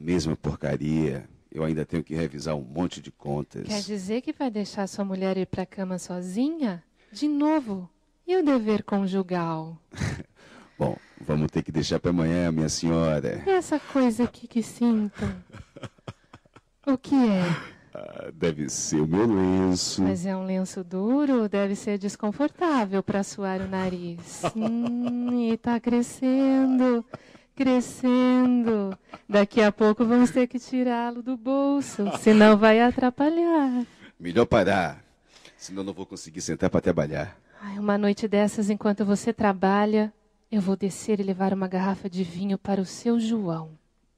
mesma porcaria. Eu ainda tenho que revisar um monte de contas. Quer dizer que vai deixar sua mulher ir para a cama sozinha? De novo? E o dever conjugal? Bom, vamos ter que deixar para amanhã, minha senhora. E essa coisa aqui que sinto? o que é? Ah, deve ser o meu lenço. Mas é um lenço duro, deve ser desconfortável para suar o nariz. hum, e está crescendo crescendo. Daqui a pouco vamos ter que tirá-lo do bolso, senão vai atrapalhar. Melhor parar, senão não vou conseguir sentar para trabalhar. Ai, uma noite dessas, enquanto você trabalha, eu vou descer e levar uma garrafa de vinho para o seu João.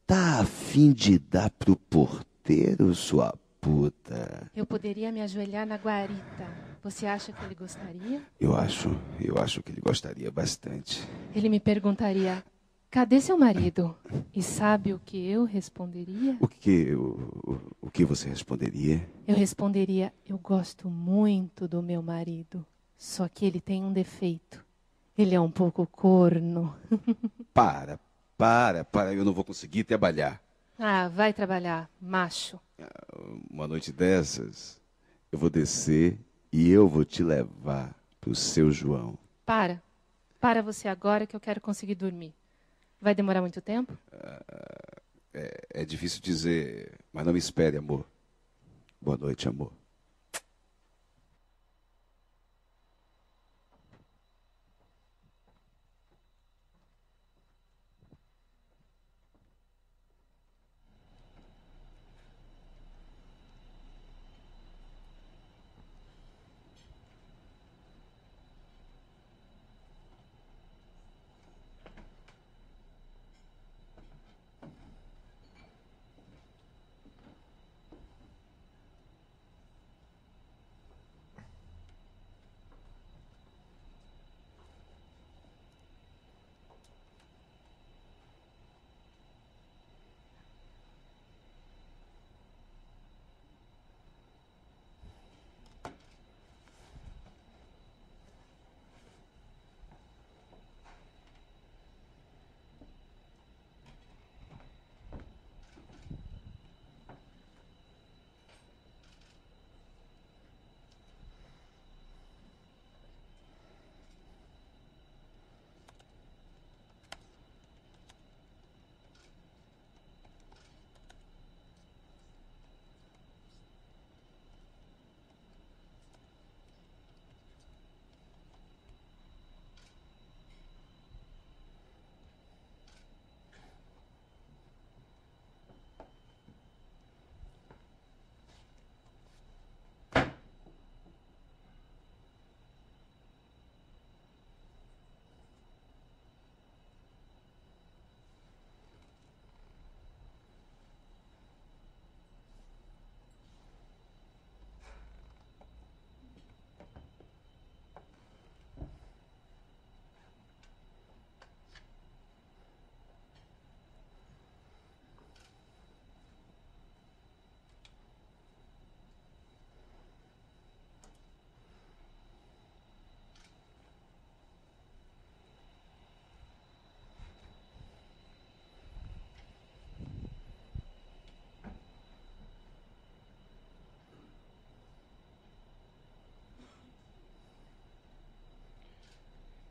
Tá a fim de dar pro porteiro, sua puta? Eu poderia me ajoelhar na guarita. Você acha que ele gostaria? Eu acho, eu acho que ele gostaria bastante. Ele me perguntaria: Cadê seu marido? E sabe o que eu responderia? O que o, o, que você responderia? Eu responderia: Eu gosto muito do meu marido, só que ele tem um defeito. Ele é um pouco corno. para, para, para, eu não vou conseguir trabalhar. Ah, vai trabalhar, macho. Ah, uma noite dessas, eu vou descer e eu vou te levar pro seu João. Para. Para você agora que eu quero conseguir dormir. Vai demorar muito tempo? É, é difícil dizer, mas não me espere, amor. Boa noite, amor.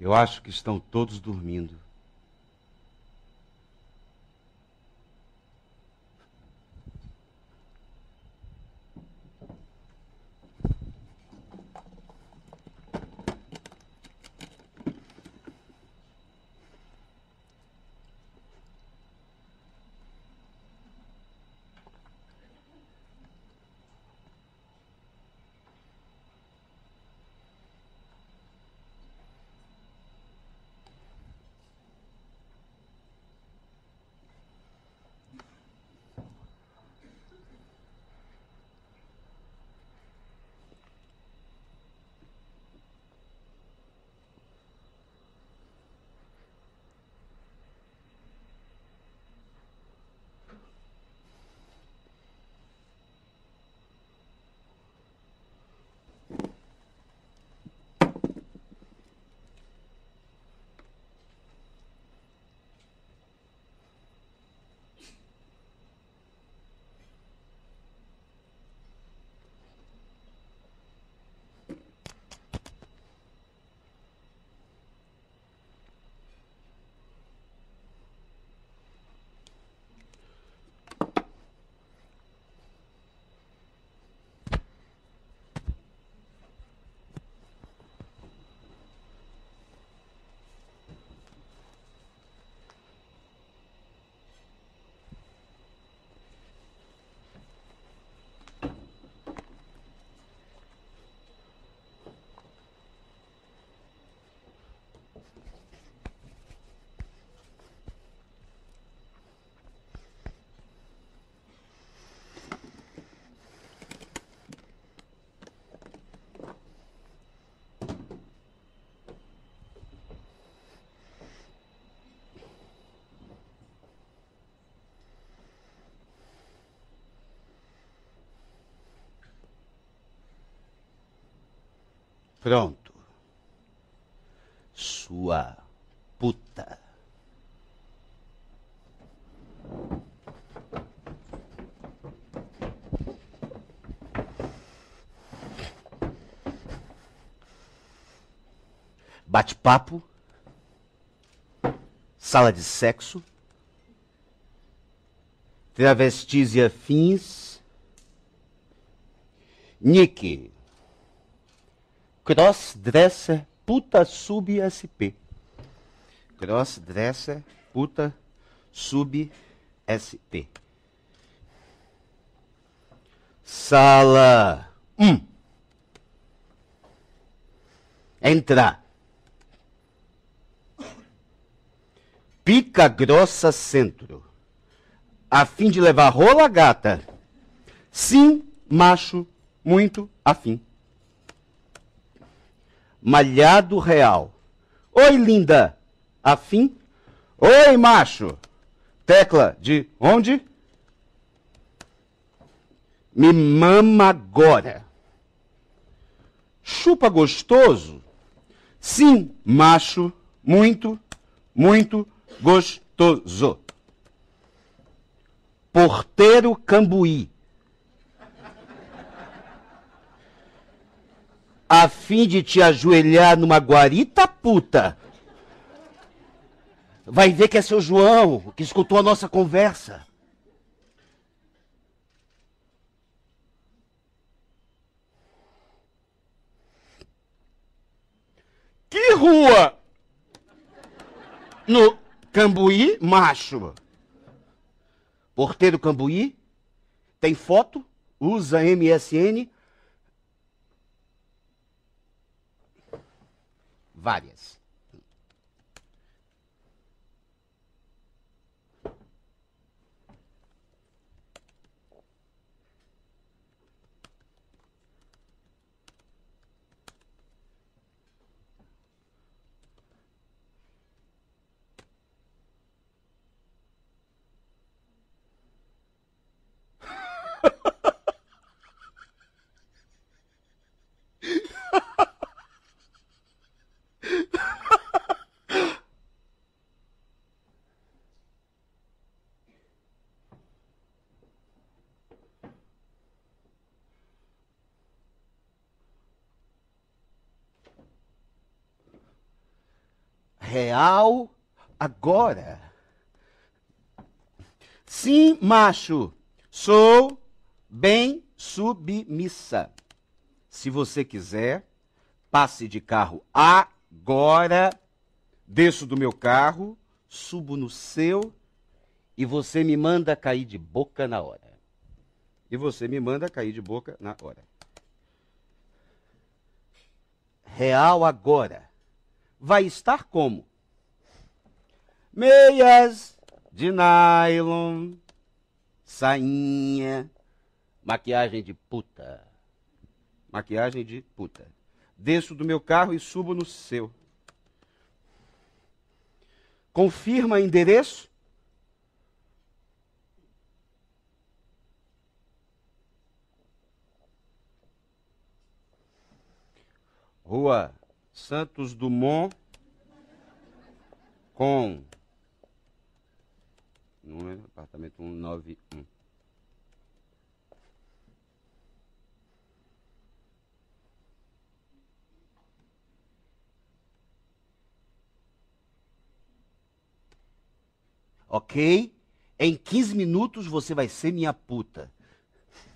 Eu acho que estão todos dormindo. Pronto. Sua puta. Bate-papo, sala de sexo, travestis e afins, Nick, crossdresser puta sub SP. Crossdresser puta sub SP. Sala 1. Um. Entrar. Pica Grossa Centro. A fim de levar rola gata. Sim, macho, muito afim malhado real. Oi, linda! Afim. Oi, macho! Tecla de onde? Me mama agora. Chupa gostoso? Sim, macho, muito, muito gostoso. Porteiro Cambuí. a fim de te ajoelhar numa guarita puta, vai ver que é seu João que escutou a nossa conversa. Que rua? No Cambuí, macho. Porteiro Cambuí, tem foto, usa MSN, várias. real agora. Sim, macho, sou bem submissa. Se você quiser, passe de carro agora, desço do meu carro, subo no seu e você me manda cair de boca na hora. E você me manda cair de boca na hora. Real agora vai estar como? Meias de nylon, sainha, maquiagem de puta. Maquiagem de puta. Desço do meu carro e subo no seu. Confirma endereço? Rua Santos Dumont com número apartamento 191. Ok? Em 15 minutos você vai ser minha puta.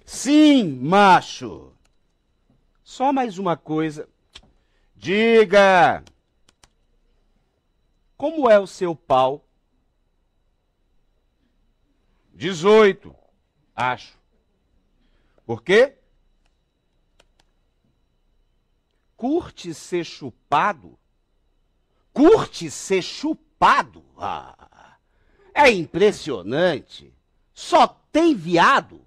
Sim, macho! Só mais uma coisa. Diga! Como é o seu pau? 18, acho. Por quê? Curte ser chupado? Curte ser chupado? Ah, é impressionante. Só tem viado.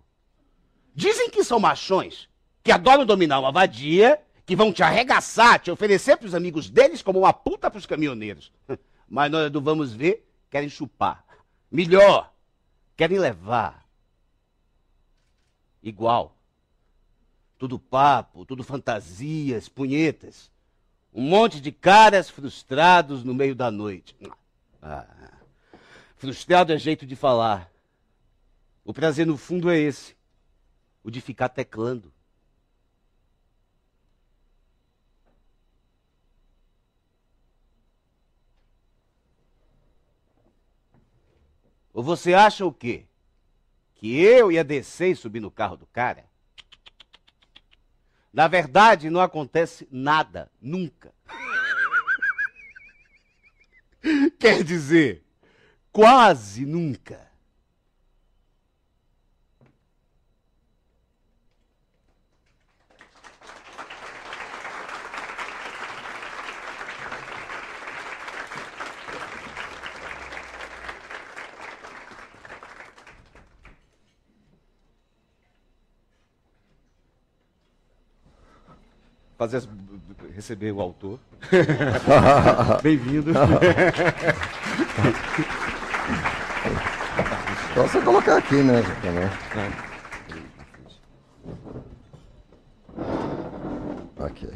Dizem que são machões, que adoram dominar uma vadia que vão te arregaçar, te oferecer para os amigos deles como uma puta para os caminhoneiros. Mas na hora do vamos ver, querem chupar. Melhor, querem levar. Igual. Tudo papo, tudo fantasias, punhetas. Um monte de caras frustrados no meio da noite. Ah, frustrado é jeito de falar. O prazer no fundo é esse: o de ficar teclando. Ou você acha o quê? Que eu ia descer e subir no carro do cara? Na verdade, não acontece nada, nunca. Quer dizer, quase nunca. fazer as... receber o autor. Bem-vindo. Só você colocar aqui, né? Também. É. Ok.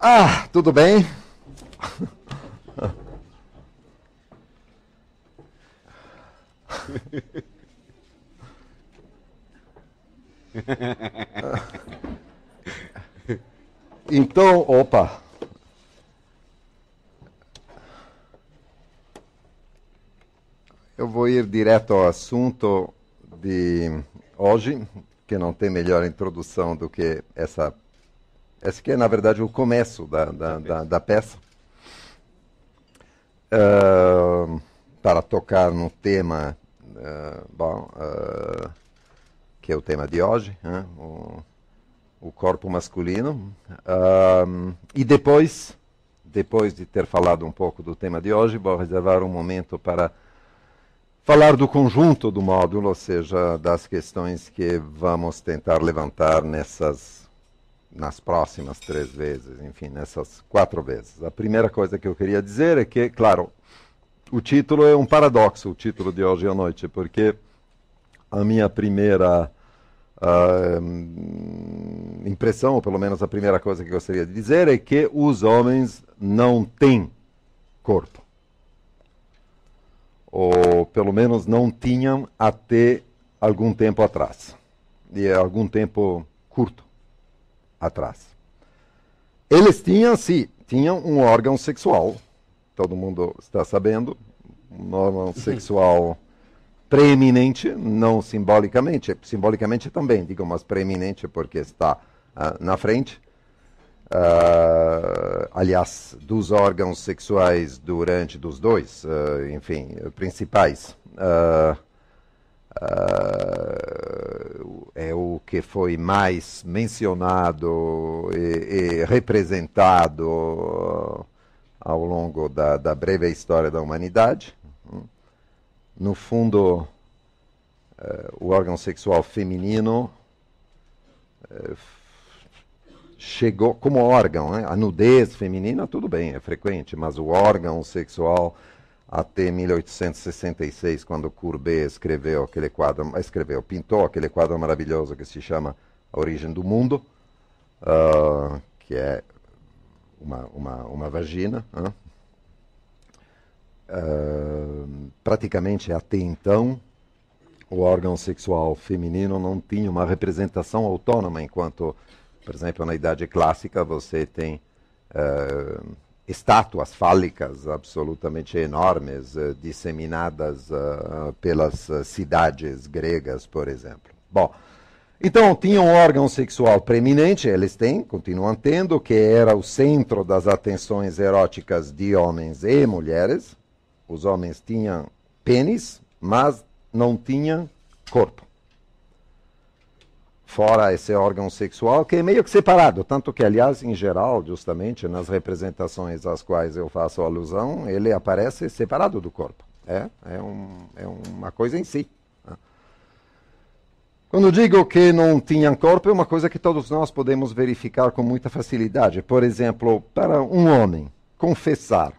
Ah, tudo bem? Então, opa. Eu vou ir direto ao assunto de hoje, que não tem melhor introdução do que essa. Esse que é, na verdade, o começo da, da, da, da peça. Uh, para tocar no tema uh, bom, uh, que é o tema de hoje, né? o, o corpo masculino. Um, e depois, depois de ter falado um pouco do tema de hoje, vou reservar um momento para falar do conjunto do módulo, ou seja, das questões que vamos tentar levantar nessas nas próximas três vezes, enfim, nessas quatro vezes. A primeira coisa que eu queria dizer é que, claro, o título é um paradoxo, o título de hoje à noite, porque a minha primeira uh, impressão, ou pelo menos a primeira coisa que eu gostaria de dizer, é que os homens não têm corpo. Ou pelo menos não tinham até algum tempo atrás. E algum tempo curto atrás. Eles tinham, sim, tinham um órgão sexual. Todo mundo está sabendo. Um órgão uhum. sexual preeminente, não simbolicamente, simbolicamente também, digo, mas preeminente porque está uh, na frente, uh, aliás, dos órgãos sexuais durante dos dois, uh, enfim, principais. é o que foi mais mencionado e, e representado ao longo da, da breve história da humanidade no fundo, eh, o órgão sexual feminino eh, chegou como órgão, né? a nudez feminina, tudo bem, é frequente, mas o órgão sexual até 1866, quando Courbet escreveu aquele quadro, escreveu, pintou aquele quadro maravilhoso que se chama A Origem do Mundo, uh, que é uma, uma, uma vagina, né? Ah, praticamente até então, o órgão sexual feminino não tinha uma representação autônoma, enquanto, por exemplo, na Idade Clássica você tem uh, estátuas fálicas absolutamente enormes uh, disseminadas pelas cidades gregas, por exemplo. Bom, então, tinham um órgão sexual preeminente, eles têm, continuam tendo, que era o centro das atenções eróticas de homens e mulheres, os homens tinham pênis, mas não tinham corpo. Fora esse órgão sexual, que é meio que separado. Tanto que, aliás, em geral, justamente nas representações às quais eu faço alusão, ele aparece separado do corpo. É, é, um, é uma coisa em si. Né? Quando digo que não tinham corpo, é uma coisa que todos nós podemos verificar com muita facilidade. Por exemplo, para um homem confessar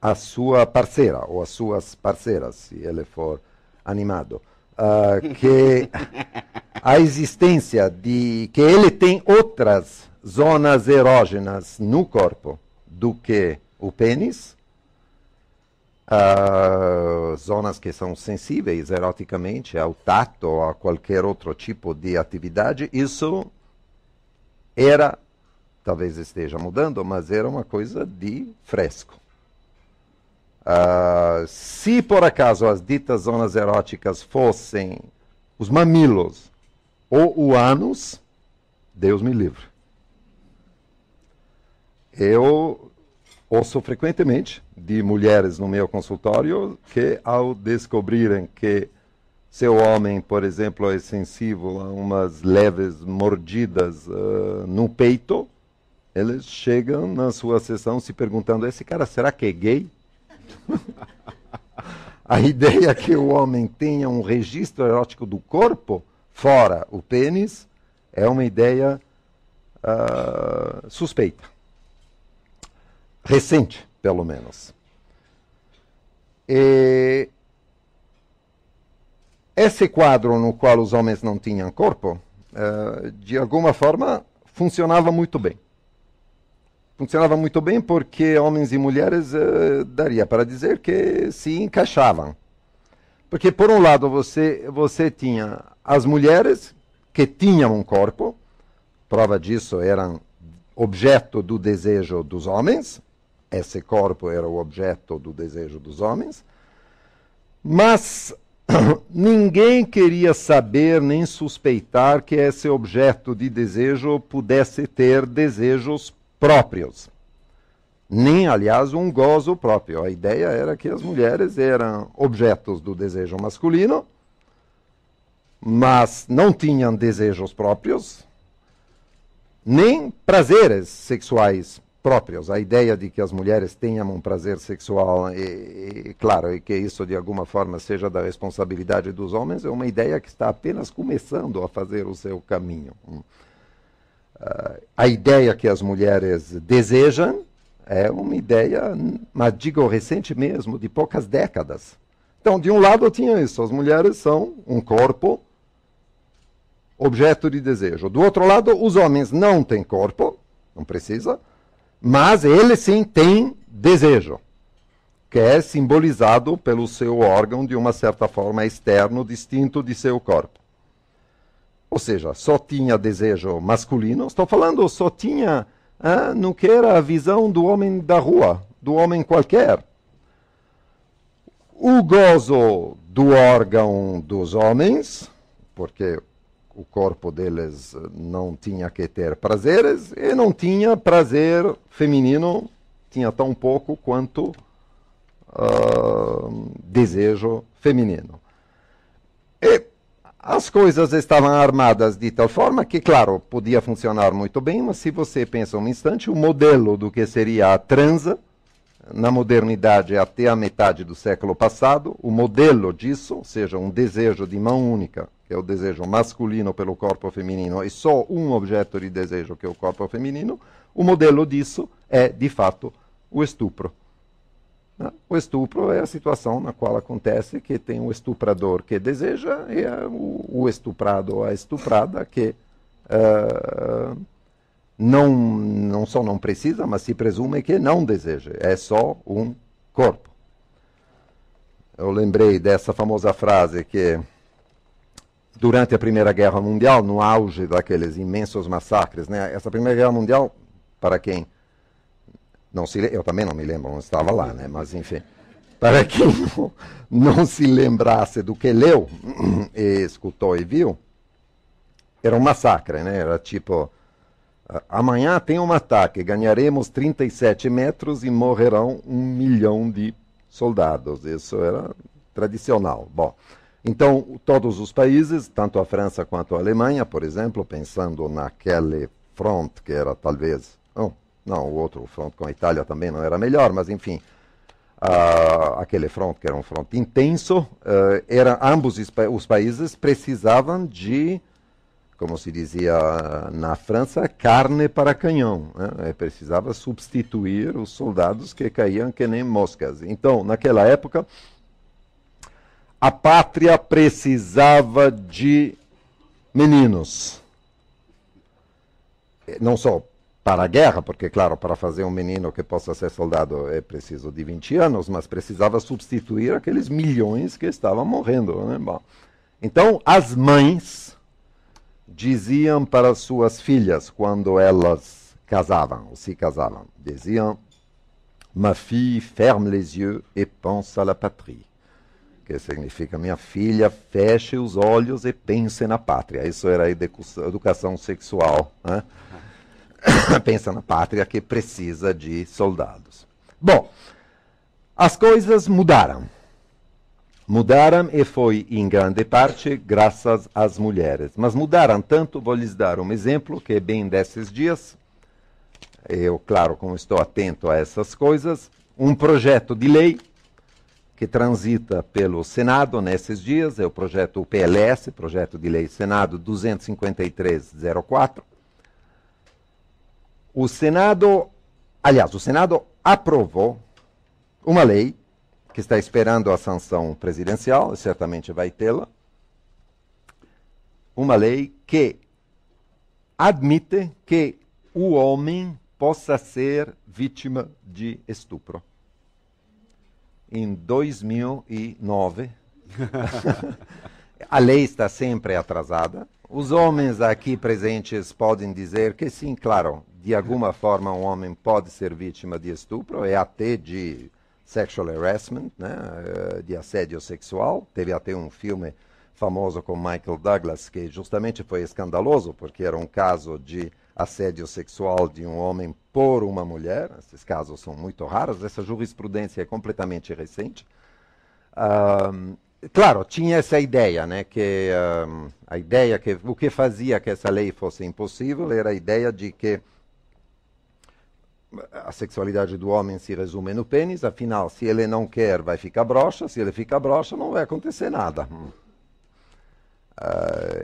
a sua parceira ou as suas parceiras, se ele for animado, uh, que a existência de que ele tem outras zonas erógenas no corpo do que o pênis, uh, zonas que são sensíveis eroticamente ao tato, a qualquer outro tipo de atividade, isso era talvez esteja mudando, mas era uma coisa de fresco. Uh, se por acaso as ditas zonas eróticas fossem os mamilos ou o ânus, Deus me livre. Eu ouço frequentemente de mulheres no meu consultório que, ao descobrirem que seu homem, por exemplo, é sensível a umas leves mordidas uh, no peito, eles chegam na sua sessão se perguntando: esse cara será que é gay? a ideia que o homem tenha um registro erótico do corpo, fora o pênis, é uma ideia uh, suspeita. Recente, pelo menos. E esse quadro no qual os homens não tinham corpo, uh, de alguma forma, funcionava muito bem funcionava muito bem porque homens e mulheres uh, daria para dizer que se encaixavam. Porque, por um lado, você, você tinha as mulheres que tinham um corpo, prova disso eram objeto do desejo dos homens, esse corpo era o objeto do desejo dos homens, mas ninguém queria saber nem suspeitar que esse objeto de desejo pudesse ter desejos próprios. Nem, aliás, um gozo próprio. A ideia era que as mulheres eram objetos do desejo masculino, mas não tinham desejos próprios, nem prazeres sexuais próprios. A ideia de que as mulheres tenham um prazer sexual, e, e, claro, e que isso de alguma forma seja da responsabilidade dos homens, é uma ideia que está apenas começando a fazer o seu caminho a ideia que as mulheres desejam é uma ideia, mas digo recente mesmo, de poucas décadas. Então, de um lado, tinha isso: as mulheres são um corpo objeto de desejo. Do outro lado, os homens não têm corpo, não precisa, mas eles sim têm desejo, que é simbolizado pelo seu órgão de uma certa forma externo, distinto de seu corpo. Ou seja, só tinha desejo masculino, estou falando só tinha, ah, que era a visão do homem da rua, do homem qualquer. O gozo do órgão dos homens, porque o corpo deles não tinha que ter prazeres, e não tinha prazer feminino, tinha tão pouco quanto uh, desejo feminino. E as coisas estavam armadas de tal forma que, claro, podia funcionar muito bem, mas se você pensa um instante, o modelo do que seria a transa, na modernidade até a metade do século passado, o modelo disso, ou seja, um desejo de mão única, que é o desejo masculino pelo corpo feminino, e só um objeto de desejo, que é o corpo feminino, o modelo disso é, de fato, o estupro. O estupro é a situação na qual acontece que tem um estuprador que deseja e o, estuprado ou a estuprada que uh, não, não só não precisa, mas se presume que não deseja. É só um corpo. Eu lembrei dessa famosa frase que durante a Primeira Guerra Mundial, no auge daqueles imensos massacres, né? essa Primeira Guerra Mundial, para quem não se, eu também não me lembro, não estava lá, né? Mas enfim. Para quem não, não se lembrasse do que leu, e escutou e viu, era um massacre, né? Era tipo, amanhã tem um ataque, ganharemos 37 metros e morrerão um milhão de soldados. Isso era tradicional. Bom, então todos os países, tanto a França quanto a Alemanha, por exemplo, pensando naquele front que era talvez... Oh, não, o outro, o front com a Itália também não era melhor, mas enfim. Uh, aquele front que era um front intenso, uh, era, ambos os países precisavam de, como se dizia na França, carne para canhão. Né? Eh, precisava substituir os soldados que caíam que nem moscas. Então, naquela época, a pátria precisava de meninos. Eh, não só para a guerra, porque, claro, para fazer um menino que possa ser soldado é preciso de 20 anos, mas precisava substituir aqueles milhões que estavam morrendo. Né? Bom, então, as mães diziam para suas filhas, quando elas casavam, ou se casavam, diziam, Ma fille, ferme les yeux et pense à la patrie. Que significa, minha filha, feche os olhos e pense na pátria. Isso era a educação sexual, né? pensa na pátria que precisa de soldados. Bom, as coisas mudaram. Mudaram e foi em grande parte graças às mulheres. Mas mudaram tanto, vou lhes dar um exemplo que bem desses dias, eu, claro, como estou atento a essas coisas, um projeto de lei que transita pelo Senado nesses dias, é o projeto PLS, Projeto de Lei Senado 25304, o Senado, aliás, o Senado aprovou uma lei que está esperando a sanção presidencial, certamente vai tê-la, uma lei que admite que o homem possa ser vítima de estupro. Em 2009, a lei está sempre atrasada. Os homens aqui presentes podem dizer que sim, claro, de alguma forma um homem pode ser vítima de estupro e é até de sexual harassment, né, eh, de assédio sexual. Teve até um filme famoso com Michael Douglas que justamente foi escandaloso porque era um caso de assédio sexual de um homem por uma mulher. Esses casos são muito raros. Essa jurisprudência é completamente recente. Um, claro, tinha essa ideia, né, que a ideia que o que fazia que essa lei fosse impossível era a ideia de que a sexualidade do homem se resume no pênis, afinal, se ele não quer, vai ficar broxa, se ele fica broxa, não vai acontecer nada. Uh,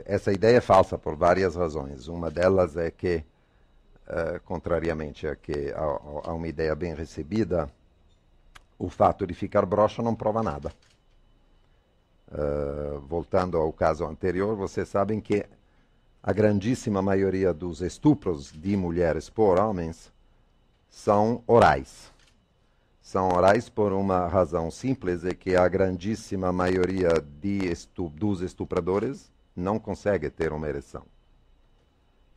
essa ideia é falsa por várias razões. Uma delas é que, uh, contrariamente a, que, a, a, uma ideia bem recebida, o fato de ficar broxa não prova nada. Uh, voltando ao caso anterior, vocês sabem que a grandíssima maioria dos estupros de mulheres por homens são orais. São orais por uma razão simples, é que a grandíssima maioria estu dos estupradores não consegue ter uma ereção.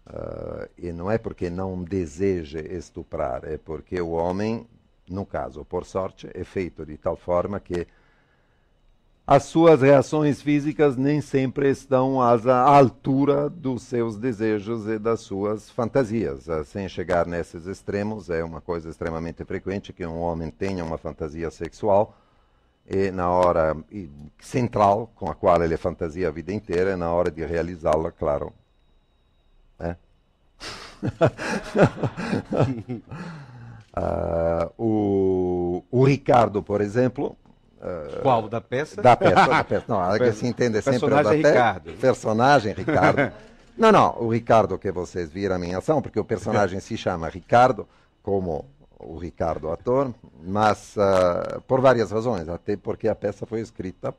Uh, e não é porque não deseja estuprar, é porque o homem, no caso, por sorte, é feito de tal forma que as suas reações físicas nem sempre estão à altura dos seus desejos e das suas fantasias. Ah, sem chegar nesses extremos, é uma coisa extremamente frequente que um homem tenha uma fantasia sexual e na hora central, com a qual ele fantasia a vida inteira, e é na hora de realizá-la, claro. É. uh, o, o Ricardo, por exemplo, Uh, Qual? Da peça? Da peça, da peça. Não, a que se entende sempre o da é Ricardo. Personagem Ricardo. não, não, o Ricardo que vocês viram em ação, porque o personagem se chama Ricardo, como o Ricardo ator, mas uh, por várias razões, até porque a peça foi escrita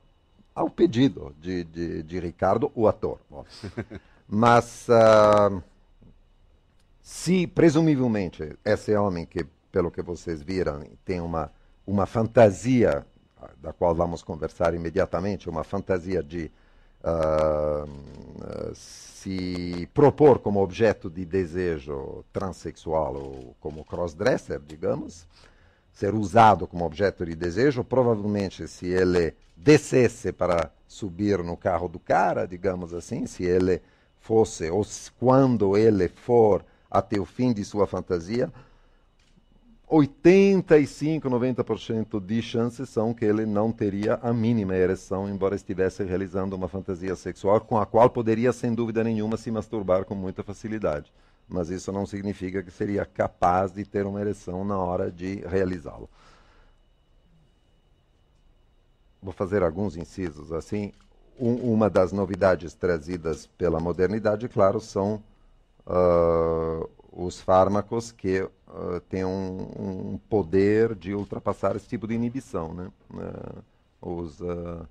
ao pedido de, de, de Ricardo, o ator. Mas uh, se presumivelmente esse homem que, pelo que vocês viram, tem uma, uma fantasia da qual vamos conversar imediatamente, uma fantasia de uh, se propor como objeto de desejo transexual ou como crossdresser, digamos, ser usado como objeto de desejo, provavelmente se ele descesse para subir no carro do cara, digamos assim, se ele fosse ou quando ele for até o fim de sua fantasia, 85, 90% de chances são que ele não teria a mínima ereção, embora estivesse realizando uma fantasia sexual com a qual poderia, sem dúvida nenhuma, se masturbar com muita facilidade. Mas isso não significa que seria capaz de ter uma ereção na hora de realizá-lo. Vou fazer alguns incisos. Assim, um, uma das novidades trazidas pela modernidade, claro, são uh, os fármacos que ah, tem um, um, poder de ultrapassar esse tipo de inibição. Né? Uh, os, uh,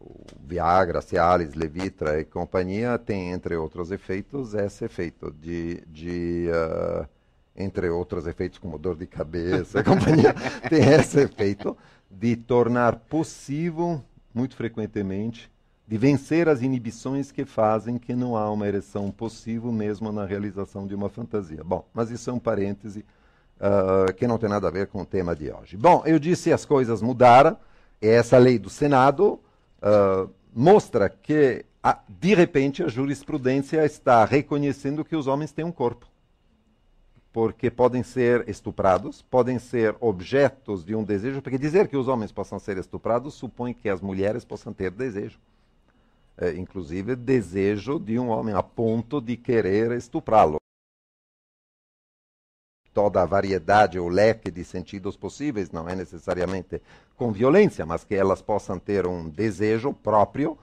o Viagra, Cialis, Levitra e companhia tem, entre outros efeitos, esse efeito de, de entre outros efeitos como dor de cabeça e companhia, tem esse efeito de tornar possível, muito frequentemente, de vencer as inibições que fazem que não há uma ereção possível mesmo na realização de uma fantasia. Bom, mas isso é um parêntese uh, que não tem nada a ver com o tema de hoje. Bom, eu disse as coisas mudaram, e essa lei do Senado uh, mostra que, a, ah, de repente, a jurisprudência está reconhecendo que os homens têm um corpo. Porque podem ser estuprados, podem ser objetos de um desejo, porque dizer que os homens possam ser estuprados supõe que as mulheres possam ter desejo é, inclusive, desejo de um homem a ponto de querer estuprá-lo. Toda a variedade ou leque de sentidos possíveis, não é necessariamente com violência, mas que elas possam ter um desejo próprio,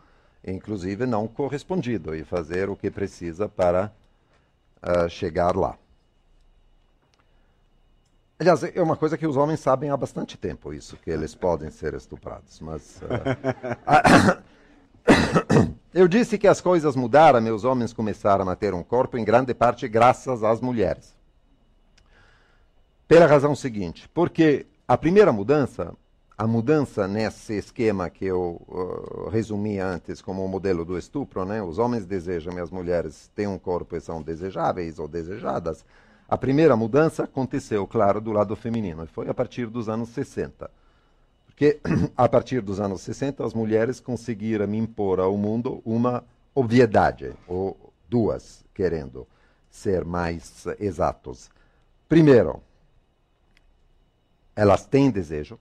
inclusive não correspondido, e fazer o que precisa para uh, chegar lá. Aliás, é uma coisa que os homens sabem há bastante tempo, isso, que eles podem ser estuprados. Mas uh, Eu disse que as coisas mudaram, meus homens começaram a ter um corpo, em grande parte graças às mulheres. Pela razão seguinte, porque a primeira mudança, a mudança nesse esquema que eu uh, resumi antes como o modelo do estupro, né? os homens desejam e as mulheres têm um corpo e são desejáveis ou desejadas, a primeira mudança aconteceu, claro, do lado feminino, e foi a partir dos anos 60 que, a partir dos anos 60, as mulheres conseguiram impor ao mundo uma obviedade, ou duas, querendo ser mais exatos. Primeiro, elas têm desejo,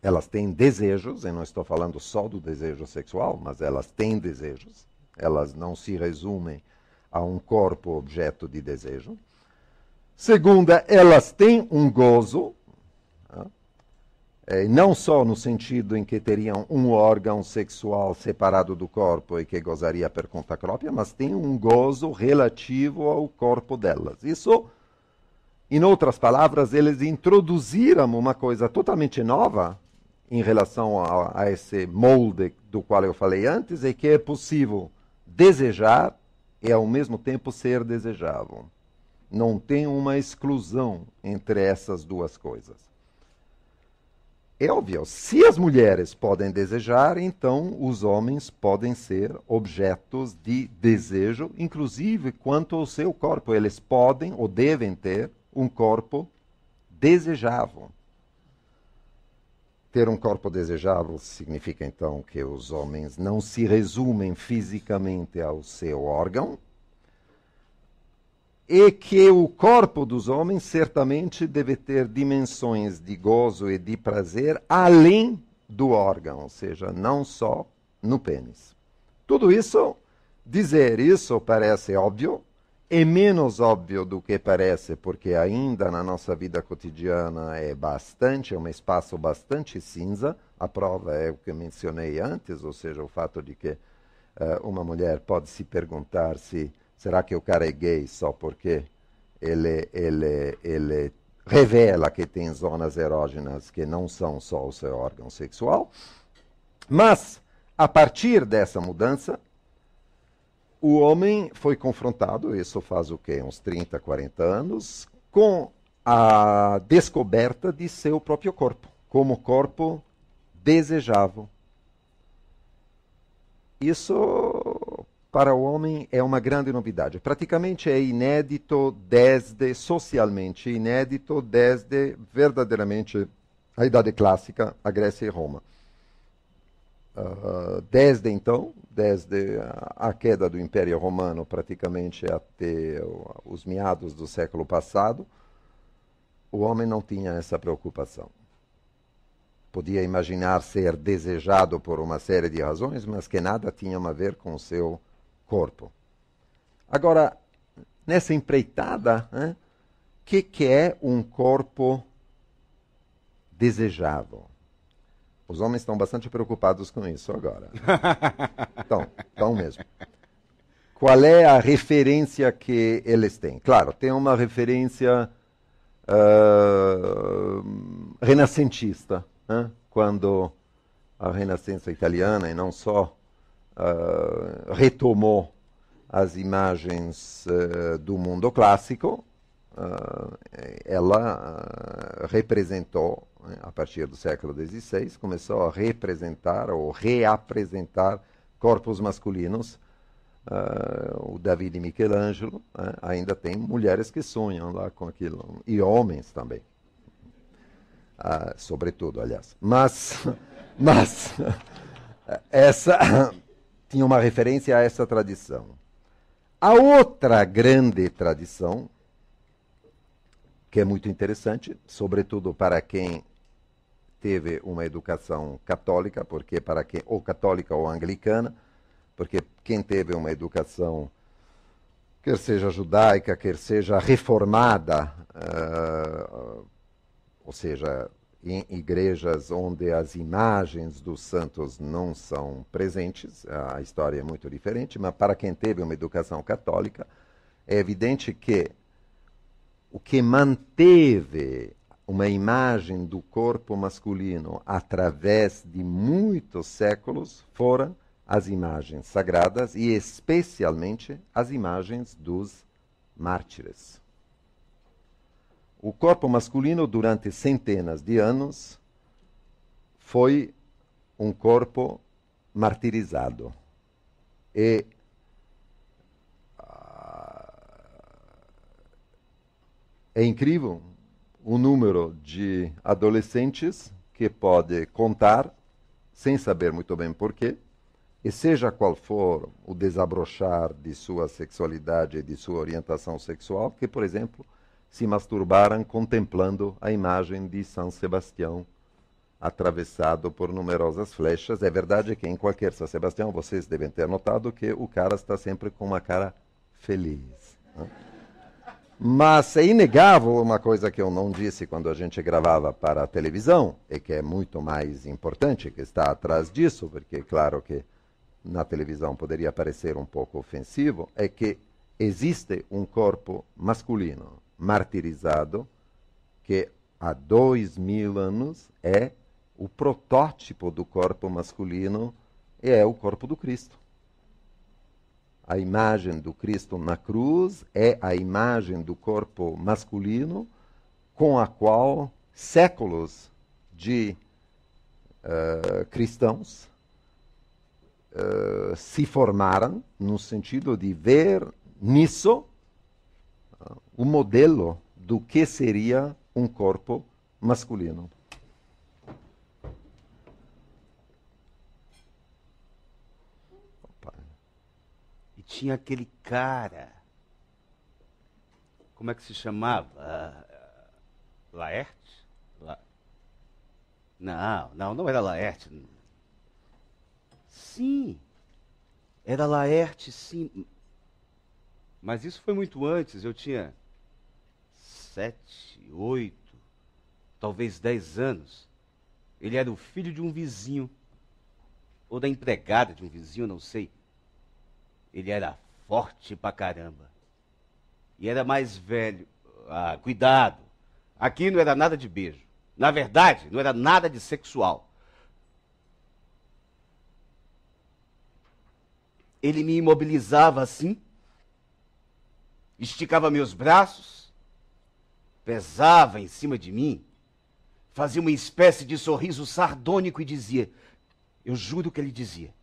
elas têm desejos, e não estou falando só do desejo sexual, mas elas têm desejos, elas não se resumem a um corpo objeto de desejo. Segunda, elas têm um gozo, eh, não só no sentido em que teriam um órgão sexual separado do corpo e que gozaria por conta própria, mas tem um gozo relativo ao corpo delas. Isso, em outras palavras, eles introduziram uma coisa totalmente nova em relação a, a esse molde do qual eu falei antes, e que é possível desejar e ao mesmo tempo ser desejável. Não tem uma exclusão entre essas duas coisas é óbvio, se as mulheres podem desejar, então os homens podem ser objetos de desejo, inclusive quanto ao seu corpo. Eles podem ou devem ter um corpo desejável. Ter um corpo desejável significa então que os homens não se resumem fisicamente ao seu órgão, e que o corpo dos homens certamente deve ter dimensões de gozo e de prazer além do órgão, ou seja, não só no pênis. Tudo isso, dizer isso parece óbvio, é menos óbvio do que parece, porque ainda na nossa vida cotidiana é bastante, é um espaço bastante cinza. A prova é o que mencionei antes, ou seja, o fato de que uh, uma mulher pode se perguntar se Será que o cara é gay só porque ele, ele, ele revela que tem zonas erógenas que não são só o seu órgão sexual? Mas, a partir dessa mudança, o homem foi confrontado, isso faz o quê? Uns 30, 40 anos, com a descoberta de seu próprio corpo, como corpo desejável. Isso para o homem é uma grande novidade. Praticamente é inédito desde, socialmente inédito desde verdadeiramente a Idade Clássica, a Grécia e Roma. Uh, desde então, desde a queda do Império Romano praticamente até os meados do século passado, o homem não tinha essa preocupação. Podia imaginar ser desejado por uma série de razões, mas que nada tinha a ver com o seu corpo. Agora, nessa empreitada, o né, que, que é um corpo desejável? Os homens estão bastante preocupados com isso agora. Então, então mesmo. Qual é a referência que eles têm? Claro, tem uma referência uh, renascentista, né? quando a Renascença italiana, e não só, eh, retomou as imagens uh, do mundo clássico, uh, ela representou, né, a partir do século XVI, começou a representar ou reapresentar corpos masculinos. o Davi de Michelangelo né, ainda tem mulheres que sonham lá com aquilo, e homens também. Ah, sobretudo, aliás. Mas, mas essa tinha uma referência a essa tradição. A outra grande tradição, que é muito interessante, sobretudo para quem teve uma educação católica, porque para quem ou católica ou anglicana, porque quem teve uma educação quer seja judaica, quer seja reformada, uh, ou seja, em igrejas onde as imagens dos santos não são presentes, a história é muito diferente, mas para quem teve uma educação católica, é evidente que o que manteve uma imagem do corpo masculino através de muitos séculos foram as imagens sagradas e especialmente as imagens dos mártires. O corpo masculino, durante centenas de anos, foi um corpo martirizado. E ah, é incrível o número de adolescentes que pode contar, sem saber muito bem porquê, e seja qual for o desabrochar de sua sexualidade e de sua orientação sexual, que, por exemplo, se masturbaram contemplando a imagem de São Sebastião atravessado por numerosas flechas. É verdade que em qualquer São Sebastião vocês devem ter notado que o cara está sempre com uma cara feliz. Né? Mas é inegável uma coisa que eu não disse quando a gente gravava para a televisão, e é que é muito mais importante, que está atrás disso, porque, claro que na televisão poderia parecer um pouco ofensivo, é que existe um corpo masculino martirizado, que há dois mil anos é o protótipo do corpo masculino e é o corpo do Cristo. A imagem do Cristo na cruz é a imagem do corpo masculino com a qual séculos de uh, cristãos uh, se formaram no sentido de ver nisso o modelo do que seria um corpo masculino. Opa. E tinha aquele cara. Como é que se chamava? Laerte? La... Não, não, não era Laerte. Sim, era Laerte, sim. Mas isso foi muito antes, eu tinha sete, oito, talvez dez anos. Ele era o filho de um vizinho, ou da empregada de um vizinho, não sei. Ele era forte pra caramba. E era mais velho. Ah, cuidado! Aqui não era nada de beijo. Na verdade, não era nada de sexual. Ele me imobilizava assim, esticava meus braços, pesava em cima de mim, fazia uma espécie de sorriso sardônico e dizia: Eu juro que ele dizia,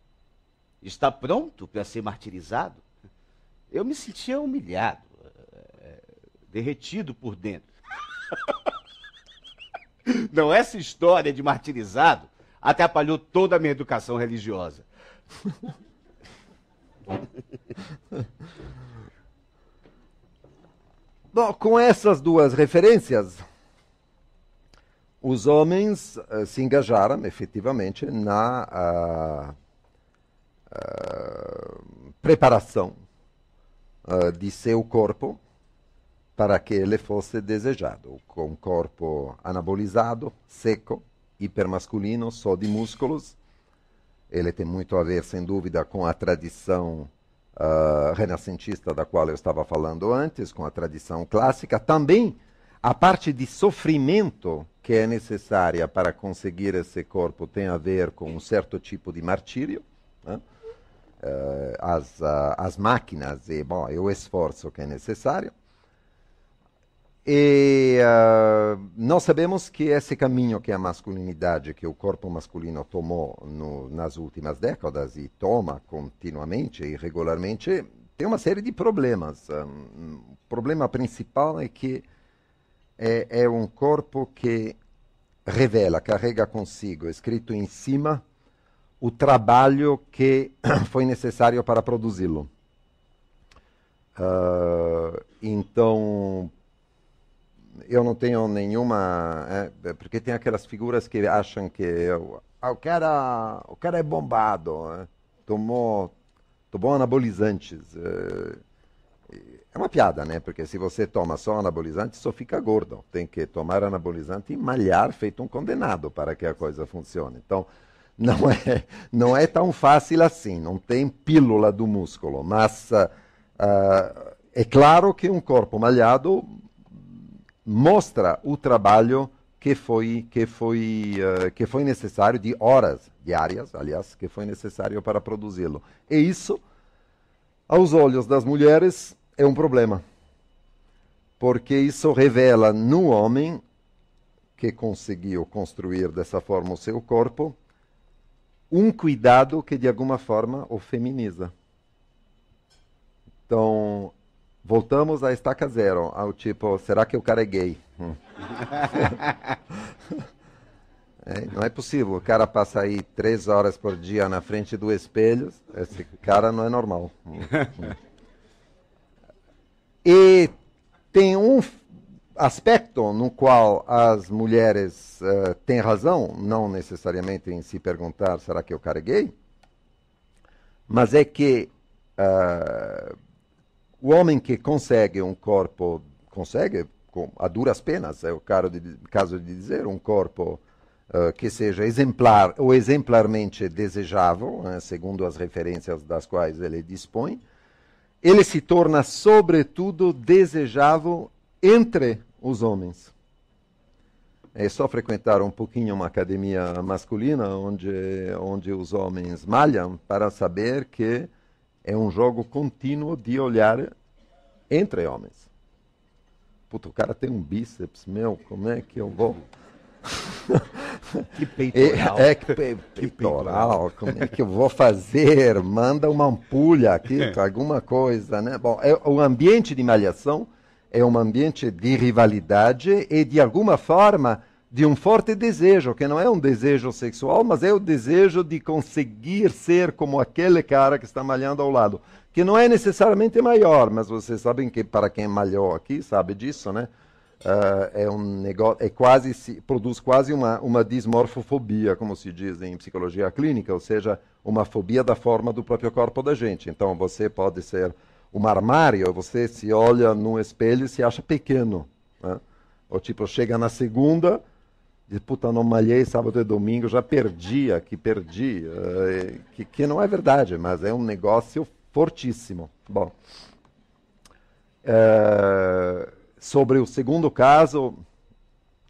está pronto para ser martirizado? Eu me sentia humilhado, eh, derretido por dentro. Não, essa história de martirizado atrapalhou toda a minha educação religiosa. Bom, com essas duas referências, os homens uh, se engajaram efetivamente na uh, uh, preparação ah, de seu corpo para que ele fosse desejado, com corpo anabolizado, seco, hipermasculino, só de músculos. Ele tem muito a ver, sem dúvida, com a tradição uh, renascentista da qual eu estava falando antes, com a tradição clássica, também a parte de sofrimento que é necessária para conseguir esse corpo tem a ver com um certo tipo de martírio. Né? Eh, as, ah, as máquinas e bom, é o esforço que é necessário. E uh, nós sabemos que esse caminho que a masculinidade, que o corpo masculino tomou no, nas últimas décadas e toma continuamente e regularmente, tem uma série de problemas. Um, ah, o problema principal é que é, é um corpo que revela, carrega consigo, escrito em cima, o trabalho que foi necessário para produzi-lo. Uh, então, eu não tenho nenhuma. É, é, porque tem aquelas figuras que acham que eu, ah, o, cara, o cara é bombado, é, tomou, tomou anabolizantes. É, é, uma piada, né? Porque se você toma só anabolizante, só fica gordo. Tem que tomar anabolizante e malhar feito um condenado para que a coisa funcione. Então, não é, não é tão fácil assim. Não tem pílula do músculo. Mas. Uh, ah, é claro que um corpo malhado mostra o trabalho que foi que foi uh, que foi necessário de horas diárias, aliás, que foi necessário para produzi-lo. E isso, aos olhos das mulheres, é um problema, porque isso revela no homem que conseguiu construir dessa forma o seu corpo um cuidado que de alguma forma o feminiza. Então, Voltamos à estaca zero, ao tipo, será que o cara é gay? Hum. é, não é possível, o cara passa aí três horas por dia na frente do espelho, esse cara não é normal. Hum. e tem um aspecto no qual as mulheres uh, têm razão, não necessariamente em se perguntar será que eu é gay? mas é que uh, o homem que consegue um corpo, consegue, com, a duras penas, é o de, caso de dizer, um corpo uh, que seja exemplar ou exemplarmente desejável, né, segundo as referências das quais ele dispõe, ele se torna, sobretudo, desejável entre os homens. É só frequentar um pouquinho uma academia masculina, onde, onde os homens malham, para saber que é um jogo contínuo de olhar entre homens. Puta, o cara tem um bíceps, meu, como é que eu vou. Que peitoral. É, é que, pe, que peitoral. Como é que eu vou fazer? Manda uma ampulha aqui, é. alguma coisa, né? Bom, é, o ambiente de malhação é um ambiente de rivalidade e, de alguma forma, de um forte desejo, que não é um desejo sexual, mas é o desejo de conseguir ser como aquele cara que está malhando ao lado, que não é necessariamente maior, mas vocês sabem que para quem malhou aqui sabe disso, né? Uh, é um negócio, é quase se produz quase uma uma dismorfofobia, como se diz em psicologia clínica, ou seja, uma fobia da forma do próprio corpo da gente. Então você pode ser um armário, você se olha num espelho e se acha pequeno, né? ou tipo chega na segunda diz, puta, não malhei sábado e domingo, já perdia, que perdi, uh, que, que não é verdade, mas é um negócio fortíssimo. Bom, uh, sobre o segundo caso,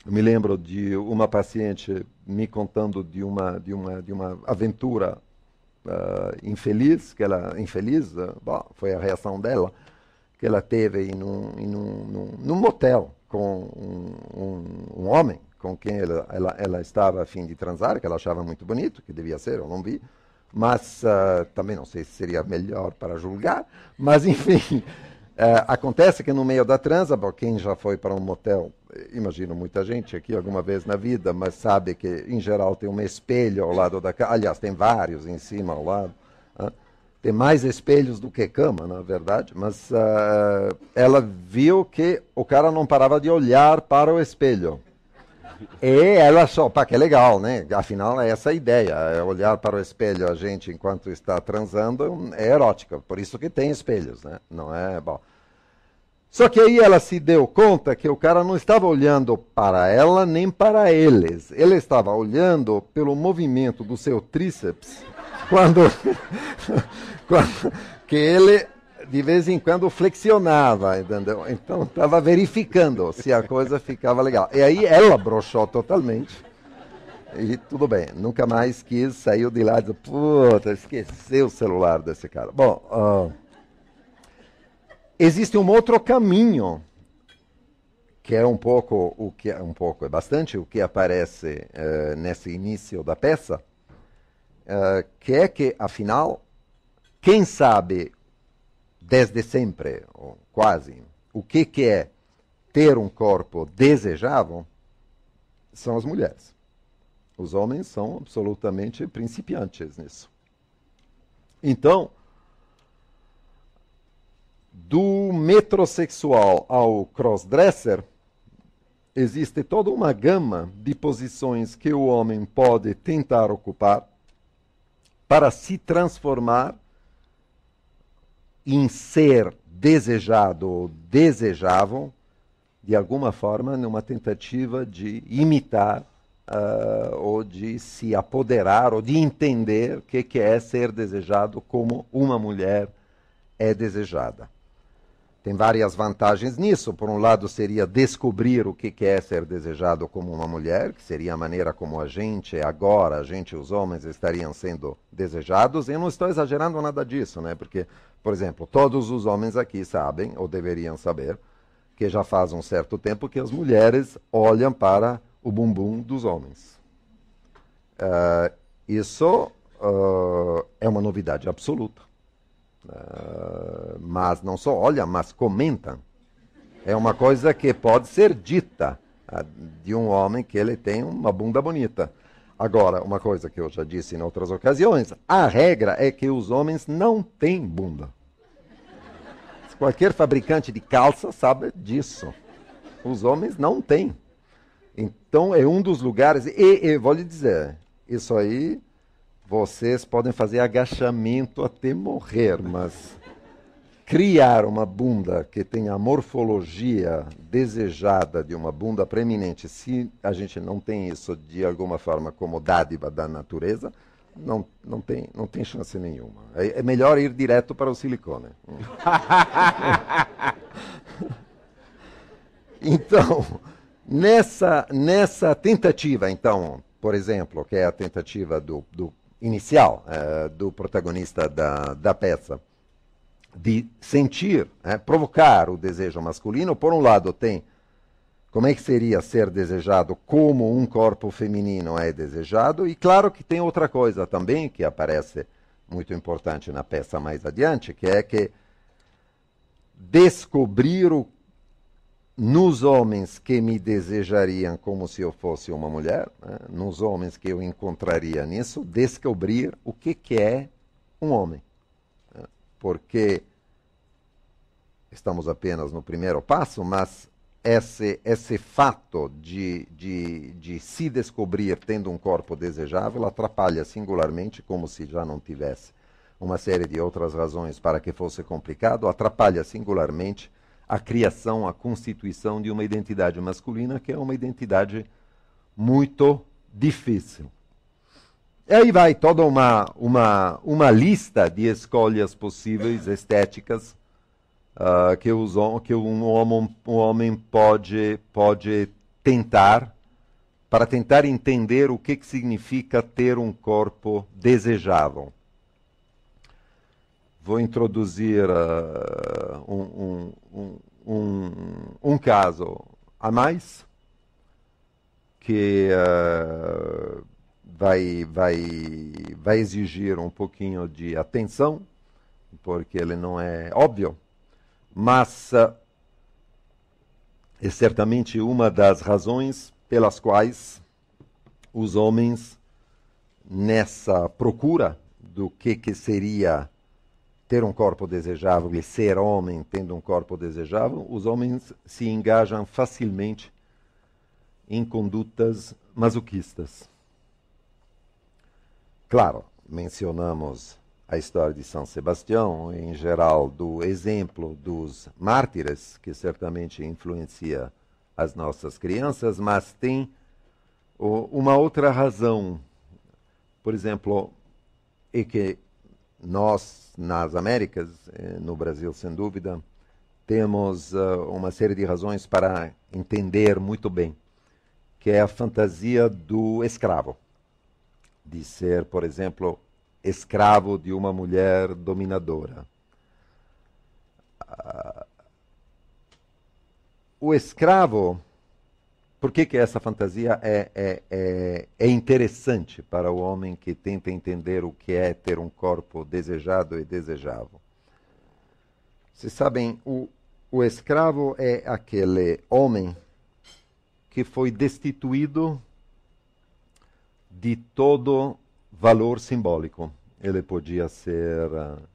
eu me lembro de uma paciente me contando de uma, de uma, de uma aventura uh, infeliz, que ela, infeliz, bom, foi a reação dela, que ela teve em um, em um, num, num motel com um, um, um homem, com quem ela, ela, ela estava a fim de transar, que ela achava muito bonito, que devia ser, eu não vi, mas uh, também não sei se seria melhor para julgar, mas enfim. Uh, acontece que no meio da transa, bom, quem já foi para um motel, imagino muita gente aqui alguma vez na vida, mas sabe que em geral tem um espelho ao lado da cama, aliás, tem vários em cima ao lado, uh, tem mais espelhos do que cama, na verdade, mas uh, ela viu que o cara não parava de olhar para o espelho. E é, ela só, pá, que é legal, né? Afinal, é essa a ideia. É olhar para o espelho a gente enquanto está transando é erótica. Por isso que tem espelhos, né? Não é bom. Só que aí ela se deu conta que o cara não estava olhando para ela nem para eles. Ele estava olhando pelo movimento do seu tríceps quando, quando que ele de vez em quando flexionava, entendeu? Então estava verificando se a coisa ficava legal. E aí ela broxou totalmente. E tudo bem, nunca mais quis, saiu de lá e disse, puta, esqueci o celular desse cara. Bom, uh, existe um outro caminho, que é um pouco, o que é um pouco, é bastante o que aparece uh, nesse início da peça, uh, que é que, afinal, quem sabe desde sempre, ou quase, o que, que é ter um corpo desejável são as mulheres. Os homens são absolutamente principiantes nisso. Então, do metrosexual ao crossdresser, existe toda uma gama de posições que o homem pode tentar ocupar para se transformar em ser desejado ou desejavam, de alguma forma, numa tentativa de imitar uh, ou de se apoderar ou de entender o que, que é ser desejado como uma mulher é desejada. Tem várias vantagens nisso. Por um lado, seria descobrir o que é ser desejado como uma mulher, que seria a maneira como a gente, agora, a gente, os homens, estariam sendo desejados. E eu não estou exagerando nada disso, né? porque por exemplo, todos os homens aqui sabem, ou deveriam saber, que já faz um certo tempo que as mulheres olham para o bumbum dos homens. Uh, isso uh, é uma novidade absoluta. Uh, mas não só olham, mas comentam. É uma coisa que pode ser dita de um homem que ele tem uma bunda bonita. Agora, uma coisa que eu já disse em outras ocasiões, a regra é que os homens não têm bunda. Qualquer fabricante de calça sabe disso. Os homens não têm. Então é um dos lugares. E, e vou lhe dizer, isso aí vocês podem fazer agachamento até morrer, mas criar uma bunda que tenha a morfologia desejada de uma bunda preeminente, se a gente não tem isso de alguma forma como dádiva da natureza, não, não, tem, não tem chance nenhuma. É, é melhor ir direto para o silicone. então, nessa, nessa tentativa, então, por exemplo, que é a tentativa do, do inicial é, do protagonista da, da peça, de sentir, é, provocar o desejo masculino, por um lado tem como é que seria ser desejado como um corpo feminino é desejado? E claro que tem outra coisa também que aparece muito importante na peça mais adiante, que é que descobrir o, nos homens que me desejariam como se eu fosse uma mulher, né? nos homens que eu encontraria nisso, descobrir o que, que é um homem. Né? Porque estamos apenas no primeiro passo, mas esse, esse fato de, de, de se descobrir tendo um corpo desejável atrapalha singularmente, como se já não tivesse uma série de outras razões para que fosse complicado, atrapalha singularmente a criação, a constituição de uma identidade masculina, que é uma identidade muito difícil. E aí vai toda uma, uma, uma lista de escolhas possíveis estéticas uh, que, os, que um, homem, um homem pode, pode tentar para tentar entender o que, que significa ter um corpo desejável. Vou introduzir uh, um, um, um, um, caso a mais que uh, vai, vai, vai exigir um pouquinho de atenção, porque ele não é óbvio massa é certamente uma das razões pelas quais os homens, nessa procura do que, que seria ter um corpo desejável e ser homem tendo um corpo desejável, os homens se engajam facilmente em condutas masoquistas. Claro, mencionamos a história de São Sebastião, em geral, do exemplo dos mártires, que certamente influencia as nossas crianças, mas tem uma outra razão. Por exemplo, é que nós, nas Américas, eh, no Brasil sem dúvida, temos eh, uma série de razões para entender muito bem, que é a fantasia do escravo. De ser, por exemplo, escravo de uma mulher dominadora. Ah, o escravo, por que, que essa fantasia é, é, é, é interessante para o homem que tenta entender o que é ter um corpo desejado e desejável? Vocês sabem, o, o escravo é aquele homem que foi destituído de todo valor simbólico. Ele podia ser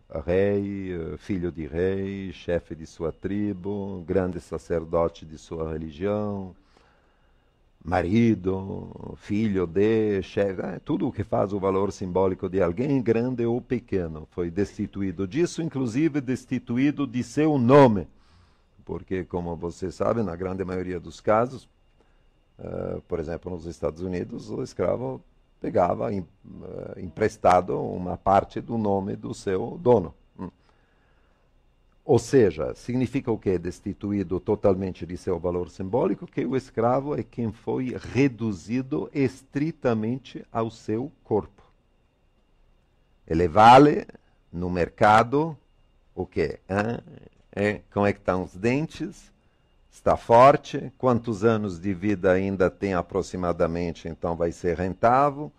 ah, rei, ah, filho de rei, chefe de sua tribo, grande sacerdote de sua religião, marido, filho de, chefe, é tudo o que faz o valor simbólico de alguém, grande ou pequeno, foi destituído disso, inclusive destituído de seu nome. Porque, como você sabe, na grande maioria dos casos, uh, por exemplo, nos Estados Unidos, o escravo pegava em, uh, emprestado uma parte do nome do seu dono. Hum. Ou seja, significa o que? é Destituído totalmente de seu valor simbólico, que o escravo é quem foi reduzido estritamente ao seu corpo. Ele vale no mercado o quê? É, como é que estão tá os dentes? está forte, quantos anos de vida ainda tem aproximadamente, então vai ser rentável.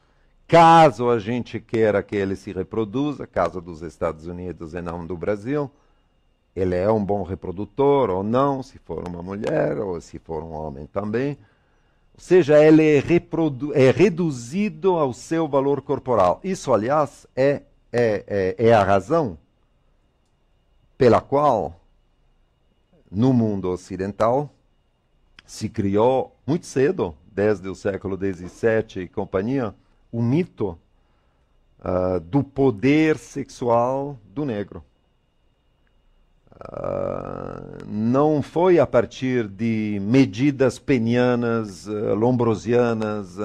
Caso a gente queira que ele se reproduza, caso dos Estados Unidos e não do Brasil, ele é um bom reprodutor ou não, se for uma mulher ou se for um homem também. Ou seja, ele é, é reduzido ao seu valor corporal. Isso, aliás, é, é, é, é a razão pela qual no mundo ocidental se criou muito cedo, desde o século XVII e companhia, o mito uh, do poder sexual do negro. Uh, não foi a partir de medidas penianas, uh, lombrosianas,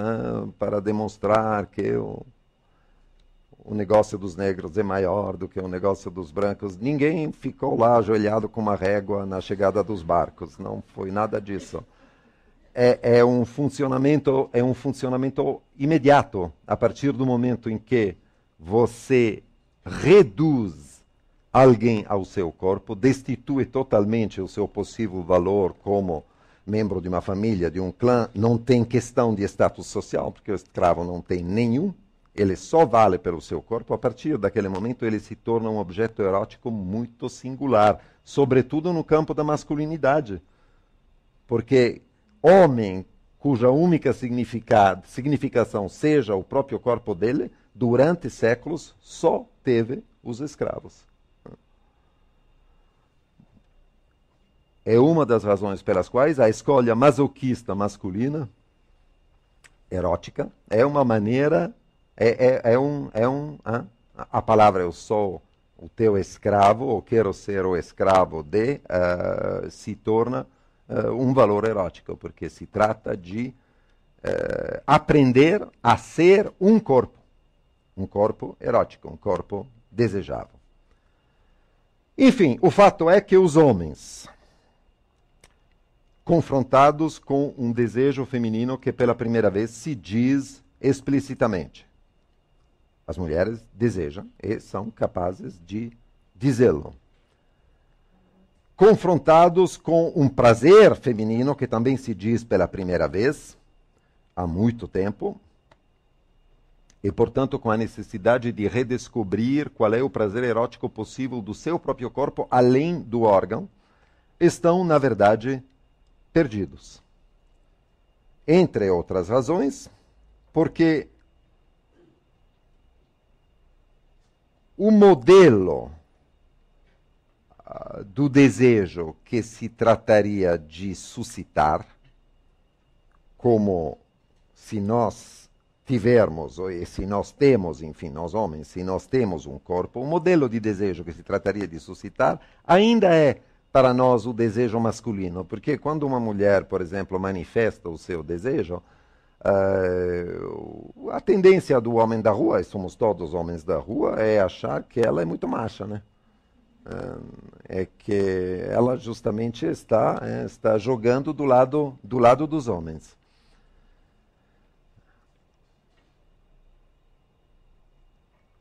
para demonstrar que o o negócio dos negros é maior do que o negócio dos brancos. Ninguém ficou lá ajoelhado com uma régua na chegada dos barcos, não foi nada disso. É, é, um funcionamento é um funcionamento imediato a partir do momento em que você reduz alguém ao seu corpo, destitui totalmente o seu possível valor como membro de uma família, de um clã, não tem questão de status social, porque o escravo não tem nenhum, ele só vale pelo seu corpo, a partir daquele momento ele se torna um objeto erótico muito singular, sobretudo no campo da masculinidade. Porque homem cuja única significação seja o próprio corpo dele, durante séculos só teve os escravos. É uma das razões pelas quais a escolha masoquista masculina, erótica, é uma maneira é, é, é um. É um a palavra eu é sou o teu escravo, ou quero ser o escravo de, uh, se torna uh, um valor erótico, porque se trata de uh, aprender a ser um corpo. Um corpo erótico, um corpo desejável. Enfim, o fato é que os homens, confrontados com um desejo feminino que pela primeira vez se diz explicitamente, as mulheres desejam e são capazes de dizê-lo. Confrontados com um prazer feminino que também se diz pela primeira vez, há muito tempo, e, portanto, com a necessidade de redescobrir qual é o prazer erótico possível do seu próprio corpo além do órgão, estão, na verdade, perdidos. Entre outras razões, porque o modelo ah, do desejo que se trataria de suscitar, como se nós tivermos, ou se nós temos, enfim, nós homens, se nós temos um corpo, o modelo de desejo que se trataria de suscitar ainda é para nós o desejo masculino, porque quando uma mulher, por exemplo, manifesta o seu desejo, Uh, a tendência do homem da rua, e somos todos homens da rua, é achar que ela é muito macha, né? Uh, é que ela justamente está, é, está jogando do lado, do lado dos homens.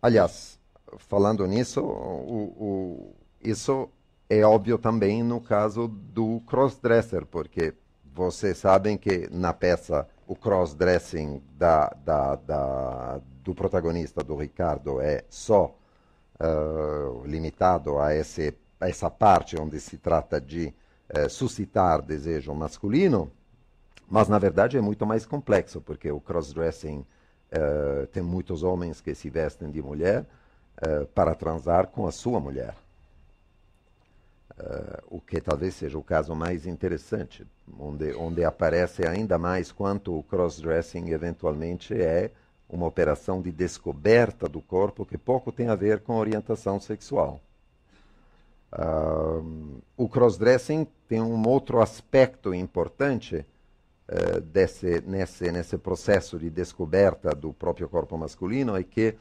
Aliás, falando nisso, o, o, isso é óbvio também no caso do crossdresser, porque vocês sabem que na peça o crossdressing da, da, da, do protagonista, do Ricardo, é só uh, limitado a, esse, a, essa parte onde se trata de uh, suscitar desejo masculino, mas na verdade é muito mais complexo, porque o crossdressing uh, tem muitos homens que se vestem de mulher para transar com a sua mulher. o que talvez seja o caso mais interessante onde, onde aparece ainda mais quanto o crossdressing eventualmente é uma operação de descoberta do corpo que pouco tem a ver com orientação sexual. Uh, o crossdressing tem um outro aspecto importante uh, desse, nesse, nesse processo de descoberta do próprio corpo masculino, é que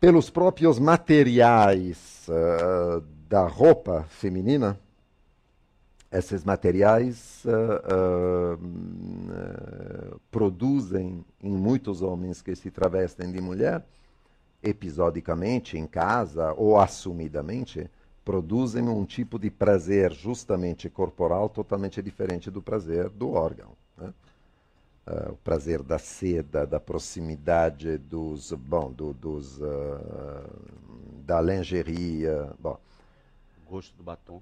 pelos próprios materiais uh, da roupa feminina, esses materiais uh, uh, produzem em muitos homens que se travestem de mulher, episodicamente, em casa ou assumidamente, produzem um tipo de prazer justamente corporal totalmente diferente do prazer do órgão. Né? Uh, o prazer da seda, da proximidade, dos, bom, do, dos, da lingerie. Bom. O gosto do batom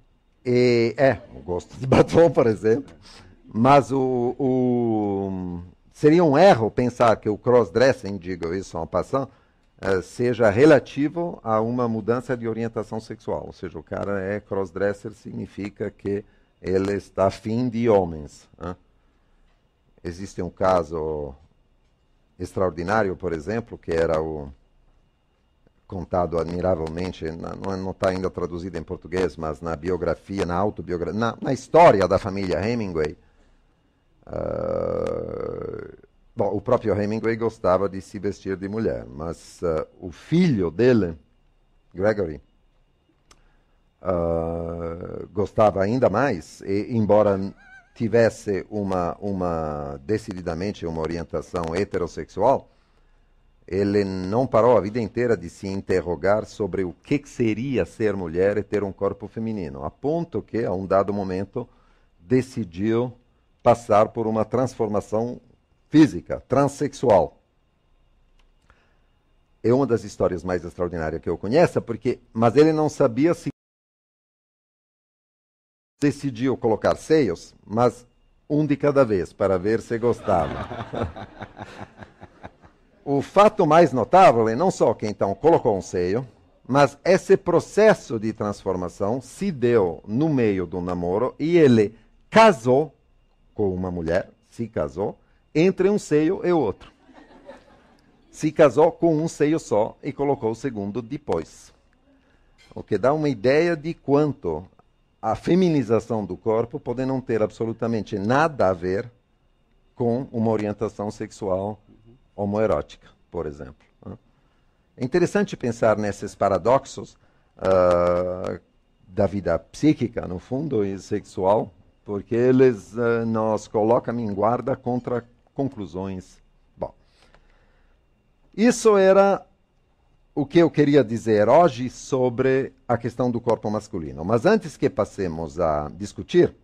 e, é, eu gosto de batom, por exemplo. Mas o, o, seria um erro pensar que o crossdressing, digo isso uma passant, é, seja relativo a uma mudança de orientação sexual. Ou seja, o cara é crossdresser, significa que ele está afim de homens. Né? Existe um caso extraordinário, por exemplo, que era o contado admiravelmente, não, está ainda traduzido em português, mas na biografia, na autobiografia, na, na história da família Hemingway. Uh, bom, o próprio Hemingway gostava de se vestir de mulher, mas uh, o filho dele, Gregory, uh, gostava ainda mais, e, embora tivesse uma, uma decididamente uma orientação heterossexual, ele não parou a vida inteira de se interrogar sobre o que seria ser mulher e ter um corpo feminino, a ponto que, a um dado momento, decidiu passar por uma transformação física, transexual. É uma das histórias mais extraordinárias que eu conheço, porque, mas ele não sabia se decidiu colocar seios, mas um de cada vez para ver se gostava. O fato mais notável é não só que então colocou um seio, mas esse processo de transformação se deu no meio do namoro e ele casou com uma mulher, se casou, entre um seio e outro. Se casou com um seio só e colocou o segundo depois. O que dá uma ideia de quanto a feminização do corpo pode não ter absolutamente nada a ver com uma orientação sexual homoerótica, por exemplo. Né? É interessante pensar nesses paradoxos uh, da vida psíquica, no fundo, e sexual, porque eles uh, nos colocam em guarda contra conclusões. Bom, isso era o que eu queria dizer hoje sobre a questão do corpo masculino. Mas antes que passemos a discutir,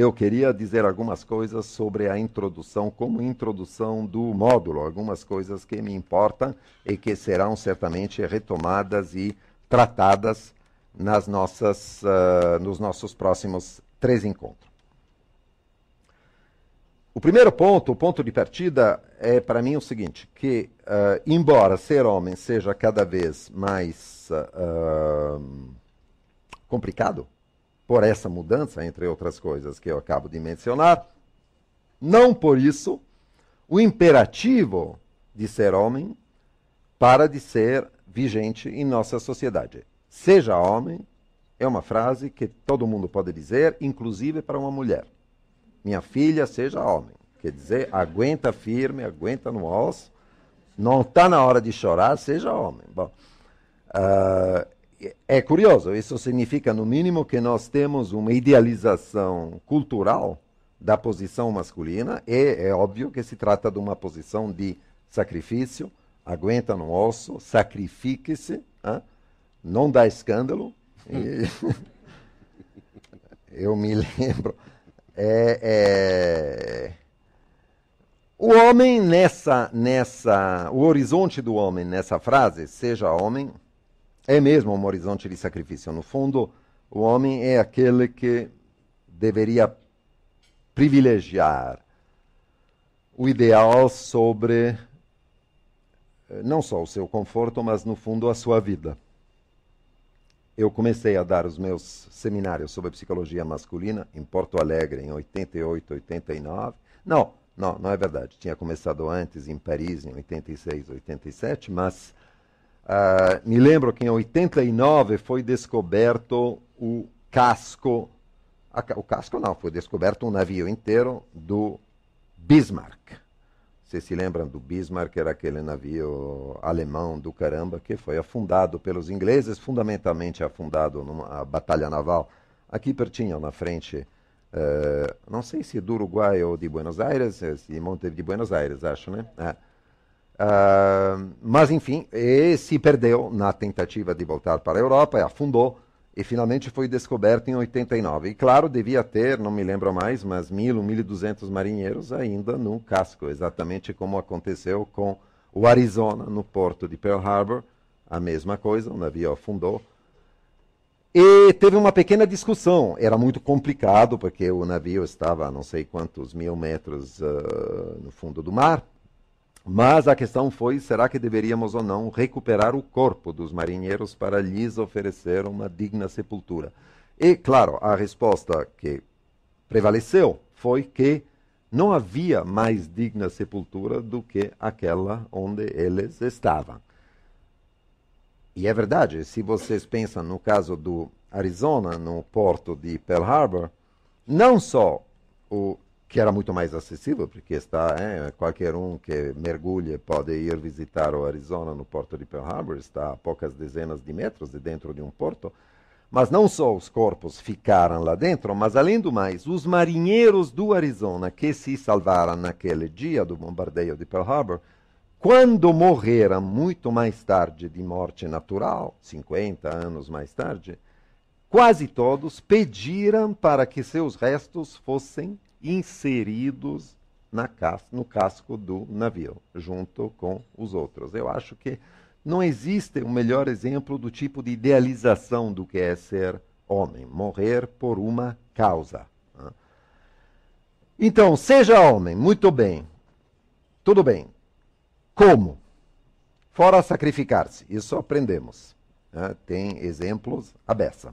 eu queria dizer algumas coisas sobre a introdução, como introdução do módulo, algumas coisas que me importam e que serão certamente retomadas e tratadas nas nossas, uh, nos nossos próximos três encontros. O primeiro ponto, o ponto de partida, é para mim o seguinte: que, uh, embora ser homem seja cada vez mais uh, complicado, por essa mudança, entre outras coisas que eu acabo de mencionar, não por isso o imperativo de ser homem para de ser vigente em nossa sociedade. Seja homem é uma frase que todo mundo pode dizer, inclusive para uma mulher. Minha filha, seja homem. Quer dizer, aguenta firme, aguenta no osso, não está na hora de chorar, seja homem. Bom, uh, é curioso, isso significa, no mínimo, que nós temos uma idealização cultural da posição masculina, e é óbvio que se trata de uma posição de sacrifício, aguenta no osso, sacrifique-se, não dá escândalo. E... eu me lembro. É, é... O homem nessa, nessa, o horizonte do homem nessa frase, seja homem, é mesmo um horizonte de sacrifício. No fundo, o homem é aquele que deveria privilegiar o ideal sobre eh, não só o seu conforto, mas no fundo a sua vida. Eu comecei a dar os meus seminários sobre psicologia masculina em Porto Alegre em 88, 89. Não, não, não é verdade. Tinha começado antes em Paris em 86, 87, mas Uh, me lembro que em 89 foi descoberto o casco, o casco não, foi descoberto um navio inteiro do Bismarck. Vocês se lembram do Bismarck, era aquele navio alemão do caramba que foi afundado pelos ingleses, fundamentalmente afundado numa batalha naval aqui pertinho, na frente, uh, não sei se do Uruguai ou de Buenos Aires, eh, se Monte de Buenos Aires, acho, né? Uh, Uh, mas, enfim, se perdeu na tentativa de voltar para a Europa, afundou e finalmente foi descoberto em 89. E, claro, devia ter, não me lembro mais, mas 1.000, 1.200 marinheiros ainda no casco, exatamente como aconteceu com o Arizona, no porto de Pearl Harbor, a mesma coisa, o navio afundou. E teve uma pequena discussão. Era muito complicado, porque o navio estava a não sei quantos mil metros uh, no fundo do mar. Mas a questão foi: será que deveríamos ou não recuperar o corpo dos marinheiros para lhes oferecer uma digna sepultura? E, claro, a resposta que prevaleceu foi que não havia mais digna sepultura do que aquela onde eles estavam. E é verdade, se vocês pensam no caso do Arizona, no porto de Pearl Harbor, não só o que era muito mais acessível, porque está é, qualquer um que mergulhe pode ir visitar o Arizona no porto de Pearl Harbor, está a poucas dezenas de metros de dentro de um porto. Mas não só os corpos ficaram lá dentro, mas além do mais, os marinheiros do Arizona que se salvaram naquele dia do bombardeio de Pearl Harbor, quando morreram muito mais tarde de morte natural, 50 anos mais tarde, quase todos pediram para que seus restos fossem inseridos no casco do navio, junto com os outros. Eu acho que não existe um melhor exemplo do tipo de idealização do que é ser homem, morrer por uma causa. Né? Então, seja homem, muito bem. Tudo bem. Como? Fora sacrificar-se, isso aprendemos. Né? Tem exemplos à beça.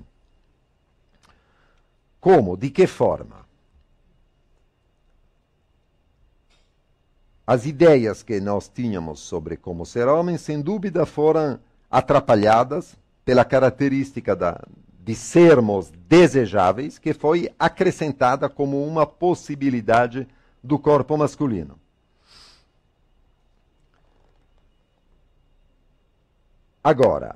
Como? De que forma? As ideias que nós tínhamos sobre como ser homem, sem dúvida, foram atrapalhadas pela característica da, de sermos desejáveis, que foi acrescentada como uma possibilidade do corpo masculino. Agora,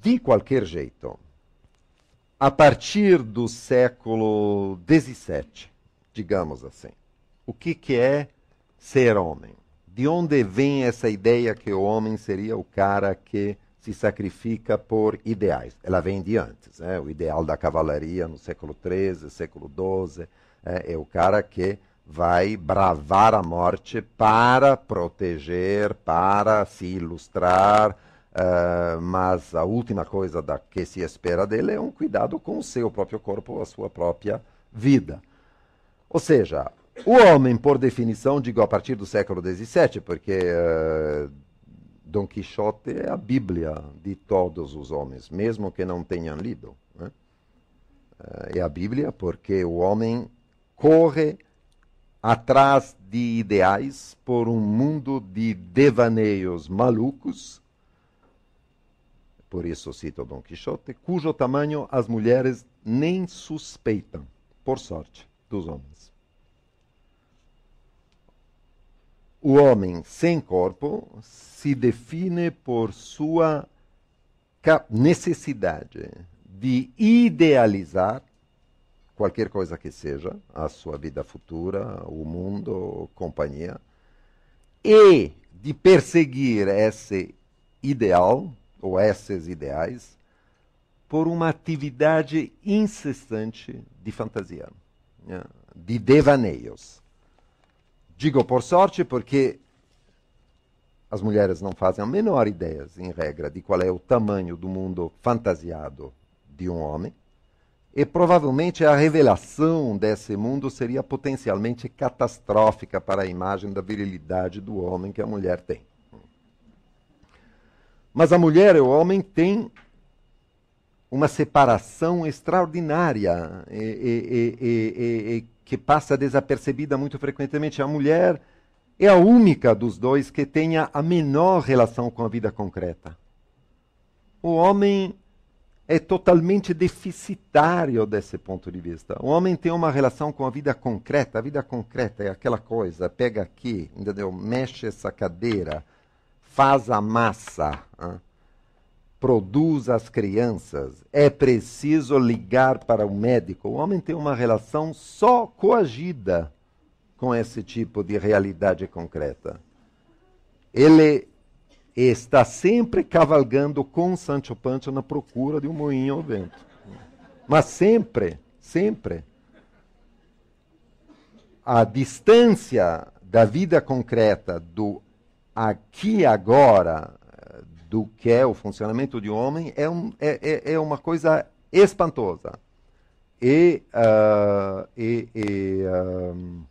de qualquer jeito, a partir do século XVII, digamos assim, o que, que é ser homem. De onde vem essa ideia que o homem seria o cara que se sacrifica por ideais? Ela vem de antes, né? o ideal da cavalaria no século XIII, século XII, é, né? é o cara que vai bravar a morte para proteger, para se ilustrar, Uh, mas a última coisa da, que se espera dele é um cuidado com o seu próprio corpo, a sua própria vida. Ou seja, o homem, por definição, digo a partir do século XVII, porque uh, eh, Dom Quixote é a Bíblia de todos os homens, mesmo que não tenham lido. Né? Uh, é a Bíblia porque o homem corre atrás de ideais por um mundo de devaneios malucos por isso cito Dom Quixote, cujo tamanho as mulheres nem suspeitam, por sorte, dos homens. O homem sem corpo se define por sua necessidade de idealizar qualquer coisa que seja, a sua vida futura, o mundo, companhia, e de perseguir esse ideal ou esses ideais por uma atividade incessante de fantasia, né, de devaneios. Digo por sorte porque as mulheres não fazem a menor ideia, em regra, de qual é o tamanho do mundo fantasiado de um homem. E provavelmente a revelação desse mundo seria potencialmente catastrófica para a imagem da virilidade do homem que a mulher tem. Mas a mulher e o homem têm uma separação extraordinária e, e, e, que passa desapercebida muito frequentemente. A mulher é a única dos dois que tenha a menor relação com a vida concreta. O homem é totalmente deficitário desse ponto de vista. O homem tem uma relação com a vida concreta. A vida concreta é aquela coisa, pega aqui, entendeu? Mexe essa cadeira, faz a massa. Hein? produz as crianças. É preciso ligar para o médico. O homem tem uma relação só coagida com esse tipo de realidade concreta. Ele está sempre cavalgando com Sancho Pancho na procura de um moinho ao vento. Mas sempre, sempre. A distância da vida concreta do aqui agora do que é o funcionamento de homem é, um, é, é, é uma coisa espantosa. E, uh, e, e, um, ah,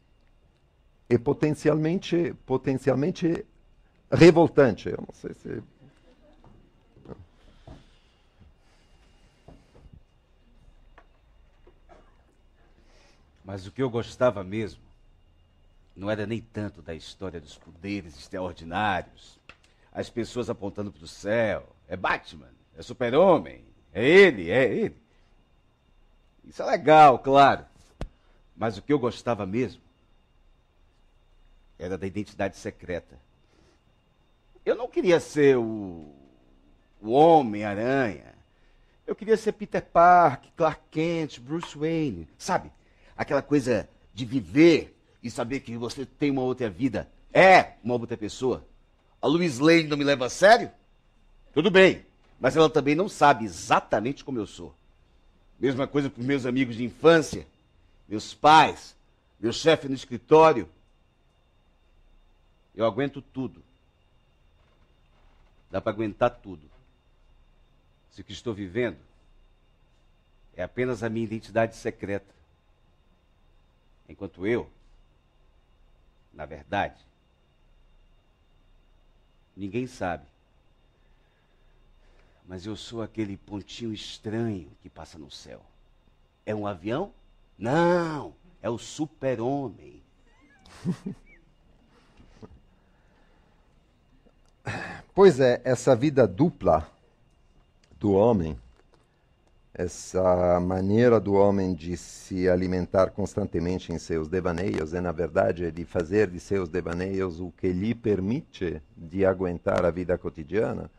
e potencialmente, potencialmente revoltante. Eu não sei se Mas o que eu gostava mesmo não era nem tanto da história dos poderes extraordinários, as pessoas apontando para o céu. É Batman, é Super-Homem, é ele, é ele. Isso é legal, claro. Mas o que eu gostava mesmo era da identidade secreta. Eu não queria ser o, o Homem-Aranha. Eu queria ser Peter Park, Clark Kent, Bruce Wayne. Sabe? Aquela coisa de viver e saber que você tem uma outra vida. É uma outra pessoa. A Luiz Lane não me leva a sério? Tudo bem, mas ela também não sabe exatamente como eu sou. Mesma coisa para meus amigos de infância, meus pais, meu chefe no escritório. Eu aguento tudo. Dá para aguentar tudo. Se o que estou vivendo é apenas a minha identidade secreta. Enquanto eu, na verdade, Ninguém sabe. Mas eu sou aquele pontinho estranho que passa no céu. É um avião? Não, é o super-homem. pois é, essa vida dupla do homem essa maneira do homem de se alimentar constantemente em seus devaneios é, na verdade, é de fazer de seus devaneios o que lhe permite de aguentar a vida cotidiana.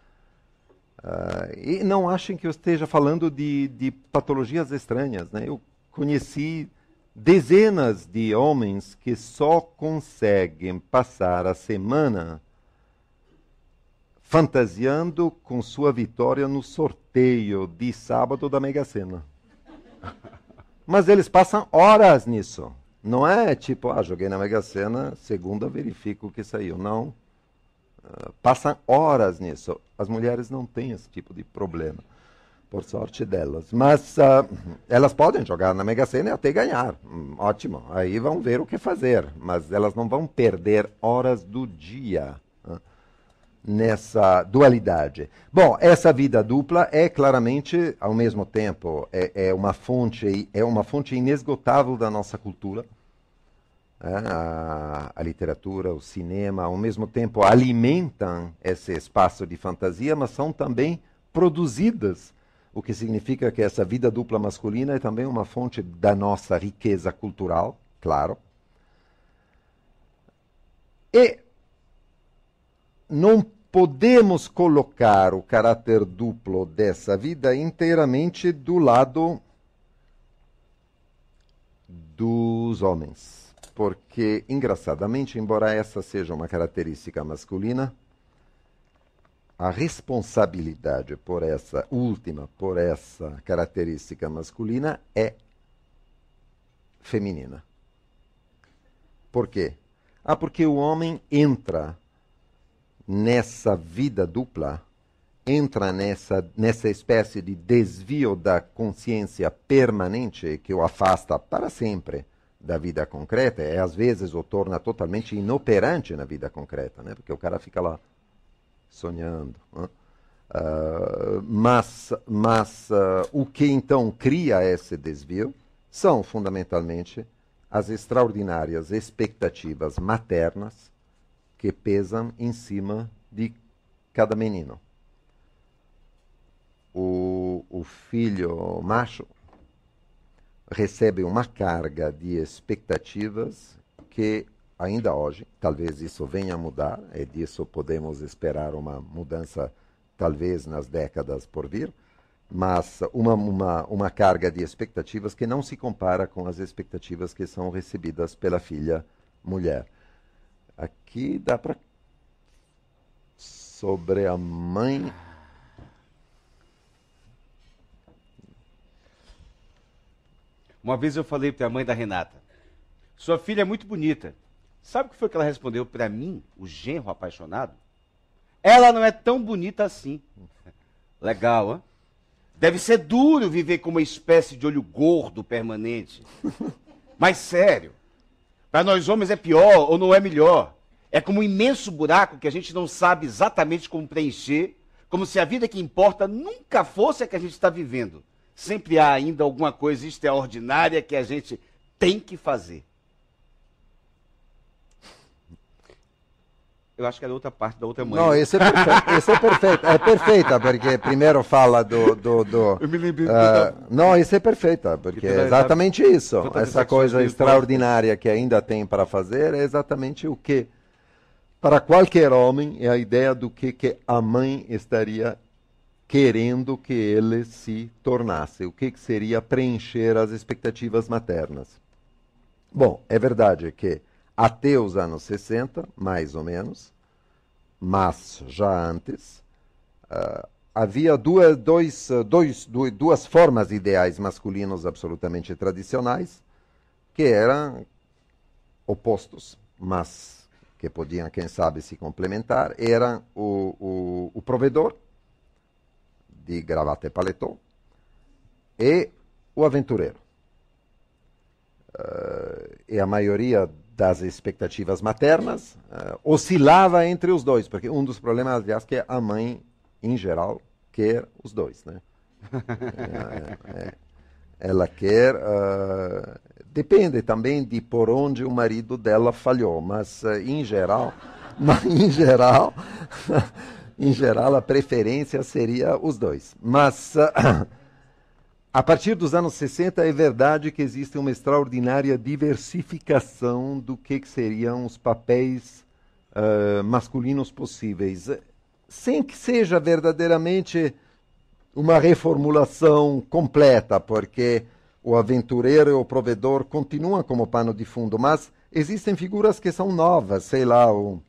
Uh, e não achem que eu esteja falando de, de patologias estranhas. Né? Eu conheci dezenas de homens que só conseguem passar a semana fantasiando com sua vitória no sorteio de sábado da Mega Sena. Mas eles passam horas nisso. Não é tipo, ah, joguei na Mega Sena, segunda verifico o que saiu. Não. Uh, passam horas nisso. As mulheres não têm esse tipo de problema, por sorte delas. Mas uh, elas podem jogar na Mega Sena e até ganhar. Hum, ótimo. Aí vão ver o que fazer. Mas elas não vão perder horas do dia nessa dualidade. Bom, essa vida dupla é claramente, ao mesmo tempo, é, é uma fonte é uma fonte inesgotável da nossa cultura. Né? A, a, literatura, o cinema, ao mesmo tempo alimentam esse espaço de fantasia, mas são também produzidas, o que significa que essa vida dupla masculina é também uma fonte da nossa riqueza cultural, claro. E não podemos colocar o caráter duplo dessa vida inteiramente do lado dos homens. Porque, engraçadamente, embora essa seja uma característica masculina, a responsabilidade por essa última, por essa característica masculina é feminina. Por quê? Ah, porque o homem entra nessa vida dupla, entra nessa, nessa espécie de desvio da consciência permanente que o afasta para sempre da vida concreta e é, às vezes o torna totalmente inoperante na vida concreta, né? porque o cara fica lá sonhando. Né? Uh, mas mas uh, o que então cria esse desvio são fundamentalmente as extraordinárias expectativas maternas que pesam em cima de cada menino. O, o filho macho recebe uma carga de expectativas que ainda hoje, talvez isso venha a mudar, e disso podemos esperar uma mudança talvez nas décadas por vir, mas uma, uma, uma carga de expectativas que não se compara com as expectativas que são recebidas pela filha mulher. Aqui dá para. Sobre a mãe. Uma vez eu falei para a mãe da Renata: Sua filha é muito bonita. Sabe o que foi que ela respondeu para mim, o genro apaixonado? Ela não é tão bonita assim. Legal, hein? Deve ser duro viver com uma espécie de olho gordo permanente. Mas sério, para nós homens é pior ou não é melhor. É como um imenso buraco que a gente não sabe exatamente como preencher, como se a vida que importa nunca fosse a que a gente está vivendo. Sempre há ainda alguma coisa extraordinária que a gente tem que fazer. Eu acho que é da outra parte, da outra mãe. Não, né? esse é perfeito. esse é, perfeito. é perfeita, porque primeiro fala do. do, do eu me lembro. Uh, ah, da... Não, isso é perfeita, porque é exatamente isso. Essa coisa extraordinária que ainda tem para fazer é exatamente o que, para qualquer homem, é a ideia do que, que a mãe estaria querendo que ele se tornasse. O que, que seria preencher as expectativas maternas. Bom, é verdade que até os anos 60, mais ou menos, mas já antes, uh, havia duas, dois, dois, duas formas ideais masculinos absolutamente tradicionais, que eram opostos, mas que podiam, quem sabe, se complementar, eram o, o, o provedor, de gravata e paletó, e o aventureiro. Uh, e a maioria das expectativas maternas uh, oscilava entre os dois, porque um dos problemas, aliás, que a mãe, em geral, quer os dois, né? é, é, ela quer. Uh, depende também de por onde o marido dela falhou, mas uh, em geral, mas em geral, em geral a preferência seria os dois. Mas a partir dos anos 60, é verdade que existe uma extraordinária diversificação do que, que seriam os papéis uh, masculinos possíveis, sem que seja verdadeiramente uma reformulação completa, porque o aventureiro e o provedor continuam como pano de fundo, mas existem figuras que são novas, sei lá, o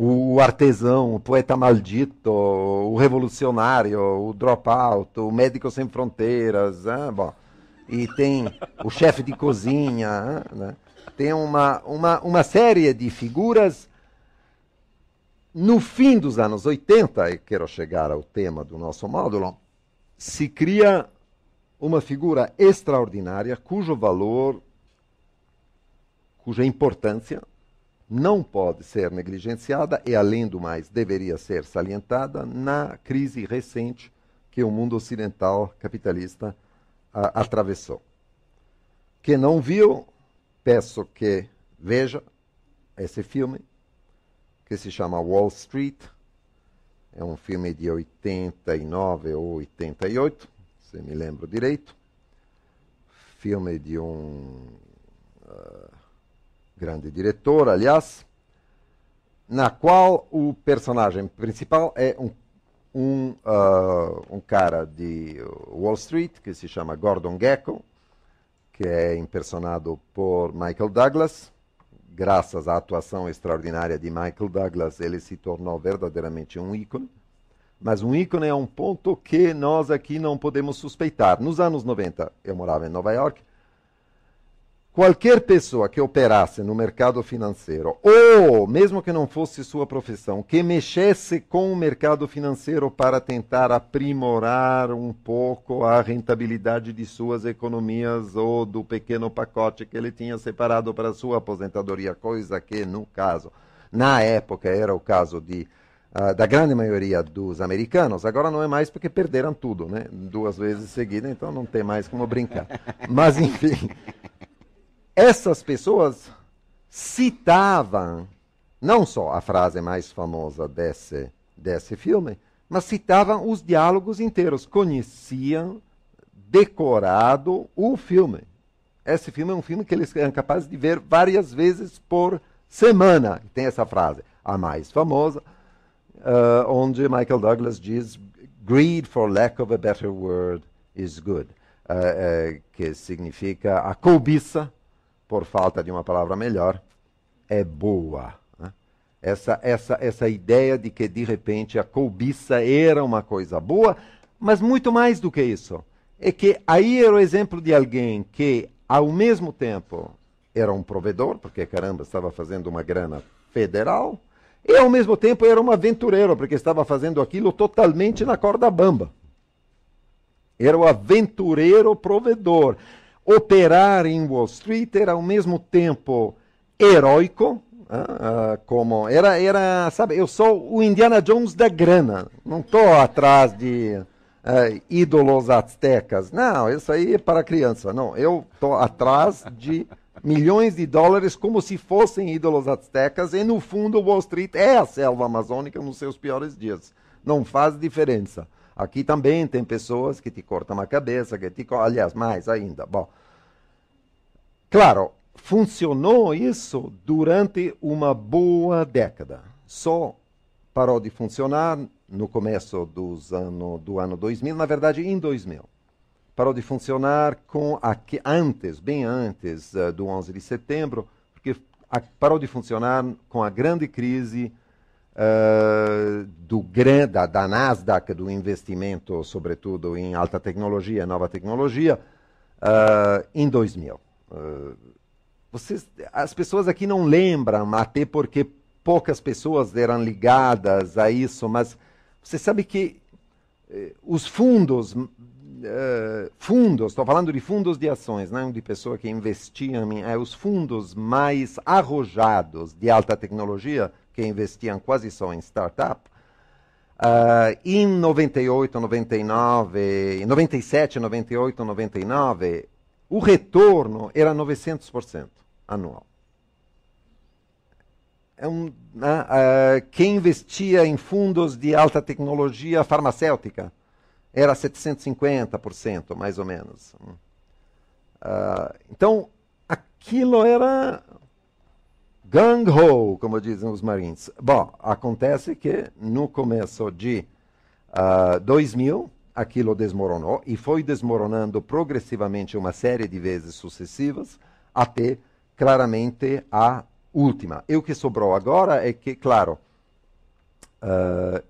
o artesão, o poeta maldito, o revolucionário, o dropout, o médico sem fronteiras, hein? Né, bom, e tem o chefe de cozinha, né, né? tem uma, uma, uma série de figuras no fim dos anos 80, e quero chegar ao tema do nosso módulo, se cria uma figura extraordinária cujo valor, cuja importância não pode ser negligenciada e, além do mais, deveria ser salientada na crise recente que o mundo ocidental capitalista a, atravessou. Quem não viu, peço que veja esse filme, que se chama Wall Street. É um filme de 89 ou 88, se me lembro direito. Filme de um. Uh, grande diretor, aliás, na qual o personagem principal é um, um, uh, um cara de Wall Street que se chama Gordon Gecko, que é impersonado por Michael Douglas. Graças à atuação extraordinária de Michael Douglas, ele se tornou verdadeiramente um ícone. Mas um ícone é um ponto que nós aqui não podemos suspeitar. Nos anos 90, eu morava em Nova York, qualquer pessoa que operasse no mercado financeiro, ou mesmo que não fosse sua profissão, que mexesse com o mercado financeiro para tentar aprimorar um pouco a rentabilidade de suas economias ou do pequeno pacote que ele tinha separado para sua aposentadoria, coisa que, no caso, na época era o caso de ah, da grande maioria dos americanos, agora não é mais porque perderam tudo, né? Duas vezes seguida, então não tem mais como brincar. Mas, enfim, essas pessoas citavam não só a frase mais famosa desse, desse filme, mas citavam os diálogos inteiros, conheciam decorado o filme. Esse filme é um filme que eles eram é capazes de ver várias vezes por semana. Tem essa frase, a mais famosa, uh, onde Michael Douglas diz: Greed, for lack of a better word, is good. Uh, uh, que significa a cobiça por falta de uma palavra melhor, é boa. Né? Essa, essa, essa ideia de que, de repente, a cobiça era uma coisa boa, mas muito mais do que isso. É que aí era o exemplo de alguém que, ao mesmo tempo, era um provedor, porque, caramba, estava fazendo uma grana federal, e, ao mesmo tempo, era um aventureiro, porque estava fazendo aquilo totalmente na corda bamba. Era o aventureiro provedor operar em Wall Street era ao mesmo tempo heróico, né, ah, como era, era, sabe, eu sou o Indiana Jones da grana, não estou atrás de eh, ídolos aztecas, não, isso aí é para criança, não, eu estou atrás de milhões de dólares como se fossem ídolos aztecas e no fundo Wall Street é a selva amazônica nos seus piores dias, não faz diferença. Aqui também tem pessoas que te cortam a cabeça, que te aliás, mais ainda. Bom, claro, funcionou isso durante uma boa década. Só parou de funcionar no começo dos ano, do ano 2000, na verdade em 2000. Parou de funcionar com a, antes, bem antes uh, do 11 de setembro, porque a, parou de funcionar com a grande crise uh, do grande da, da Nasdaq, do investimento, sobretudo em alta tecnologia, nova tecnologia, uh, em 2000. Uh, ah, vocês, as pessoas aqui não lembram, até porque poucas pessoas eram ligadas a isso, mas você sabe que eh, os fundos, eh, fundos, estou falando de fundos de ações, não de pessoa que investiam, é os fundos mais arrojados de alta tecnologia que investiam quase só em startup. Uh, em 98, 99, 97, 98, 99, o retorno era 900% anual. É um, uh, uh, quem investia em fundos de alta tecnologia farmacêutica era 750%, mais ou menos. Uh, então, aquilo era Gang ho, como dizem os marines. Bom, acontece que no começo de uh, ah, 2000, aquilo desmoronou e foi desmoronando progressivamente uma série de vezes sucessivas até claramente a última. E o que sobrou agora é que, claro, uh,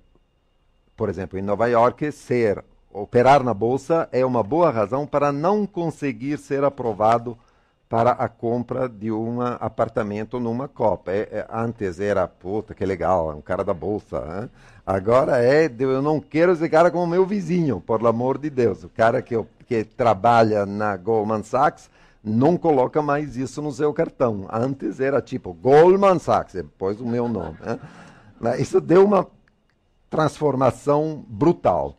por exemplo, em Nova York, ser operar na bolsa é uma boa razão para não conseguir ser aprovado para a compra de um apartamento numa Copa. É, é, antes era, puta, que legal, é um cara da bolsa. Hein? Né? Agora é, eu não quero esse cara como meu vizinho, por amor de Deus. O cara que, que trabalha na Goldman Sachs não coloca mais isso no seu cartão. Antes era tipo Goldman Sachs, depois o meu nome. Hein? Né? Isso deu uma transformação brutal.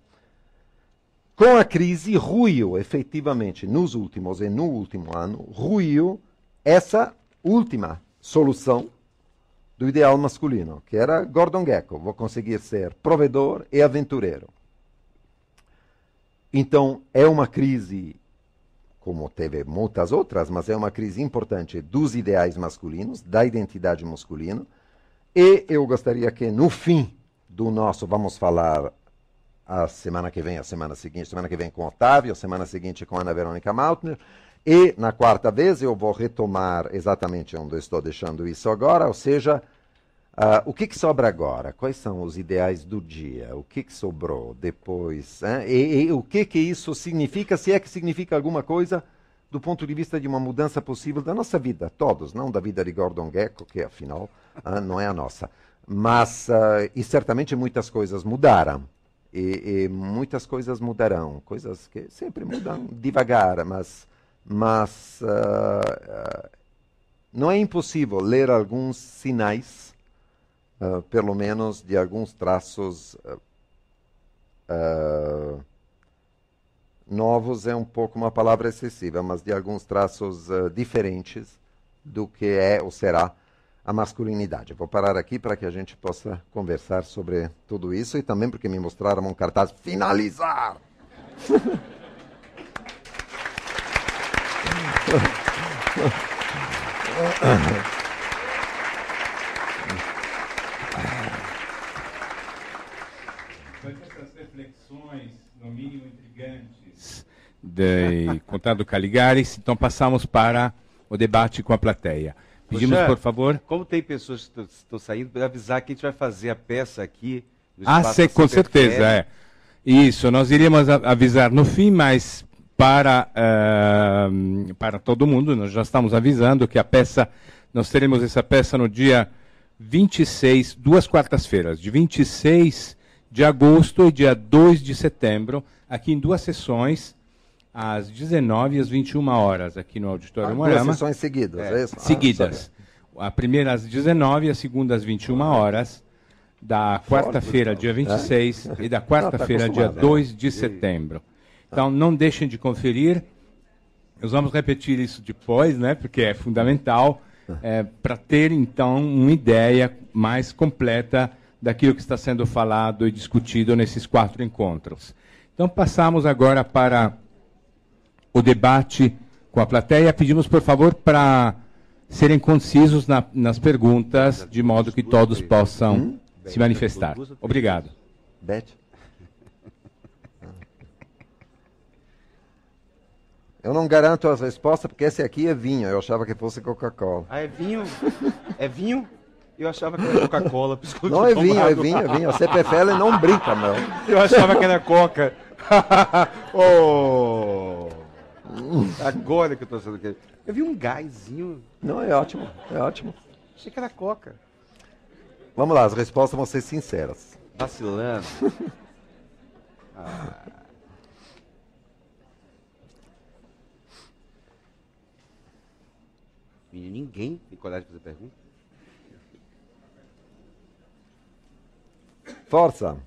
Com a crise, ruiu, efetivamente, nos últimos e no último ano, ruiu essa última solução do ideal masculino, que era Gordon Gekko, vou conseguir ser provedor e aventureiro. Então, é uma crise, como teve muitas outras, mas é uma crise importante dos ideais masculinos, da identidade masculina, e eu gostaria que no fim do nosso, vamos falar a semana que vem, a semana seguinte, semana que vem com Otávio, a semana seguinte com Ana Verônica Maltner. E na quarta vez eu vou retomar exatamente onde eu estou deixando isso agora, ou seja, uh, o que, que, sobra agora? Quais são os ideais do dia? O que, que sobrou depois? Né? E, e, o que, que isso significa, se é que significa alguma coisa do ponto de vista de uma mudança possível da nossa vida, todos, não da vida de Gordon Gekko, que afinal uh, não é a nossa. Mas, uh, e certamente muitas coisas mudaram. E, e, muitas coisas mudarão, coisas que sempre mudam devagar, mas, mas uh, uh, não é impossível ler alguns sinais, uh, pelo menos de alguns traços novos é um pouco uma palavra excessiva, mas de alguns traços diferentes do que é ou será a masculinidade. vou parar aqui para que a gente possa conversar sobre tudo isso e também porque me mostraram um cartaz finalizar. essas reflexões, no mínimo intrigantes, de Contado Caligares, então passamos para o debate com a plateia. Pedimos, Poxa, por favor. Como tem pessoas que estão saindo, para avisar que a gente vai fazer a peça aqui. ah, se, com certeza, Fé. é. Isso, nós iríamos avisar no fim, mas para, uh, para todo mundo, nós já estamos avisando que a peça, nós teremos essa peça no dia 26, duas quartas-feiras, de 26 de agosto e dia 2 de setembro, aqui em duas sessões, às 19 e às 21 horas aqui no Auditório ah, Morama. sessões seguidas, é, é isso? Ah, seguidas. Ah, a primeira às 19 e a segunda às 21 horas, da quarta-feira, dia 26, é? e da tá quarta-feira, é. tá dia 2 de setembro. Então, não deixem de conferir. Nós vamos repetir isso depois, né? Porque é fundamental é, para ter, então, uma ideia mais completa daquilo que está sendo falado e discutido nesses quatro encontros. Então, passamos agora para o debate com a plateia. Pedimos, por favor, para serem concisos na, nas perguntas, de modo que todos possam hum? se manifestar. Obrigado. Bete? Eu não garanto as respostas, porque esse aqui é vinho. Eu achava que fosse Coca-Cola. Ah, é vinho? É vinho? Eu achava que era Coca-Cola. Não é vinho, é vinho, é vinho. A CPFL não brinca, não. Eu achava que era Coca. oh! Agora que eu tô sendo querido. É. Eu vi um gásinho. Não, é ótimo, é ótimo. Achei que era coca. Vamos lá, as respostas vão ser sinceras. Vacilando. ah. Menino, ninguém tem coragem de fazer pergunta. Força.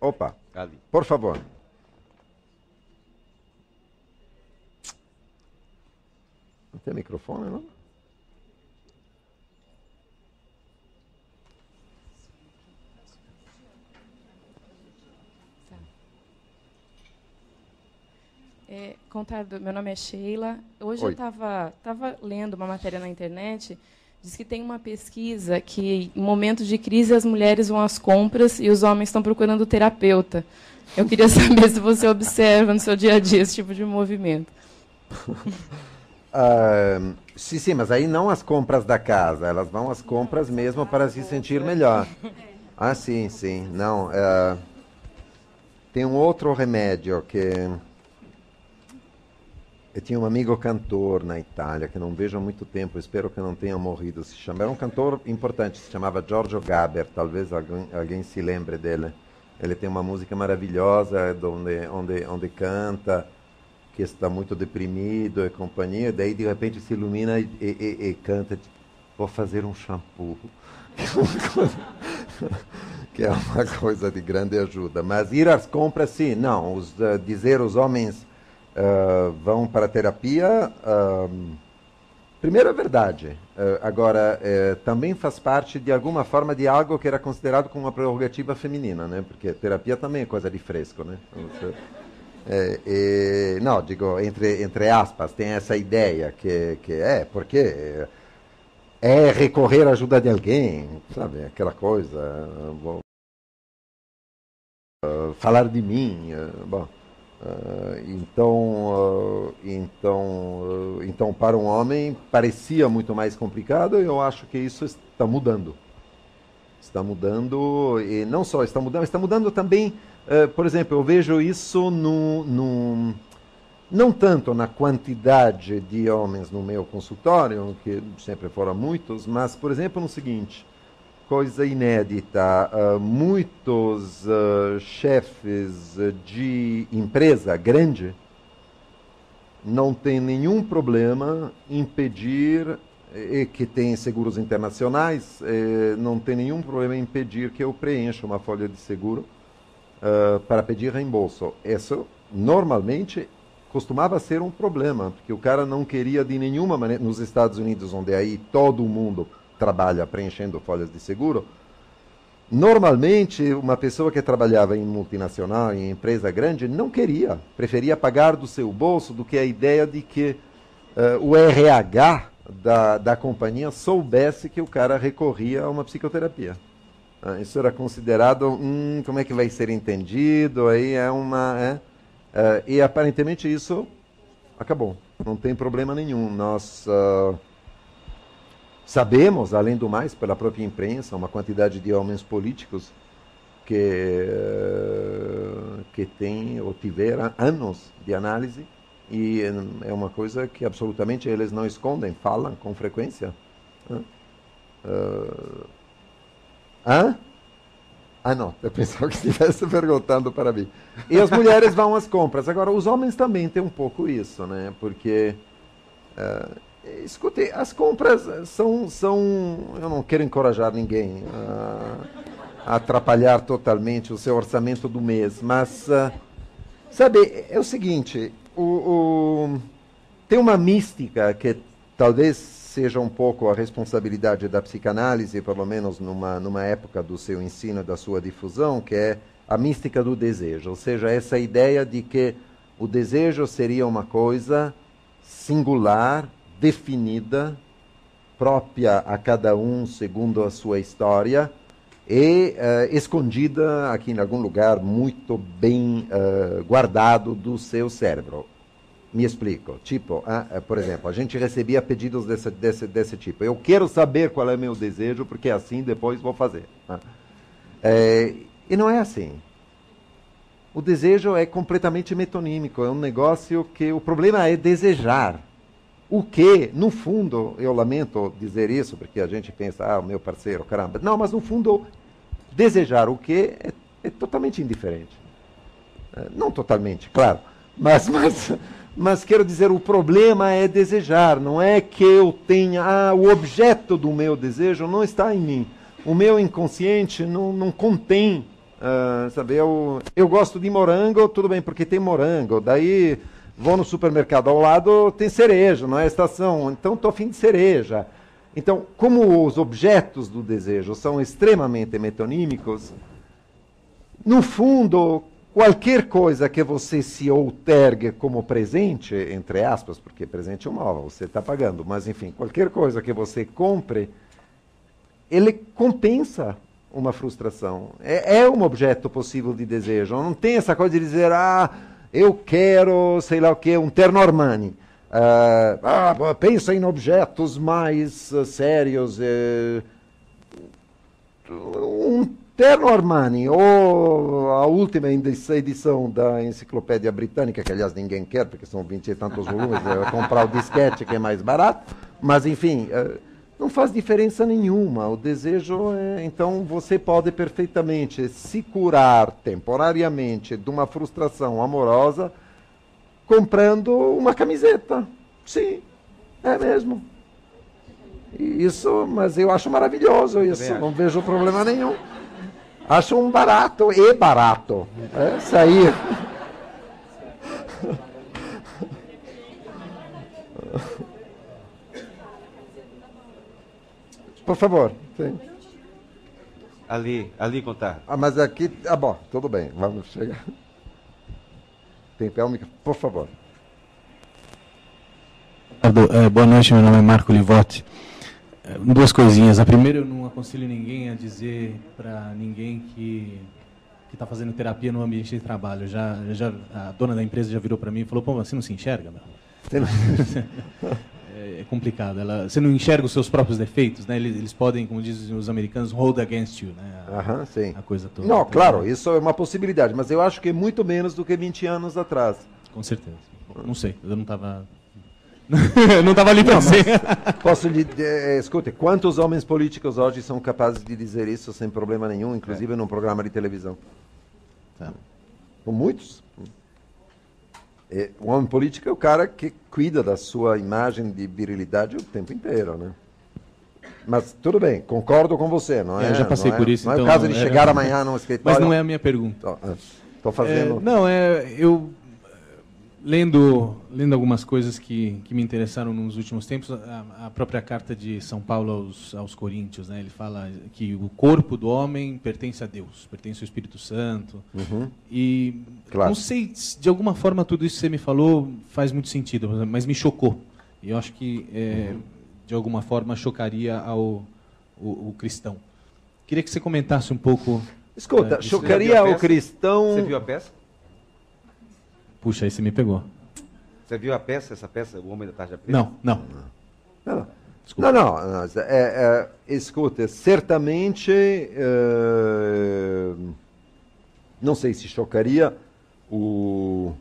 Opa. Ali. Por favor. Não tem microfone, não? Tá. É, contar do, meu nome é Sheila. Hoje Oi. eu estava tava lendo uma matéria na internet. Diz que tem uma pesquisa que, em momentos de crise, as mulheres vão às compras e os homens estão procurando terapeuta. Eu queria saber se você observa no seu dia a dia esse tipo de movimento. Uh, sim, sim, mas aí não as compras da casa, elas vão às compras mesmo para se sentir melhor. Ah, sim, sim. Não, uh, tem um outro remédio que. Eu tinha um amigo cantor na Itália, que não vejo há muito tempo, espero que não tenha morrido. Se chama, era um cantor importante, se chamava Giorgio Gaber, talvez alguém, alguém se lembre dele. Ele tem uma música maravilhosa, é onde, onde, onde canta que está muito deprimido e é companhia, daí de repente se ilumina e, e, e canta, tipo, vou fazer um shampoo. É que é uma coisa de grande ajuda. Mas ir às compras, sim, não. Os, uh, dizer os homens uh, vão para a terapia, uh, primeiro é verdade. Eh, agora, também faz parte de alguma forma de algo que era considerado como uma prerrogativa feminina, né? Porque terapia também é coisa de fresco, né? Você... É, não, digo, entre, entre aspas, tem essa ideia que, que é, porque é recorrer à ajuda de alguém, sabe? Aquela coisa. Ah, falar de mim. Ah, bom, ah, então, então, então, para um homem parecia muito mais complicado e eu acho que isso está mudando. Está mudando, e não só está mudando, está mudando também, eh, por exemplo, eu vejo isso no, no, não tanto na quantidade de homens no meu consultório, que sempre foram muitos, mas, por exemplo, no seguinte, coisa inédita, uh, muitos uh, chefes de empresa grande não têm nenhum problema em pedir e que tem seguros internacionais, eh, não tem nenhum problema em pedir que eu preencha uma folha de seguro uh, para pedir reembolso. Isso normalmente costumava ser um problema, porque o cara não queria de nenhuma maneira. Nos Estados Unidos, onde aí todo mundo trabalha preenchendo folhas de seguro, Normalmente, uma pessoa que trabalhava em multinacional, em empresa grande, não queria, preferia pagar do seu bolso do que a ideia de que uh, o RH da, da companhia soubesse que o cara recorria a uma psicoterapia. Ah, isso era considerado, hum, como é que vai ser entendido? Aí é uma. É, é e aparentemente isso acabou. Não tem problema nenhum. Nós uh, sabemos, além do mais, pela própria imprensa, uma quantidade de homens políticos que, uh, que têm ou tiveram anos de análise e é uma coisa que absolutamente eles não escondem, falam com frequência. Hã? Ah, não, eu pensava que estivesse perguntando para mim. E as mulheres vão às compras. Agora, os homens também têm um pouco isso, né? Porque. Uh, escute, as compras são, são. Eu não quero encorajar ninguém a, a atrapalhar totalmente o seu orçamento do mês, mas. Uh, sabe, é o seguinte: o, o, tem uma mística que talvez seja um pouco a responsabilidade da psicanálise, pelo menos numa, numa época do seu ensino e da sua difusão, que é a mística do desejo, ou seja, essa ideia de que o desejo seria uma coisa singular, definida, própria a cada um segundo a sua história, e uh, escondida aqui em algum lugar muito bem uh, guardado do seu cérebro. Me explico. Tipo, ah, eh, por exemplo, a gente recebia pedidos desse, desse, desse tipo. Eu quero saber qual é meu desejo, porque assim depois vou fazer. É, e não é assim. O desejo é completamente metonímico. É um negócio que o problema é desejar. O que, no fundo, eu lamento dizer isso, porque a gente pensa, ah, o meu parceiro, caramba. Não, mas no fundo desejar o que é, é, totalmente indiferente. É, não totalmente, claro, mas, mas, mas quero dizer, o problema é desejar, não é que eu tenha. Ah, o objeto do meu desejo não está em mim. O meu inconsciente não, não contém. Uh, sabe, eu, eu gosto de morango, tudo bem, porque tem morango. Daí vou no supermercado ao lado, tem cereja, não é estação. Então estou afim de cereja. Então, como os objetos do desejo são extremamente metonímicos, no fundo, qualquer coisa que você se outergue como presente, entre aspas, porque presente é uma alva, você está pagando, mas enfim, qualquer coisa que você compre, ele compensa uma frustração. É, é um objeto possível de desejo. Não tem essa coisa de dizer, ah, eu quero, sei lá o que, um terno Armani ah, ah pensa em objetos mais ah, sérios. Eh, um terno Armani ou a última edição da Enciclopédia Britânica, que aliás ninguém quer, porque são 20 e tantos volumes, é comprar o disquete que é mais barato, mas enfim, ah, não faz diferença nenhuma. O desejo é. Então você pode perfeitamente se curar temporariamente de uma frustração amorosa comprando uma camiseta. Sim, é mesmo. Isso, mas eu acho maravilhoso isso. Não vejo problema nenhum. Acho um barato e barato. É, isso aí. Por favor. Sim. Ali, ali contar. Ah, mas aqui. Ah, bom, tudo bem. Vamos chegar. Tem o microfone, por favor. Eh, boa noite, meu nome é Marco Livotti. Eh, duas coisinhas. A primeira, eu não aconselho ninguém a dizer para ninguém que que está fazendo terapia no ambiente de trabalho. Já, já, a dona da empresa já virou para mim e falou: pô, você não se enxerga? Meu? é complicado. Ela, você não enxerga os seus próprios defeitos, né? Eles, eles podem, como dizem os americanos, hold against you, né? Aham, sim. a coisa toda. Não, claro, isso é uma possibilidade, mas eu acho que é muito menos do que 20 anos atrás. Com certeza. Não sei, eu não estava não estava ali para ser. Posso lhe. Eh, escute, quantos homens políticos hoje são capazes de dizer isso sem problema nenhum, inclusive é. num programa de televisão? Tá. Muitos. É, o homem político é o cara que cuida da sua imagem de virilidade o tempo inteiro, né? Mas tudo bem, concordo com você, não é? Eu é? já passei por é, isso, não então. é o então caso de chegar amanhã no escritório. Mas não é a minha pergunta. Estou é, fazendo. É, não, é. Eu. Lendo, lendo algumas coisas que, que me interessaram nos últimos tempos, a, a própria carta de São Paulo aos, aos Coríntios, né? ele fala que o corpo do homem pertence a Deus, pertence ao Espírito Santo. Uhum. E Claro. Não sei, de alguma forma, tudo isso que você me falou faz muito sentido, mas me chocou. E eu acho que, é, de alguma forma, chocaria ao, o, o, cristão. Queria que você comentasse um pouco. Escuta, é, chocaria o cristão. Você viu a peça? Puxa, aí você me pegou. Você viu a peça, essa peça, O Homem da Tarja é Preta? Não, não. Não, não. Desculpa. Não, não. não é, é, escuta, certamente. É, não sei se chocaria o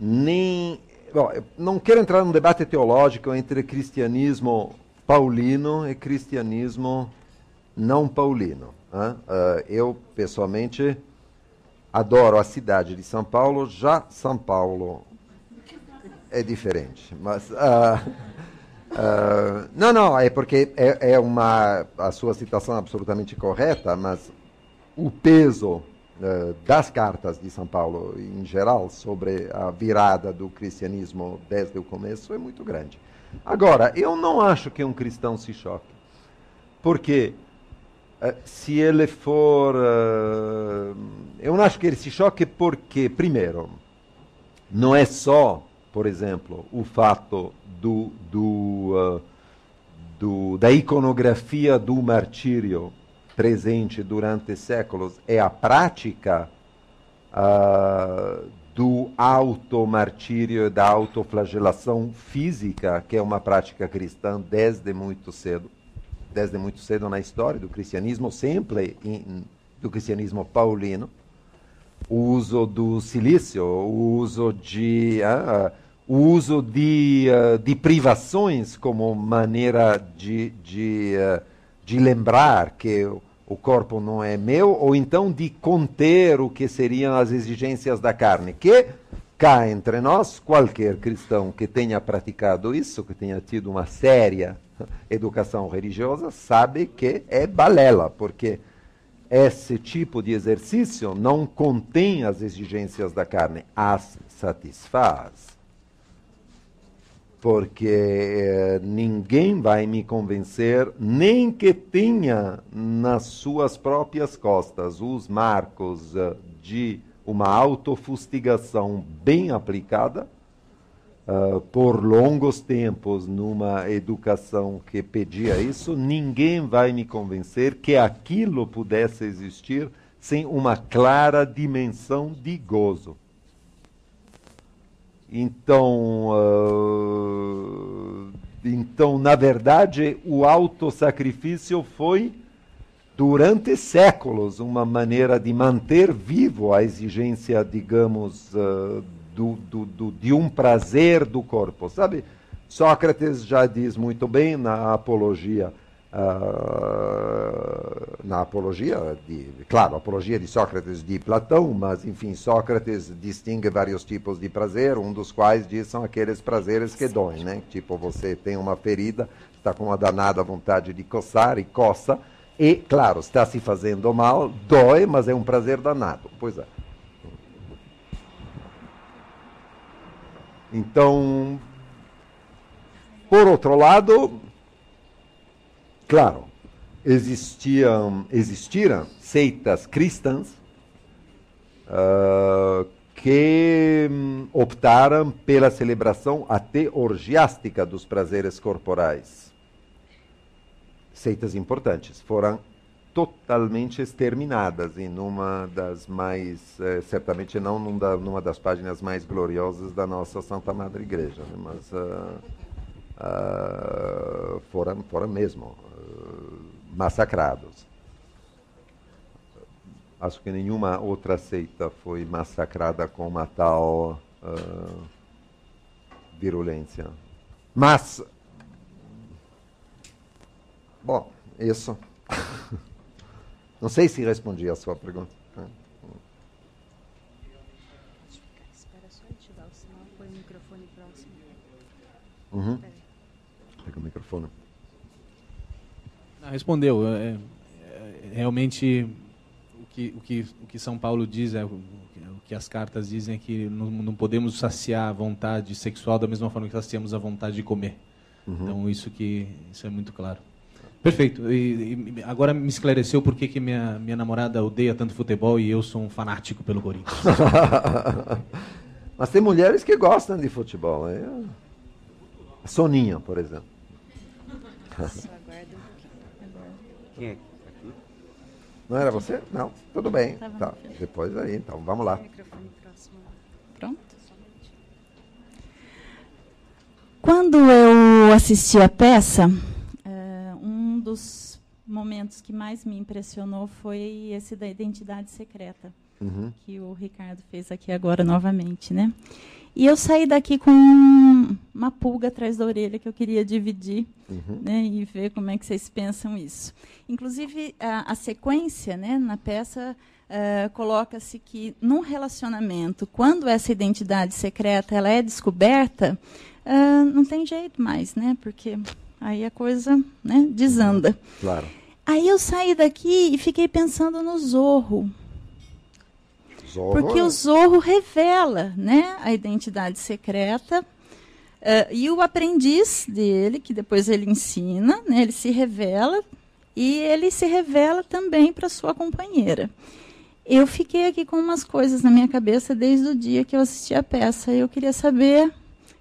nem bom, não quero entrar num debate teológico entre cristianismo paulino e cristianismo não paulino. Né? Ah, eu pessoalmente adoro a cidade de São Paulo, já São Paulo é diferente, mas uh, Uh, não, não, é porque é, é, uma. A sua citação absolutamente correta, mas o peso eh, das cartas de São Paulo em geral sobre a virada do cristianismo desde o começo é muito grande. Agora, eu não acho que um cristão se choque, porque eh, se ele for. Eh, eu não acho que ele se choque porque, primeiro, não é só, por exemplo, o fato do, do, do da iconografia do martírio presente durante séculos é a prática uh, do automartírio, da autoflagelação física, que é uma prática cristã desde muito cedo, desde muito cedo na história do cristianismo, sempre do cristianismo paulino, o uso do silício, o uso de uh, o uso de, uh, de privações como maneira de, de uh, de lembrar que o corpo não é meu, ou então de conter o que seriam as exigências da carne, que cá entre nós, qualquer cristão que tenha praticado isso, que tenha tido uma séria educação religiosa, sabe que é balela, porque esse tipo de exercício não contém as exigências da carne, as satisfaz porque eh, ninguém vai me convencer, nem que tenha nas suas próprias costas os marcos eh, de uma autofustigação bem aplicada, uh, por longos tempos numa educação que pedia isso, ninguém vai me convencer que aquilo pudesse existir sem uma clara dimensão de gozo. Então, uh, então, na verdade, o autossacrifício foi, durante séculos, uma maneira de manter vivo a exigência, digamos, uh, do, do, do, de um prazer do corpo. Sabe, Sócrates já diz muito bem na apologia ah, na apologia, claro, apologia de Sócrates de Platão, mas enfim, Sócrates distingue vários tipos de prazer, um dos quais diz são aqueles prazeres que doem, né? Tipo, você tem uma ferida, está com uma danada vontade de coçar e coça, e, claro, está se fazendo mal, dói, mas é um prazer danado. Pois é. Então, por outro lado, Claro, existiam, existiram seitas cristãs uh, que hum, optaram pela celebração até orgiástica dos prazeres corporais. Seitas importantes foram totalmente exterminadas em uma das mais, eh, certamente não numa, numa, das páginas mais gloriosas da nossa Santa Madre Igreja, né? mas uh, uh, foram, foram mesmo massacrados. Acho que nenhuma outra seita foi massacrada com uma tal uh, virulência. Mas, bom, isso. Não sei se respondi a sua pergunta. Uhum. Pega o microfone. Ah, respondeu. É, é, é, realmente, o que, o, que, o que São Paulo diz, é, o que as cartas dizem é que não, não, podemos saciar a vontade sexual da mesma forma que saciamos a vontade de comer. Uhum. Então, isso, que, isso é muito claro. Perfeito. E, e, agora me esclareceu por que, que minha, minha namorada odeia tanto futebol e eu sou um fanático pelo Corinthians. Mas tem mulheres que gostam de futebol. É... Soninha, por exemplo. Quem é tá aqui? Não era você? Não. Tudo bem. Tá, Depois aí, então. Vamos lá. Pronto. Quando eu assisti a peça, eh, um dos momentos que mais me impressionou foi esse da identidade secreta, uhum. que o Ricardo fez aqui agora novamente, né? E eu saí daqui com uma pulga atrás da orelha que eu queria dividir uhum. né, e ver como é que vocês pensam isso. Inclusive, a, a sequência né, na peça uh, coloca-se que, num relacionamento, quando essa identidade secreta ela é descoberta, uh, não tem jeito mais, né, porque aí a coisa né, desanda. Claro. Aí eu saí daqui e fiquei pensando no Zorro. Zorro, porque o né? Zorro revela né, a identidade secreta. Uh, e o aprendiz dele, que depois ele ensina, né, ele se revela e ele se revela também para sua companheira. Eu fiquei aqui com umas coisas na minha cabeça desde o dia que eu assisti a peça. Eu queria saber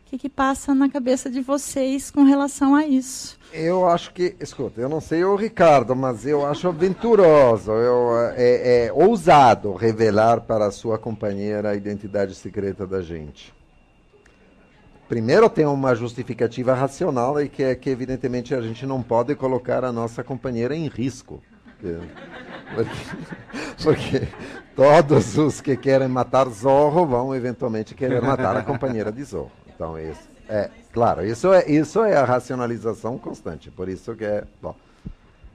o que, que passa na cabeça de vocês com relação a isso? Eu acho que, escuta, eu não sei o Ricardo, mas eu acho aventuroso, eu, é, é ousado revelar para a sua companheira a identidade secreta da gente. Primeiro tem uma justificativa racional e que é que evidentemente a gente não pode colocar a nossa companheira em risco. Porque, porque, todos os que querem matar Zorro vão eventualmente querer matar a companheira de Zorro. Então, isso, é, claro, isso é, isso é a racionalização constante, por isso que é, bom.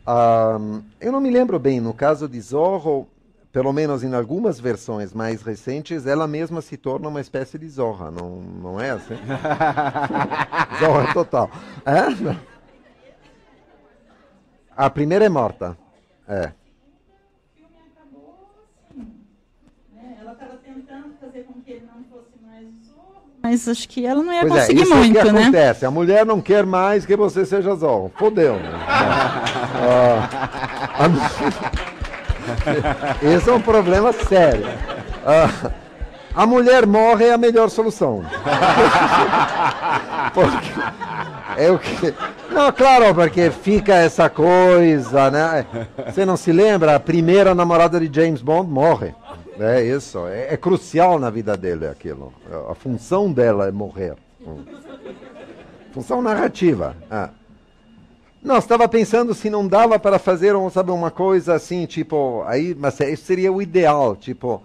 Um, eu não me lembro bem, no caso de Zorro, pelo menos em algumas versões mais recentes, ela mesma se torna uma espécie de Zorra, não, não é assim? zorra total. É? A primeira é morta. É. Mas acho que ela não ia é pois conseguir é, isso muito, é que né? acontece. A mulher não quer mais que você seja zol. Fodeu. Né? ah, a... Esse é um problema sério. Ah, a mulher morre é a melhor solução. porque é o que. Não, claro, porque fica essa coisa, né? Você não se lembra? A primeira namorada de James Bond morre. É isso. É, é, crucial na vida dele aquilo. A função dela é morrer. Função narrativa. Ah. Não, estava pensando se não dava para fazer um, sabe, uma coisa assim, tipo, aí, mas é, isso seria o ideal, tipo,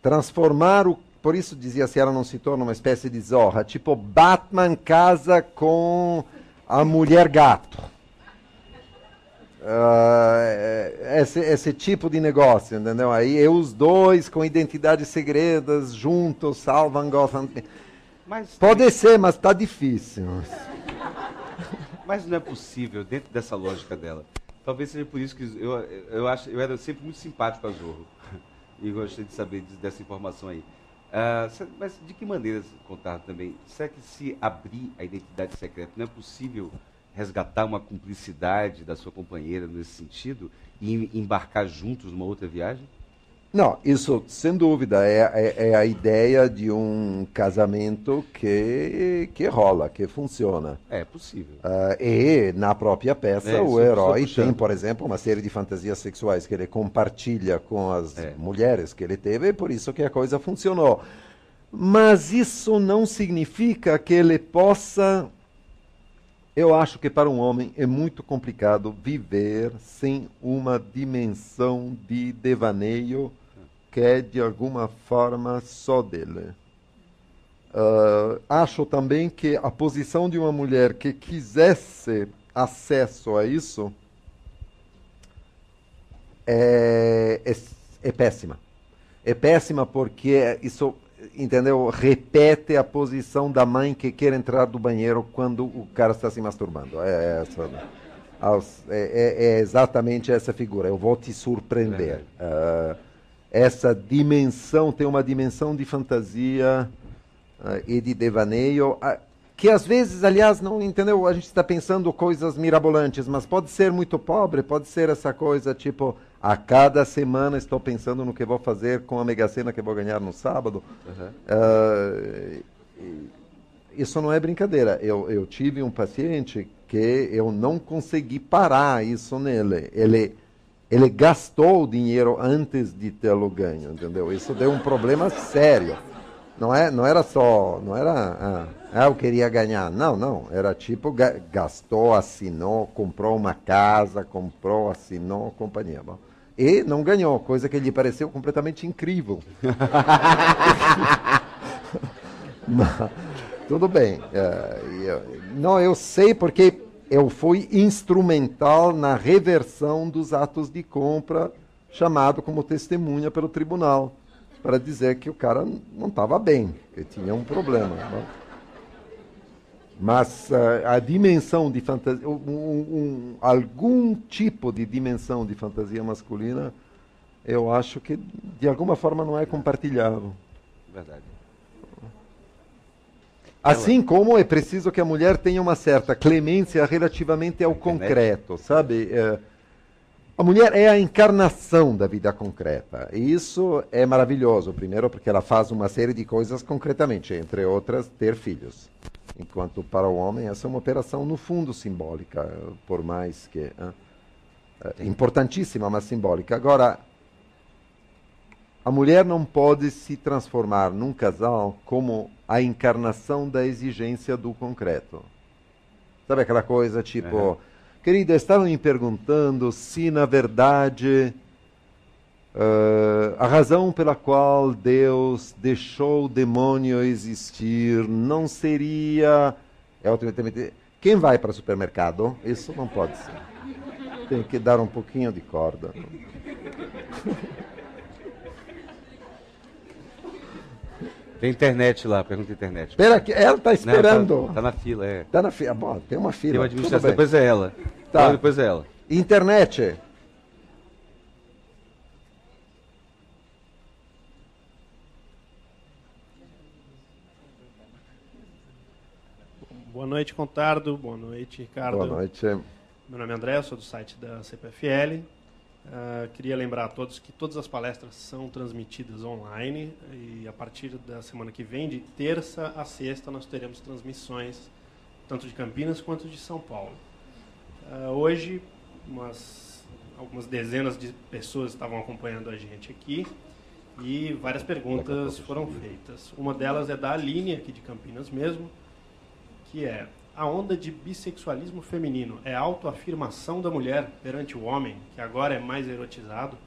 transformar o. Por isso dizia se ela não se torna uma espécie de zorra, tipo Batman casa com a mulher gato. Ah, é, é, esse, esse, tipo de negócio, entendeu? Aí eu os dois com identidades segredas juntos salvam Gotham. Mas Pode tem... ser, mas está difícil. Mas não é possível dentro dessa lógica dela. Talvez seja por isso que eu, eu, acho, eu era sempre muito simpático a Zorro. E gostei de saber dessa informação aí. Uh, mas de que maneira contar também? Será que se abrir a identidade secreta não é possível resgatar uma cumplicidade da sua companheira nesse sentido e embarcar juntos numa outra viagem? Não, isso sem dúvida é, é, é, a ideia de um casamento que, que rola, que funciona. É possível. Uh, e na própria peça é, o é herói tem, por exemplo, uma série de fantasias sexuais que ele compartilha com as é. mulheres que ele teve, e por isso que a coisa funcionou. Mas isso não significa que ele possa eu acho que para um homem é muito complicado viver sem uma dimensão de devaneio que é de alguma forma só dele. Uh, acho também que a posição de uma mulher que quisesse acesso a isso é, é, é péssima. É péssima porque isso entendeu? Repete a posição da mãe que quer entrar do banheiro quando o cara está se masturbando. É, é essa, é, é, é exatamente essa figura. Eu vou te surpreender. Uh, essa dimensão tem uma dimensão de fantasia uh, e de devaneio. Uh, que às vezes, aliás, não entendeu, a gente está pensando coisas mirabolantes, mas pode ser muito pobre, pode ser essa coisa tipo, a cada semana estou pensando no que vou fazer com a Mega Sena que vou ganhar no sábado. Uhum. Uh, isso não é brincadeira. Eu, eu tive um paciente que eu não consegui parar isso nele. Ele ele gastou o dinheiro antes de tê-lo ganho, entendeu? Isso deu um problema sério. Não, é, não era só. Não era. Ah, ah eu queria ganhar. Não, não. Era tipo, gastou, assinou, comprou uma casa, comprou, assinou, companhia. Bom, e não ganhou, coisa que lhe pareceu completamente incrível. Mas, tudo bem. É, não, eu sei porque eu fui instrumental na reversão dos atos de compra, chamado como testemunha pelo tribunal para dizer que o cara não estava bem, que tinha um problema. Né? Mas a, eh, a dimensão de fantasia, um, um, algum tipo de dimensão de fantasia masculina, eu acho que de alguma forma não é compartilhável. Verdade. Assim como é preciso que a mulher tenha uma certa clemência relativamente ao concreto, sabe? Eh, a mulher é a encarnação da vida concreta. E isso é maravilhoso, primeiro, porque ela faz uma série de coisas concretamente, entre outras, ter filhos. Enquanto para o homem essa é uma operação, no fundo, simbólica, por mais que. É importantíssima, mas simbólica. Agora, a mulher não pode se transformar num casal como a encarnação da exigência do concreto. Sabe aquela coisa tipo. Uhum Querida, estavam me perguntando se, na verdade, uh, a razão pela qual Deus deixou o demônio existir não seria. É ultimamente. Quem vai para o supermercado? Isso não pode ser. Tem que dar um pouquinho de corda. Tem internet lá, pergunta internet. Pera, ela está tá- esperando. Está tá na fila, é. Está na fila. Bom, tem uma fila. Tem uma administração, depois é ela. Tá. depois é ela. Internet. Boa noite, Contardo. Boa noite, Ricardo. Boa noite. Meu nome é André, sou do site da CPFL. Uh, ah, queria lembrar a todos que todas as palestras são transmitidas online e a partir da semana que vem, de terça a sexta, nós teremos transmissões tanto de Campinas quanto de São Paulo. Uh, hoje, umas, algumas dezenas de pessoas estavam acompanhando a gente aqui e várias perguntas foram feitas. Uma delas é da Aline, aqui de Campinas mesmo, que é: a onda de bissexualismo feminino é autoafirmação da mulher perante o homem, que agora é mais erotizado?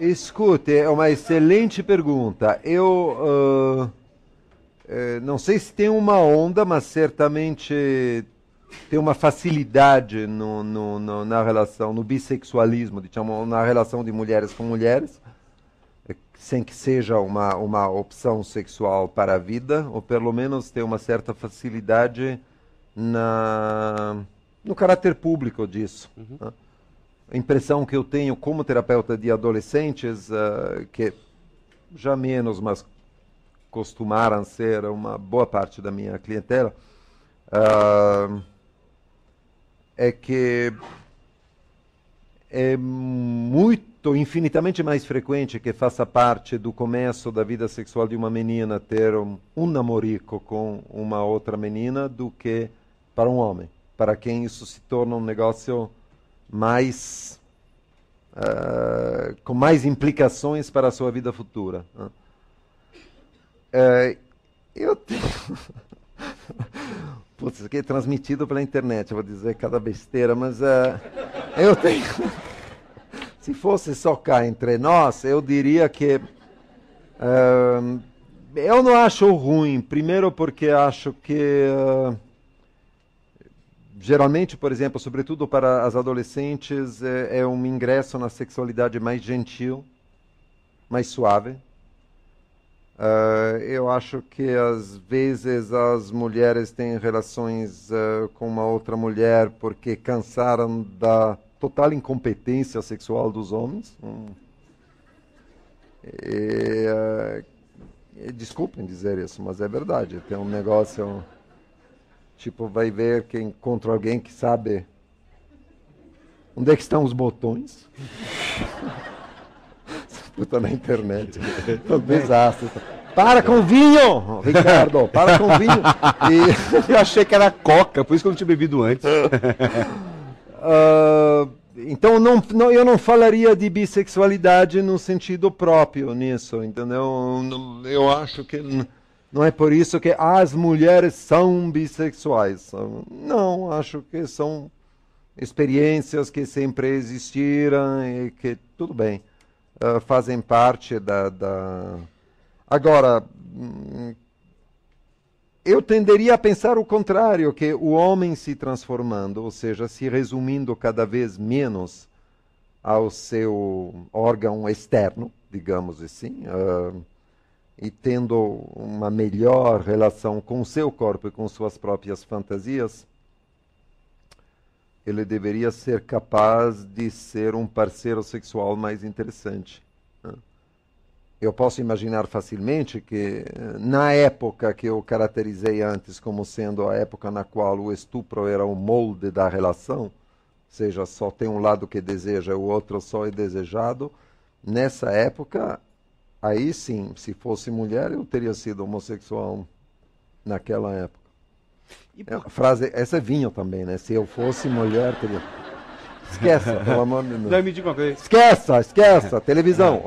Escute, é uma excelente pergunta. Eu uh, não sei se tem uma onda, mas certamente tem uma facilidade no, no, no, na relação, no bissexualismo, digamos, na relação de mulheres com mulheres, é, sem que seja uma, uma opção sexual para a vida, ou pelo menos tem uma certa facilidade na, no caráter público disso. Uhum. Né? impressão que eu tenho como terapeuta de adolescentes, uh, que já menos, mas costumaram ser uma boa parte da minha clientela, uh, é que é muito, infinitamente mais frequente que faça parte do começo da vida sexual de uma menina ter um, um namorico com uma outra menina do que para um homem, para quem isso se torna um negócio mais uh, com mais implicações para a sua vida futura. Uh, eu tenho. Putz, isso aqui é transmitido pela internet, eu vou dizer cada besteira, mas uh, eu tenho. Se fosse só cá entre nós, eu diria que. Ah, eu não acho ruim, primeiro porque acho que geralmente, por exemplo, sobretudo para as adolescentes, é, é um ingresso na sexualidade mais gentil, mais suave. Uh, eu acho que às vezes as mulheres têm relações uh, com uma outra mulher porque cansaram da total incompetência sexual dos homens. Hum. E, uh, e, desculpem dizer isso, mas é verdade. Tem um negócio. Um Tipo, vai ver que encontra alguém que sabe onde é que estão os botões. Puta na internet. Um desastre. Para com vinho, Ricardo, para com vinho. E... eu achei que era coca, por isso que eu não tinha bebido antes. uh, então, não, não, eu não falaria de bissexualidade no sentido próprio nisso, entendeu? Eu acho que não é por isso que as mulheres são bissexuais. Não, acho que são experiências que sempre existiram e que, tudo bem, uh, fazem parte da, da. Agora, hum, eu tenderia a pensar o contrário, que o homem se transformando, ou seja, se resumindo cada vez menos ao seu órgão externo, digamos assim. Uh, e tendo uma melhor relação com seu corpo e com suas próprias fantasias, ele deveria ser capaz de ser um parceiro sexual mais interessante. Eu posso imaginar facilmente que, na época que eu caracterizei antes como sendo a época na qual o estupro era o molde da relação, ou seja, só tem um lado que deseja, o outro só é desejado, nessa época Aí sim, se fosse mulher, eu teria sido homossexual naquela época. É, por... É, frase, essa é vinho também, né? Se eu fosse mulher, teria. Esqueça, pelo amor de Deus. Não, me diga uma coisa. Esqueça, esqueça, televisão.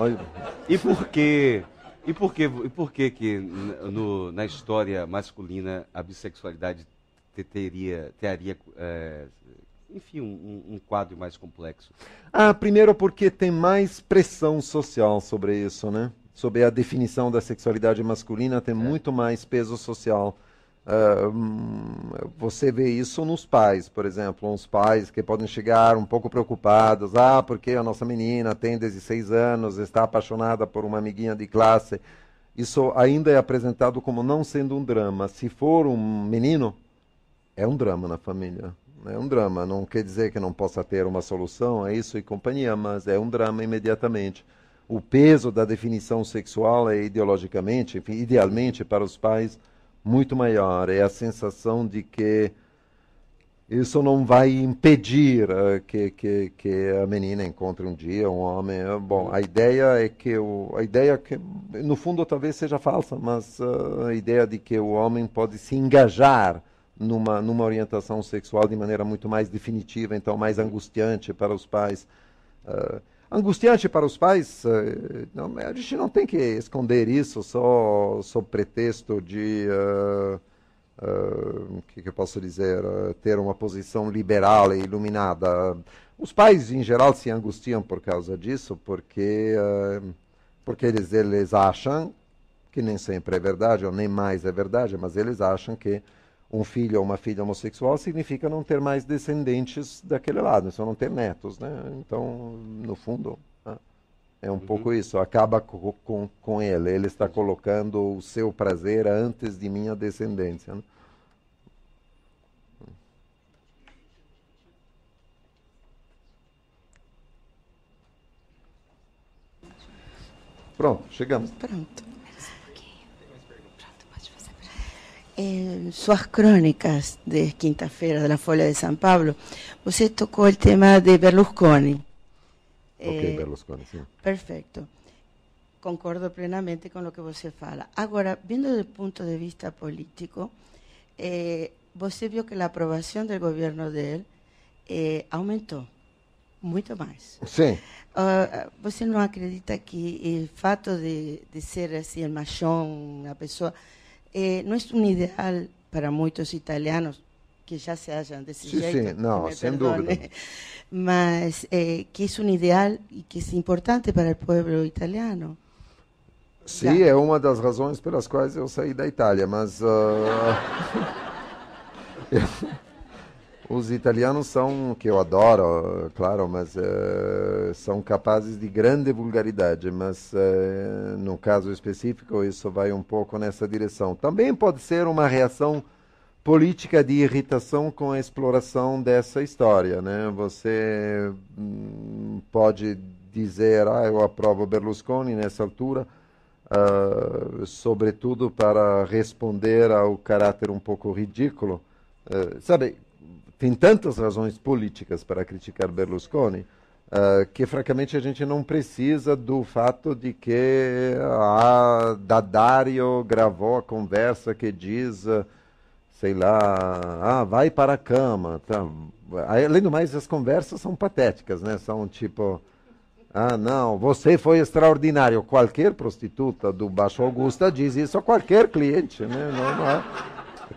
É. e por quê? E por que, e por quê que no, na história masculina a bissexualidade teria, teria é, enfim, um, um, quadro mais complexo? Ah, primeiro porque tem mais pressão social sobre isso, né? sobre a definição da sexualidade masculina tem é. muito mais peso social. Uh, você vê isso nos pais, por exemplo, uns pais que podem chegar um pouco preocupados, ah, porque a nossa menina tem 16 anos, está apaixonada por uma amiguinha de classe. Isso ainda é apresentado como não sendo um drama. Se for um menino, é um drama na família. Né? É um drama. Não quer dizer que não possa ter uma solução a isso e companhia, mas é um drama imediatamente o peso da definição sexual é ideologicamente, enfim, idealmente para os pais muito maior. É a sensação de que isso não vai impedir eh, que, que, que a menina encontre um dia um homem. Eh, bom, a ideia é que o, a ideia que no fundo talvez seja falsa, mas uh, a ideia de que o homem pode se engajar numa numa orientação sexual de maneira muito mais definitiva, então mais angustiante para os pais. Uh, angustiante para os pais. Eh, não, a gente não tem que esconder isso só sob pretexto de. Eh, eh, o uh, uh, que, que, eu posso dizer? Uh, ter uma posição liberal e iluminada. Os pais, em geral, se angustiam por causa disso, porque, porque eles, eles acham, que nem sempre é verdade, ou nem mais é verdade, mas eles acham que um filho ou uma filha homossexual significa não ter mais descendentes daquele lado, só não ter netos, né? Então, no fundo, né, é um uhum. pouco isso. Acaba com, com, com ele. Ele está colocando o seu prazer antes de minha descendência. Né? Pronto, chegamos. Pronto. en sus crónicas de quinta-feira de la Folia de San Pablo, usted tocó el tema de Berlusconi. Ok, eh, Berlusconi, sí. Perfecto. Concordo plenamente con lo que usted fala. Ahora, viendo desde el punto de vista político, usted eh, vio que la aprobación del gobierno de él eh, aumentó mucho más. Sí. ¿Usted ah, ah, no acredita que el fato de, ser así el machón, una persona... Não é um ideal para muitos italianos que já se hayan decidido. Sim, sí, no, Mas é, eh, que é um ideal e que é importante para o povo italiano. Sim, já. é uma das razões pelas quais eu saí da Itália, mas. Uh... Eh, Os italianos são, que eu adoro, claro, mas eh, são capazes de grande vulgaridade, mas eh, no caso específico isso vai um pouco nessa direção. Também pode ser uma reação política de irritação com a exploração dessa história, né? Você hum, pode dizer, ah, eu aprovo Berlusconi nessa altura, uh, sobretudo para responder ao caráter um pouco ridículo, uh, sabe? tem tantas razões políticas para criticar Berlusconi uh, que, francamente, a gente não precisa do fato de que a Dadário gravou a conversa que diz, ah, sei lá, ah, vai para a cama. Tá. Além do mais, as conversas são patéticas, né? São tipo, ah, não, você foi extraordinário. Qualquer prostituta do Baixo Augusta diz isso a qualquer cliente, né? Não, não é?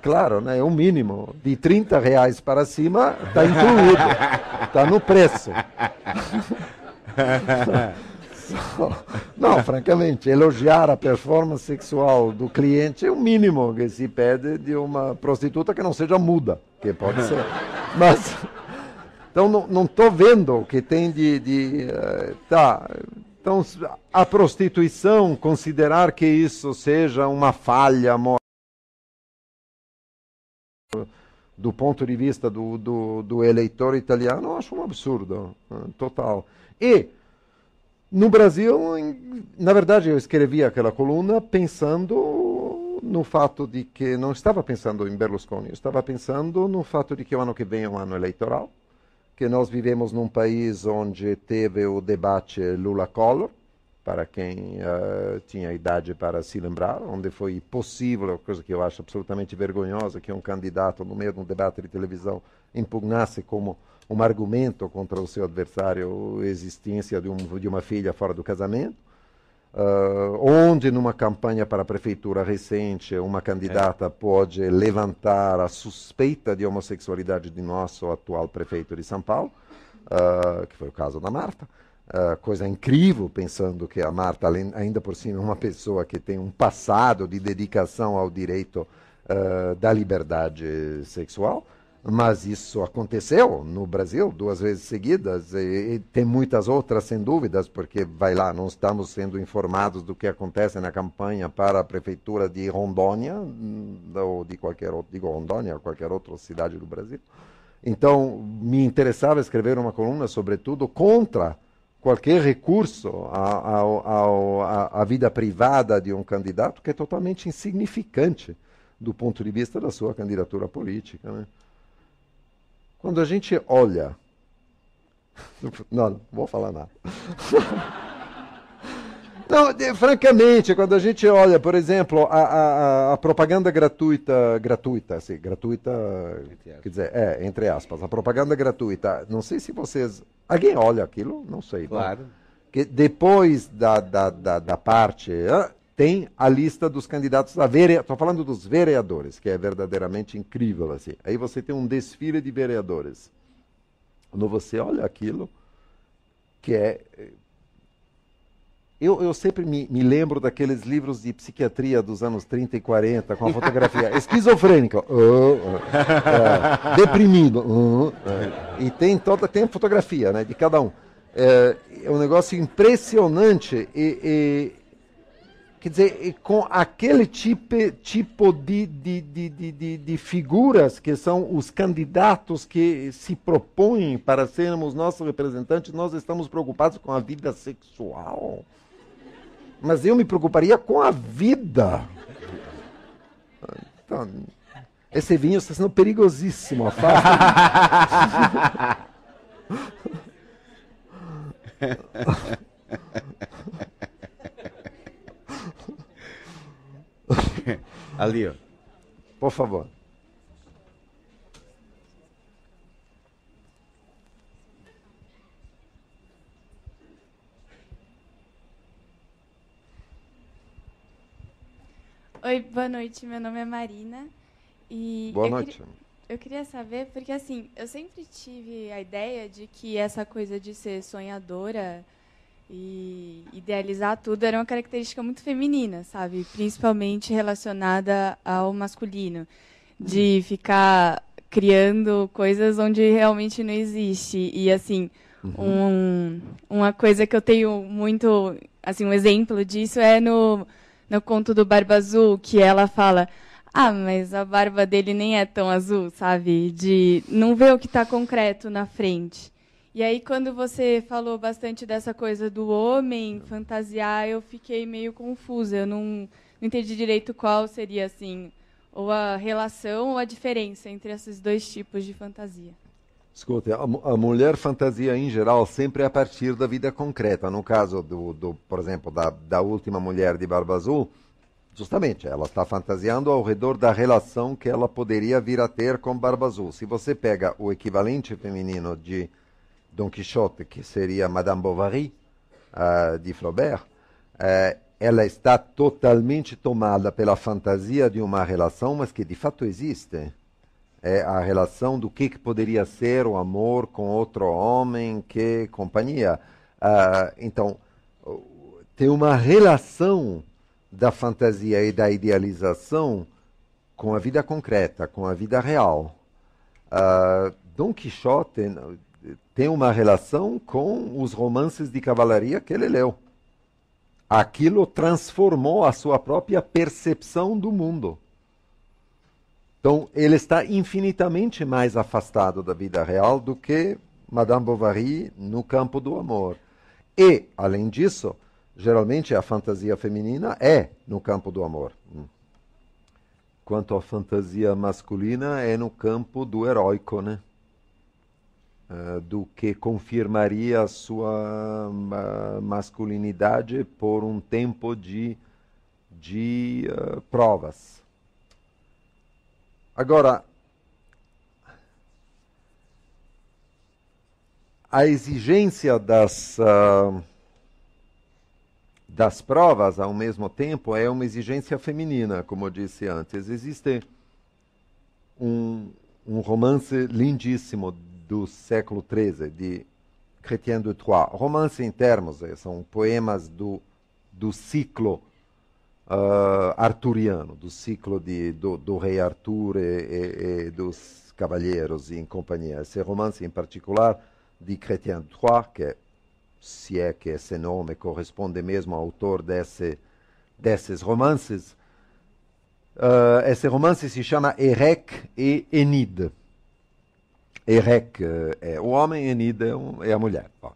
claro, né? É o um mínimo de 30 reais para cima está incluído, está no preço. Não, francamente, elogiar a performance sexual do cliente é o mínimo que se pede de uma prostituta que não seja muda, que pode ser. Mas, então, não estou vendo o que tem de. de eh, tá. Então, a prostituição, considerar que isso seja uma falha moral do ponto de vista do, do, do eleitor italiano, eu acho um absurdo né? total. E no Brasil, na verdade, eu escrevi aquela coluna pensando no fato de que não estava pensando em Berlusconi, eu estava pensando no fato de que o ano que vem é um ano eleitoral, que nós vivemos num país onde teve o debate Lula-Collor, para quem uh, tinha idade para se lembrar, onde foi possível, é coisa que eu acho absolutamente vergonhosa, que um candidato, no meio de um debate de televisão, impugnasse como um argumento contra o seu adversário a existência de, um, de uma filha fora do casamento. Uh, onde numa campanha para a prefeitura recente uma candidata é. pode levantar a suspeita de homossexualidade de nosso atual prefeito de São Paulo, uh, que foi o caso da Marta. Ah, coisa incrível, pensando que a Marta, ainda por cima, é uma pessoa que tem um passado de dedicação ao direito uh, da liberdade sexual. Mas isso aconteceu no Brasil duas vezes seguidas, e, e, tem muitas outras, sem dúvidas, porque, vai lá, não estamos sendo informados do que acontece na campanha para a prefeitura de Rondônia, hum, ou de qualquer outro, digo Rondônia, ou qualquer outra cidade do Brasil. Então, me interessava escrever uma coluna, sobretudo, contra qualquer recurso à vida privada de um candidato que é totalmente insignificante do ponto de vista da sua candidatura política. Né? Quando a gente olha. Não, não vou falar nada. Não, de, francamente, quando a gente olha, por exemplo, a, a, a propaganda gratuita, gratuita, assim, gratuita, quer dizer, é, entre aspas, a propaganda gratuita, não sei se vocês, alguém olha aquilo, não sei. Né? Claro. Não. Que depois da, da, da, da parte, tem a lista dos candidatos a Estou falando dos vereadores, que é verdadeiramente incrível. assim. Aí você tem um desfile de vereadores. Quando você olha aquilo, que é eu, eu sempre me, me, lembro daqueles livros de psiquiatria dos anos 30 e 40, com a fotografia esquizofrênica, uh, uh, é. deprimido, uh, uh, e tem toda tem fotografia né, de cada um. É, é um negócio impressionante e, e quer dizer, com aquele tipo, tipo de, de, de, de, de figuras que são os candidatos que se propõem para sermos nossos representantes, nós estamos preocupados com a vida sexual mas eu me preocuparia com a vida. Então, esse vinho está sendo perigosíssimo. Ali, ó. Por favor. Oi, boa noite. Meu nome é Marina. E boa eu noite. Queria, eu queria saber, porque assim, eu sempre tive a ideia de que essa coisa de ser sonhadora e idealizar tudo era uma característica muito feminina, sabe? Principalmente relacionada ao masculino. De ficar criando coisas onde realmente não existe. E assim, uhum. um, uma coisa que eu tenho muito, assim, um exemplo disso é no no conto do Barba Azul, que ela fala: Ah, mas a barba dele nem é tão azul, sabe? De não ver o que está concreto na frente. E aí, quando você falou bastante dessa coisa do homem fantasiar, eu fiquei meio confusa. Eu não, não entendi direito qual seria, assim, ou a relação ou a diferença entre esses dois tipos de fantasia. Escuta, a, a, mulher fantasia em geral sempre é a partir da vida concreta. No caso, do, do por exemplo, da, da última mulher de Barba Azul, justamente, ela está fantasiando ao redor da relação que ela poderia vir a ter com Barba Azul. Se você pega o equivalente feminino de Don Quixote, que seria Madame Bovary, uh, de Flaubert, uh, ela está totalmente tomada pela fantasia de uma relação, mas que de fato existe é, a relação do que, que poderia ser o amor com outro homem, que companhia. Ah, então, tem uma relação da fantasia e da idealização com a vida concreta, com a vida real. Ah, Dom Quixote tem uma relação com os romances de cavalaria que ele leu. Aquilo transformou a sua própria percepção do mundo. Então, ele está infinitamente mais afastado da vida real do que Madame Bovary no campo do amor. E, além disso, geralmente a fantasia feminina é no campo do amor. Hum. Quanto à fantasia masculina, é no campo do heróico, né? Uh, do que confirmaria a sua uh, masculinidade por um tempo de, de uh, provas. Agora, a exigência das, uh, das provas, ao mesmo tempo, é uma exigência feminina, como eu disse antes. Existe um, um romance lindíssimo do século XIII, de Chrétien de Troyes. Romance em termos, eh, são poemas do, do ciclo uh, arturiano, do ciclo de, do, do rei Arthur e, e, e dos cavalheiros em companhia. Esse romance, em particular, de Chrétien III, que, se é que esse nome corresponde mesmo ao autor desse, desses romances, uh, esse romance se chama Erec e Enide. Erec eh, é o homem, Enide é, é a mulher. Bom.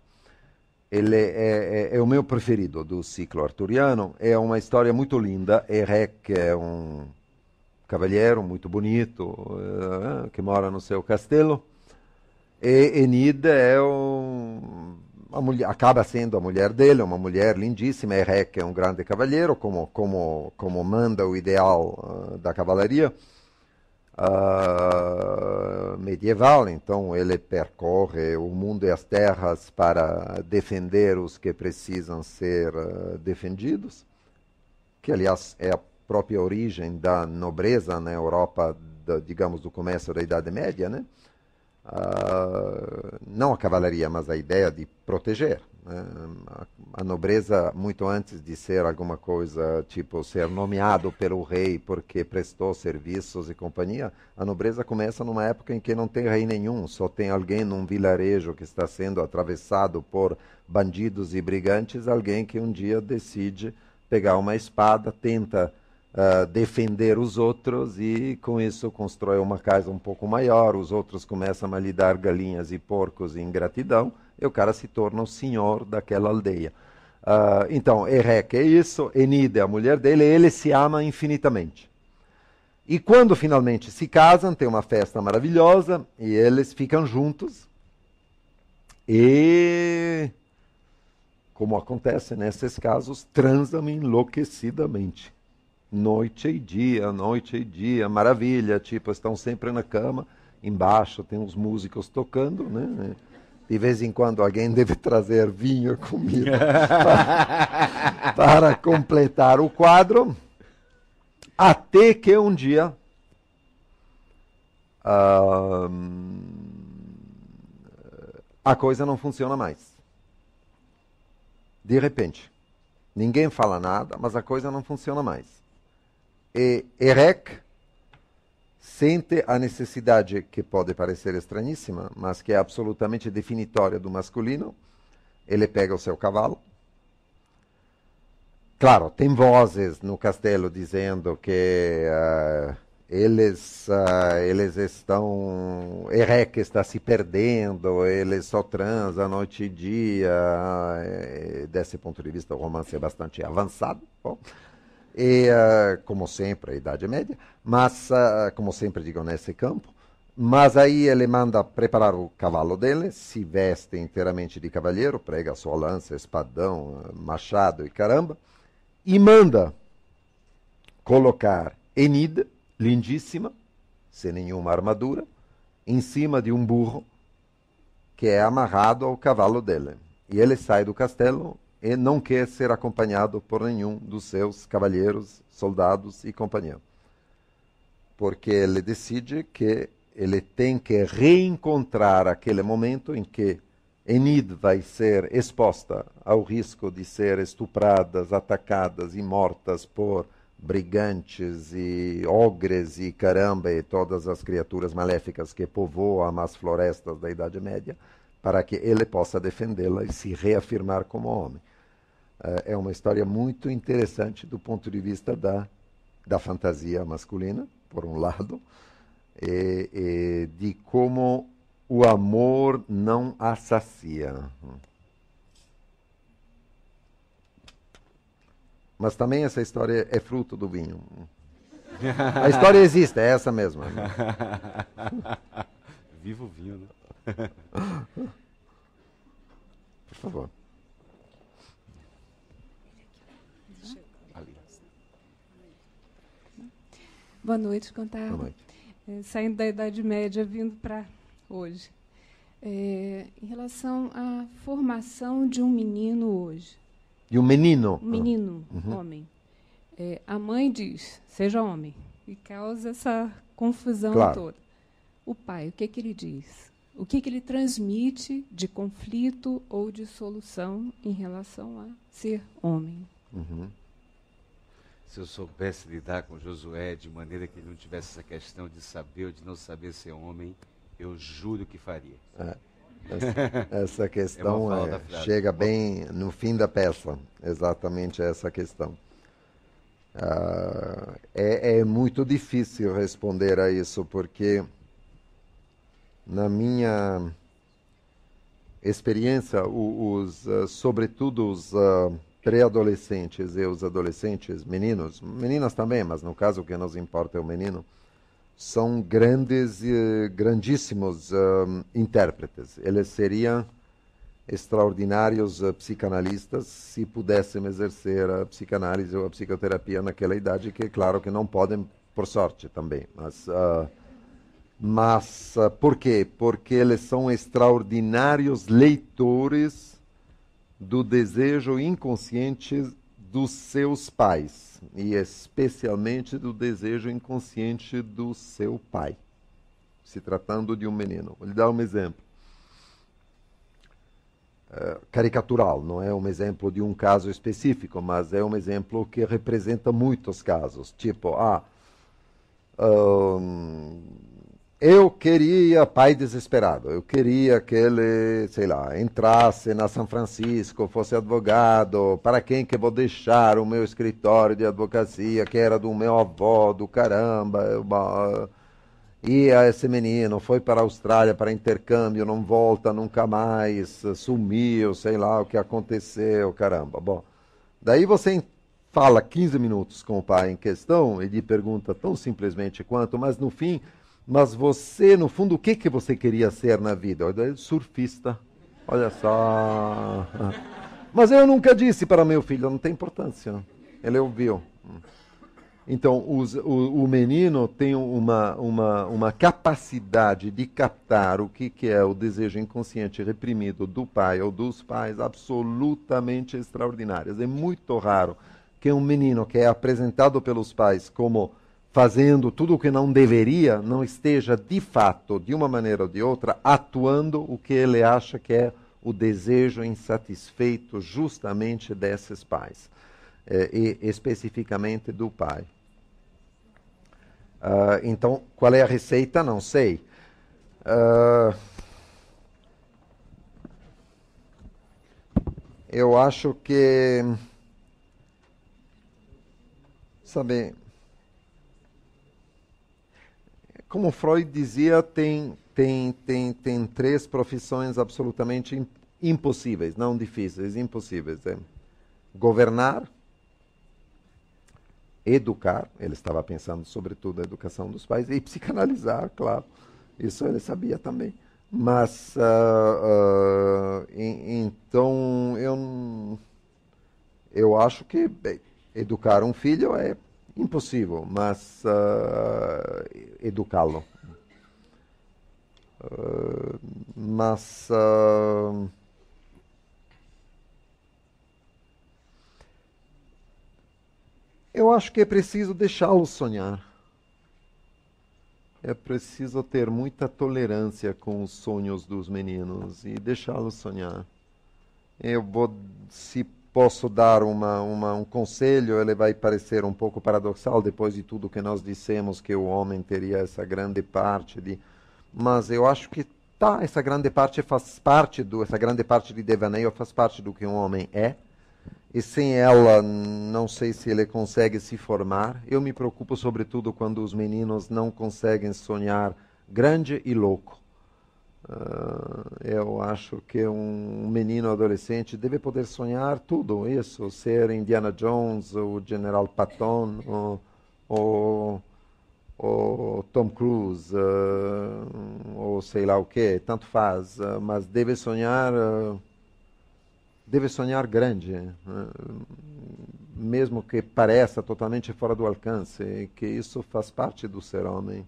Ele é, é, é, é, o meu preferido do ciclo arturiano. É uma história muito linda. Erec é, é um cavalheiro muito bonito uh, que mora no seu castelo. E Enida é um, mulher, acaba sendo a mulher dele, uma mulher lindíssima. Erec é um grande cavalheiro, como, como, como manda o ideal uh, da cavalaria uh, medieval. Então, ele percorre o mundo e as terras para defender os que precisam ser uh, defendidos, que, aliás, é a própria origem da nobreza na Europa, da, digamos, do começo da Idade Média, né? Uh, não a cavalaria, mas a ideia de proteger. A nobreza, muito antes de ser alguma coisa tipo ser nomeado pelo rei porque prestou serviços e companhia, a nobreza começa numa época em que não tem rei nenhum, só tem alguém num vilarejo que está sendo atravessado por bandidos e brigantes, alguém que um dia decide pegar uma espada, tenta ah, defender os outros e com isso constrói uma casa um pouco maior, os outros começam a lhe dar galinhas e porcos em gratidão e o cara se torna o senhor daquela aldeia. Uh, então, Erec é isso, Enide é a mulher dele, ele se ama infinitamente. E quando finalmente se casam, tem uma festa maravilhosa e eles ficam juntos. E, como acontece nesses casos, transam enlouquecidamente noite e dia, noite e dia, maravilha, tipo, estão sempre na cama, embaixo tem uns músicos tocando, né? De vez em quando alguém deve trazer vinho e comida para, para completar o quadro. Até que um dia uh, a coisa não funciona mais. De repente. Ninguém fala nada, mas a coisa não funciona mais e Erec sente a necessidade, que pode parecer estranhíssima, mas que é absolutamente definitória do masculino, ele pega o seu cavalo. Claro, tem vozes no castelo dizendo que uh, eles, uh, eles estão. Erec está se perdendo, eles só transam noite e dia. Uh, desse ponto de vista, o romance é bastante avançado. Bom. E, uh, como sempre, a Idade Média, mas, uh, como sempre digo nesse campo, mas aí ele manda preparar o cavalo dele, se veste inteiramente de cavalheiro, prega sua lança, espadão, machado e caramba, e manda colocar Enida, lindíssima, sem nenhuma armadura, em cima de um burro que é amarrado ao cavalo dele. E ele sai do castelo e não quer ser acompanhado por nenhum dos seus cavalheiros, soldados e companhia. Porque ele decide que ele tem que reencontrar aquele momento em que Enid vai ser exposta ao risco de ser estupradas, atacadas e mortas por brigantes e ogres e caramba e todas as criaturas maléficas que povoam as florestas da Idade Média, para que ele possa defendê-la e se reafirmar como homem. É, é uma história muito interessante do ponto de vista da, da fantasia masculina, por um lado, e, e de como o amor não assacia. Mas também essa história é fruto do vinho. A história existe, é essa mesma. Viva o vinho, né? Por favor. Boa noite, Cantardo. Boa noite. É, saindo da Idade Média, vindo para hoje. É, em relação à formação de um menino hoje. De um menino? Um menino, ah. uhum. homem. É, a mãe diz, seja homem, e causa essa confusão claro. toda. O pai, o que, que ele diz? O que, que ele transmite de conflito ou de solução em relação a ser homem? Uhum se eu soubesse lidar com Josué de maneira que ele não tivesse essa questão de saber ou de não saber ser homem, eu juro que faria. É, essa, essa, é questão é chega bem no fim da peça, exatamente essa questão. Ah, é, é muito difícil responder a isso, porque na minha experiência, os, ah, sobretudo os ah, pré-adolescentes e os adolescentes, meninos, meninas também, mas no caso o que nos importa é o menino, são grandes, eh, grandíssimos um, ehm, intérpretes. Eles seriam extraordinários uh, psicanalistas se pudessem exercer a psicanálise ou a psicoterapia naquela idade, que é claro que não podem, por sorte também. Mas, uh, mas uh, por quê? Porque eles são extraordinários leitores do desejo inconsciente dos seus pais, e especialmente do desejo inconsciente do seu pai, se tratando de um menino. Vou lhe dar um exemplo. É, caricatural, não é um exemplo de um caso específico, mas é um exemplo que representa muitos casos. Tipo, ah, um, eu queria Pai Desesperado, eu queria que ele, sei lá, entrasse na São Francisco, fosse advogado, para quem que vou deixar o meu escritório de advocacia, que era do meu avô, do caramba. Eu, e esse menino foi para a Austrália para intercâmbio, não volta nunca mais, sumiu, sei lá o que aconteceu, caramba. Bom, daí você fala 15 minutos com o pai em questão, ele pergunta tão simplesmente quanto, mas no fim mas você, no fundo, o que, que você queria ser na vida? Olha, surfista. Olha só. Mas eu nunca disse para meu filho, não tem importância. Ele ouviu. Então, os, o, o, menino tem uma, uma, uma capacidade de captar o que, que é o desejo inconsciente reprimido do pai ou dos pais absolutamente extraordinárias. É muito raro que um menino que é apresentado pelos pais como fazendo tudo o que não deveria, não esteja de fato, de uma maneira ou de outra, atuando o que ele acha que é o desejo insatisfeito justamente desses pais, eh, e especificamente do pai. Uh, então, qual é a receita? Não sei. Uh, eu acho que. Sabe como Freud dizia, tem, tem, tem, tem três profissões absolutamente impossíveis, não difíceis, impossíveis. É? Governar, educar, ele estava pensando sobretudo a educação dos pais, e psicanalizar, claro, isso ele sabia também. Mas, uh, uh, então, eu, eu acho que bem, educar um filho é Impossível, mas uh, educá-lo. Uh, mas uh, eu acho que é preciso deixá-lo sonhar. É preciso ter muita tolerância com os sonhos dos meninos e deixá-los sonhar. Eu vou, se posso dar uma, uma, um conselho, ele vai parecer um pouco paradoxal depois de tudo que nós dissemos que o homem teria essa grande parte de, mas eu acho que tá essa grande parte faz parte do essa grande parte de devaneio faz parte do que um homem é e sem ela não sei se ele consegue se formar. Eu me preocupo sobretudo quando os meninos não conseguem sonhar grande e louco. Uh, eu acho que um menino adolescente deve poder sonhar tudo isso, ser Indiana Jones, o General Patton, ou, o Tom Cruise, uh, ou sei lá o que, tanto faz, uh, mas deve sonhar, deve sonhar grande, né? mesmo que pareça totalmente fora do alcance, que isso faz parte do ser homem,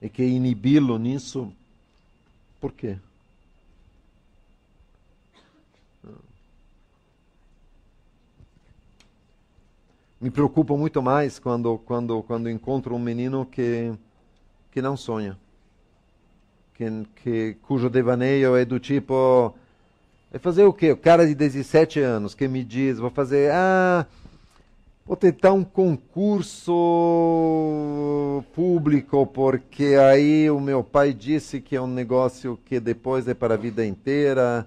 e que inibi-lo nisso por quê? Me preocupo muito mais quando, quando, quando encontro um menino que, que não sonha, que, que, cujo devaneio é do tipo: é fazer o quê? O cara de 17 anos que me diz, vou fazer, ah Vou tentar um concurso público, porque aí o meu pai disse que é um negócio que depois é para a vida inteira.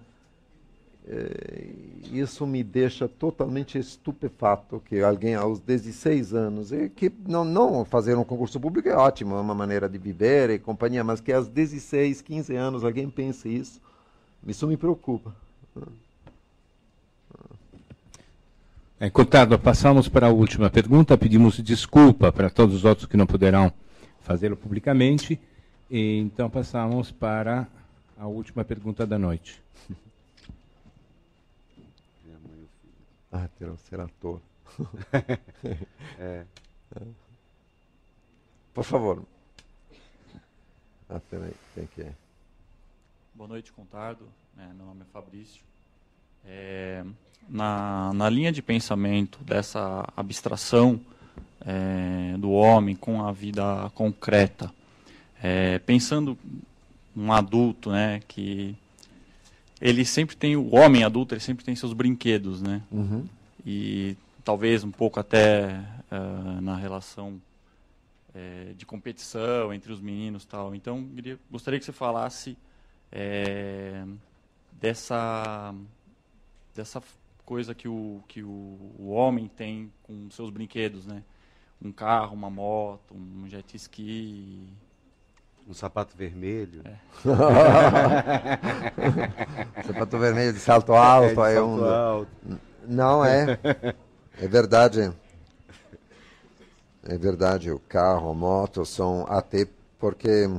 Eh, isso me deixa totalmente estupefato que alguém aos 16 anos, e que não, não fazer um concurso público é ótimo, é uma maneira de viver e companhia, mas que aos 16, 15 anos alguém pense isso, isso me preocupa. É, Contado, passamos para a última pergunta. Pedimos desculpa para todos os outros que não poderão fazê-lo publicamente. E, então, passamos para a última pergunta da noite. Minha mãe e o filho. Ah, terão, será ator. é. Por favor. Ah, peraí, quem é que. É? Boa noite, Contardo. É, meu nome é Fabrício. É, na, na linha de pensamento dessa abstração é, do homem com a vida concreta, é, pensando um adulto, né, que ele sempre tem o homem adulto, ele sempre tem seus brinquedos, né? Uhum. E talvez um pouco até uh, na relação é, de competição entre os meninos, tal. Então, queria, gostaria que você falasse é, dessa dessa coisa que o, que o, o homem tem com seus brinquedos, né? Um carro, uma moto, um jet ski, um sapato vermelho. É. sapato vermelho de salto alto. É, de é salto um... alto. Não é. É verdade. É verdade. O carro, a moto são até porque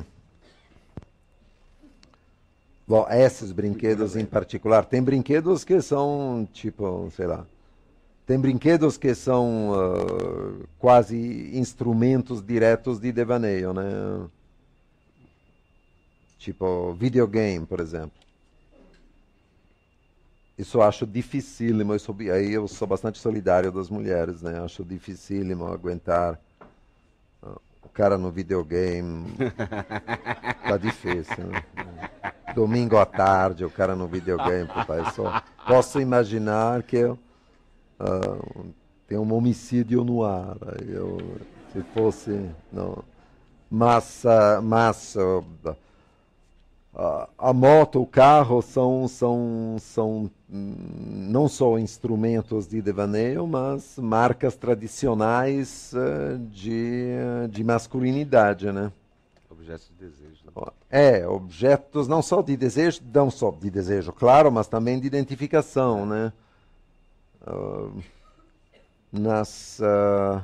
Bom, esses brinquedos em particular, tem brinquedos que são tipo, sei lá, tem brinquedos que são uh, quase instrumentos diretos de devaneio, né? Tipo videogame, por exemplo. Isso eu acho dificílimo, eu aí eu sou bastante solidário das mulheres, né? Acho dificílimo aguentar o cara no videogame. tá difícil, né? Domingo à tarde, o cara no videogame, papai. Só posso imaginar que eu, uh, tem um homicídio no ar. Eu, se fosse. Não. Mas, uh, mas uh, ah, a, moto, o carro são, são, são hum, não só instrumentos de devaneio, mas marcas tradicionais eh, de, eh, de masculinidade, né? Objetos de desejo. Né? É, objetos não só de desejo, não só de desejo, claro, mas também de identificação, né? Ah, nas, uh,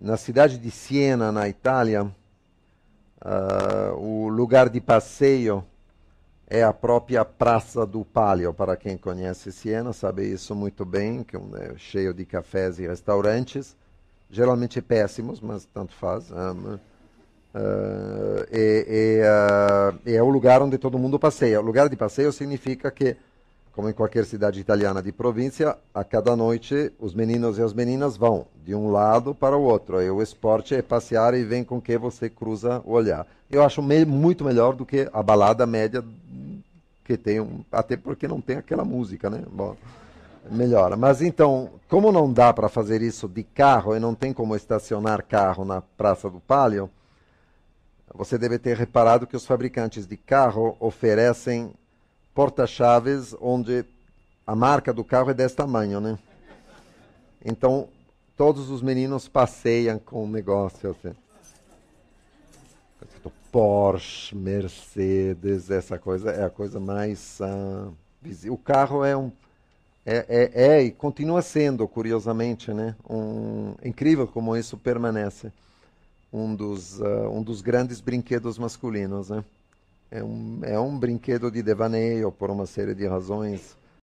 na cidade de Siena, na Itália, Uh, o lugar de passeio é a própria Praça do Palio. Para quem conhece Siena, sabe isso muito bem, que é, é cheio de cafés e restaurantes, geralmente péssimos, mas tanto faz. uh, é, uh, é o lugar onde todo mundo passeia. O lugar de passeio significa que como em qualquer cidade italiana de província, a cada noite os meninos e as meninas vão de um lado para o outro. E o esporte é passear e vem com que você cruza o olhar. Eu acho me muito melhor do que a balada média que tem, um, até porque não tem aquela música, né? Bom, melhora. Mas então, como não dá para fazer isso de carro e não tem como estacionar carro na Praça do Palio, você deve ter reparado que os fabricantes de carro oferecem porta-chaves onde a marca do carro é desse tamanho, né? Então, todos os meninos passeiam com o negócio assim. Porsche, Mercedes, essa coisa é a coisa mais uh, ah, visível. O carro é um é, é, é, e continua sendo, curiosamente, né? Um, incrível como isso permanece. Um dos, uh, um dos grandes brinquedos masculinos, né? é um, é um brinquedo de devaneio por uma série de razões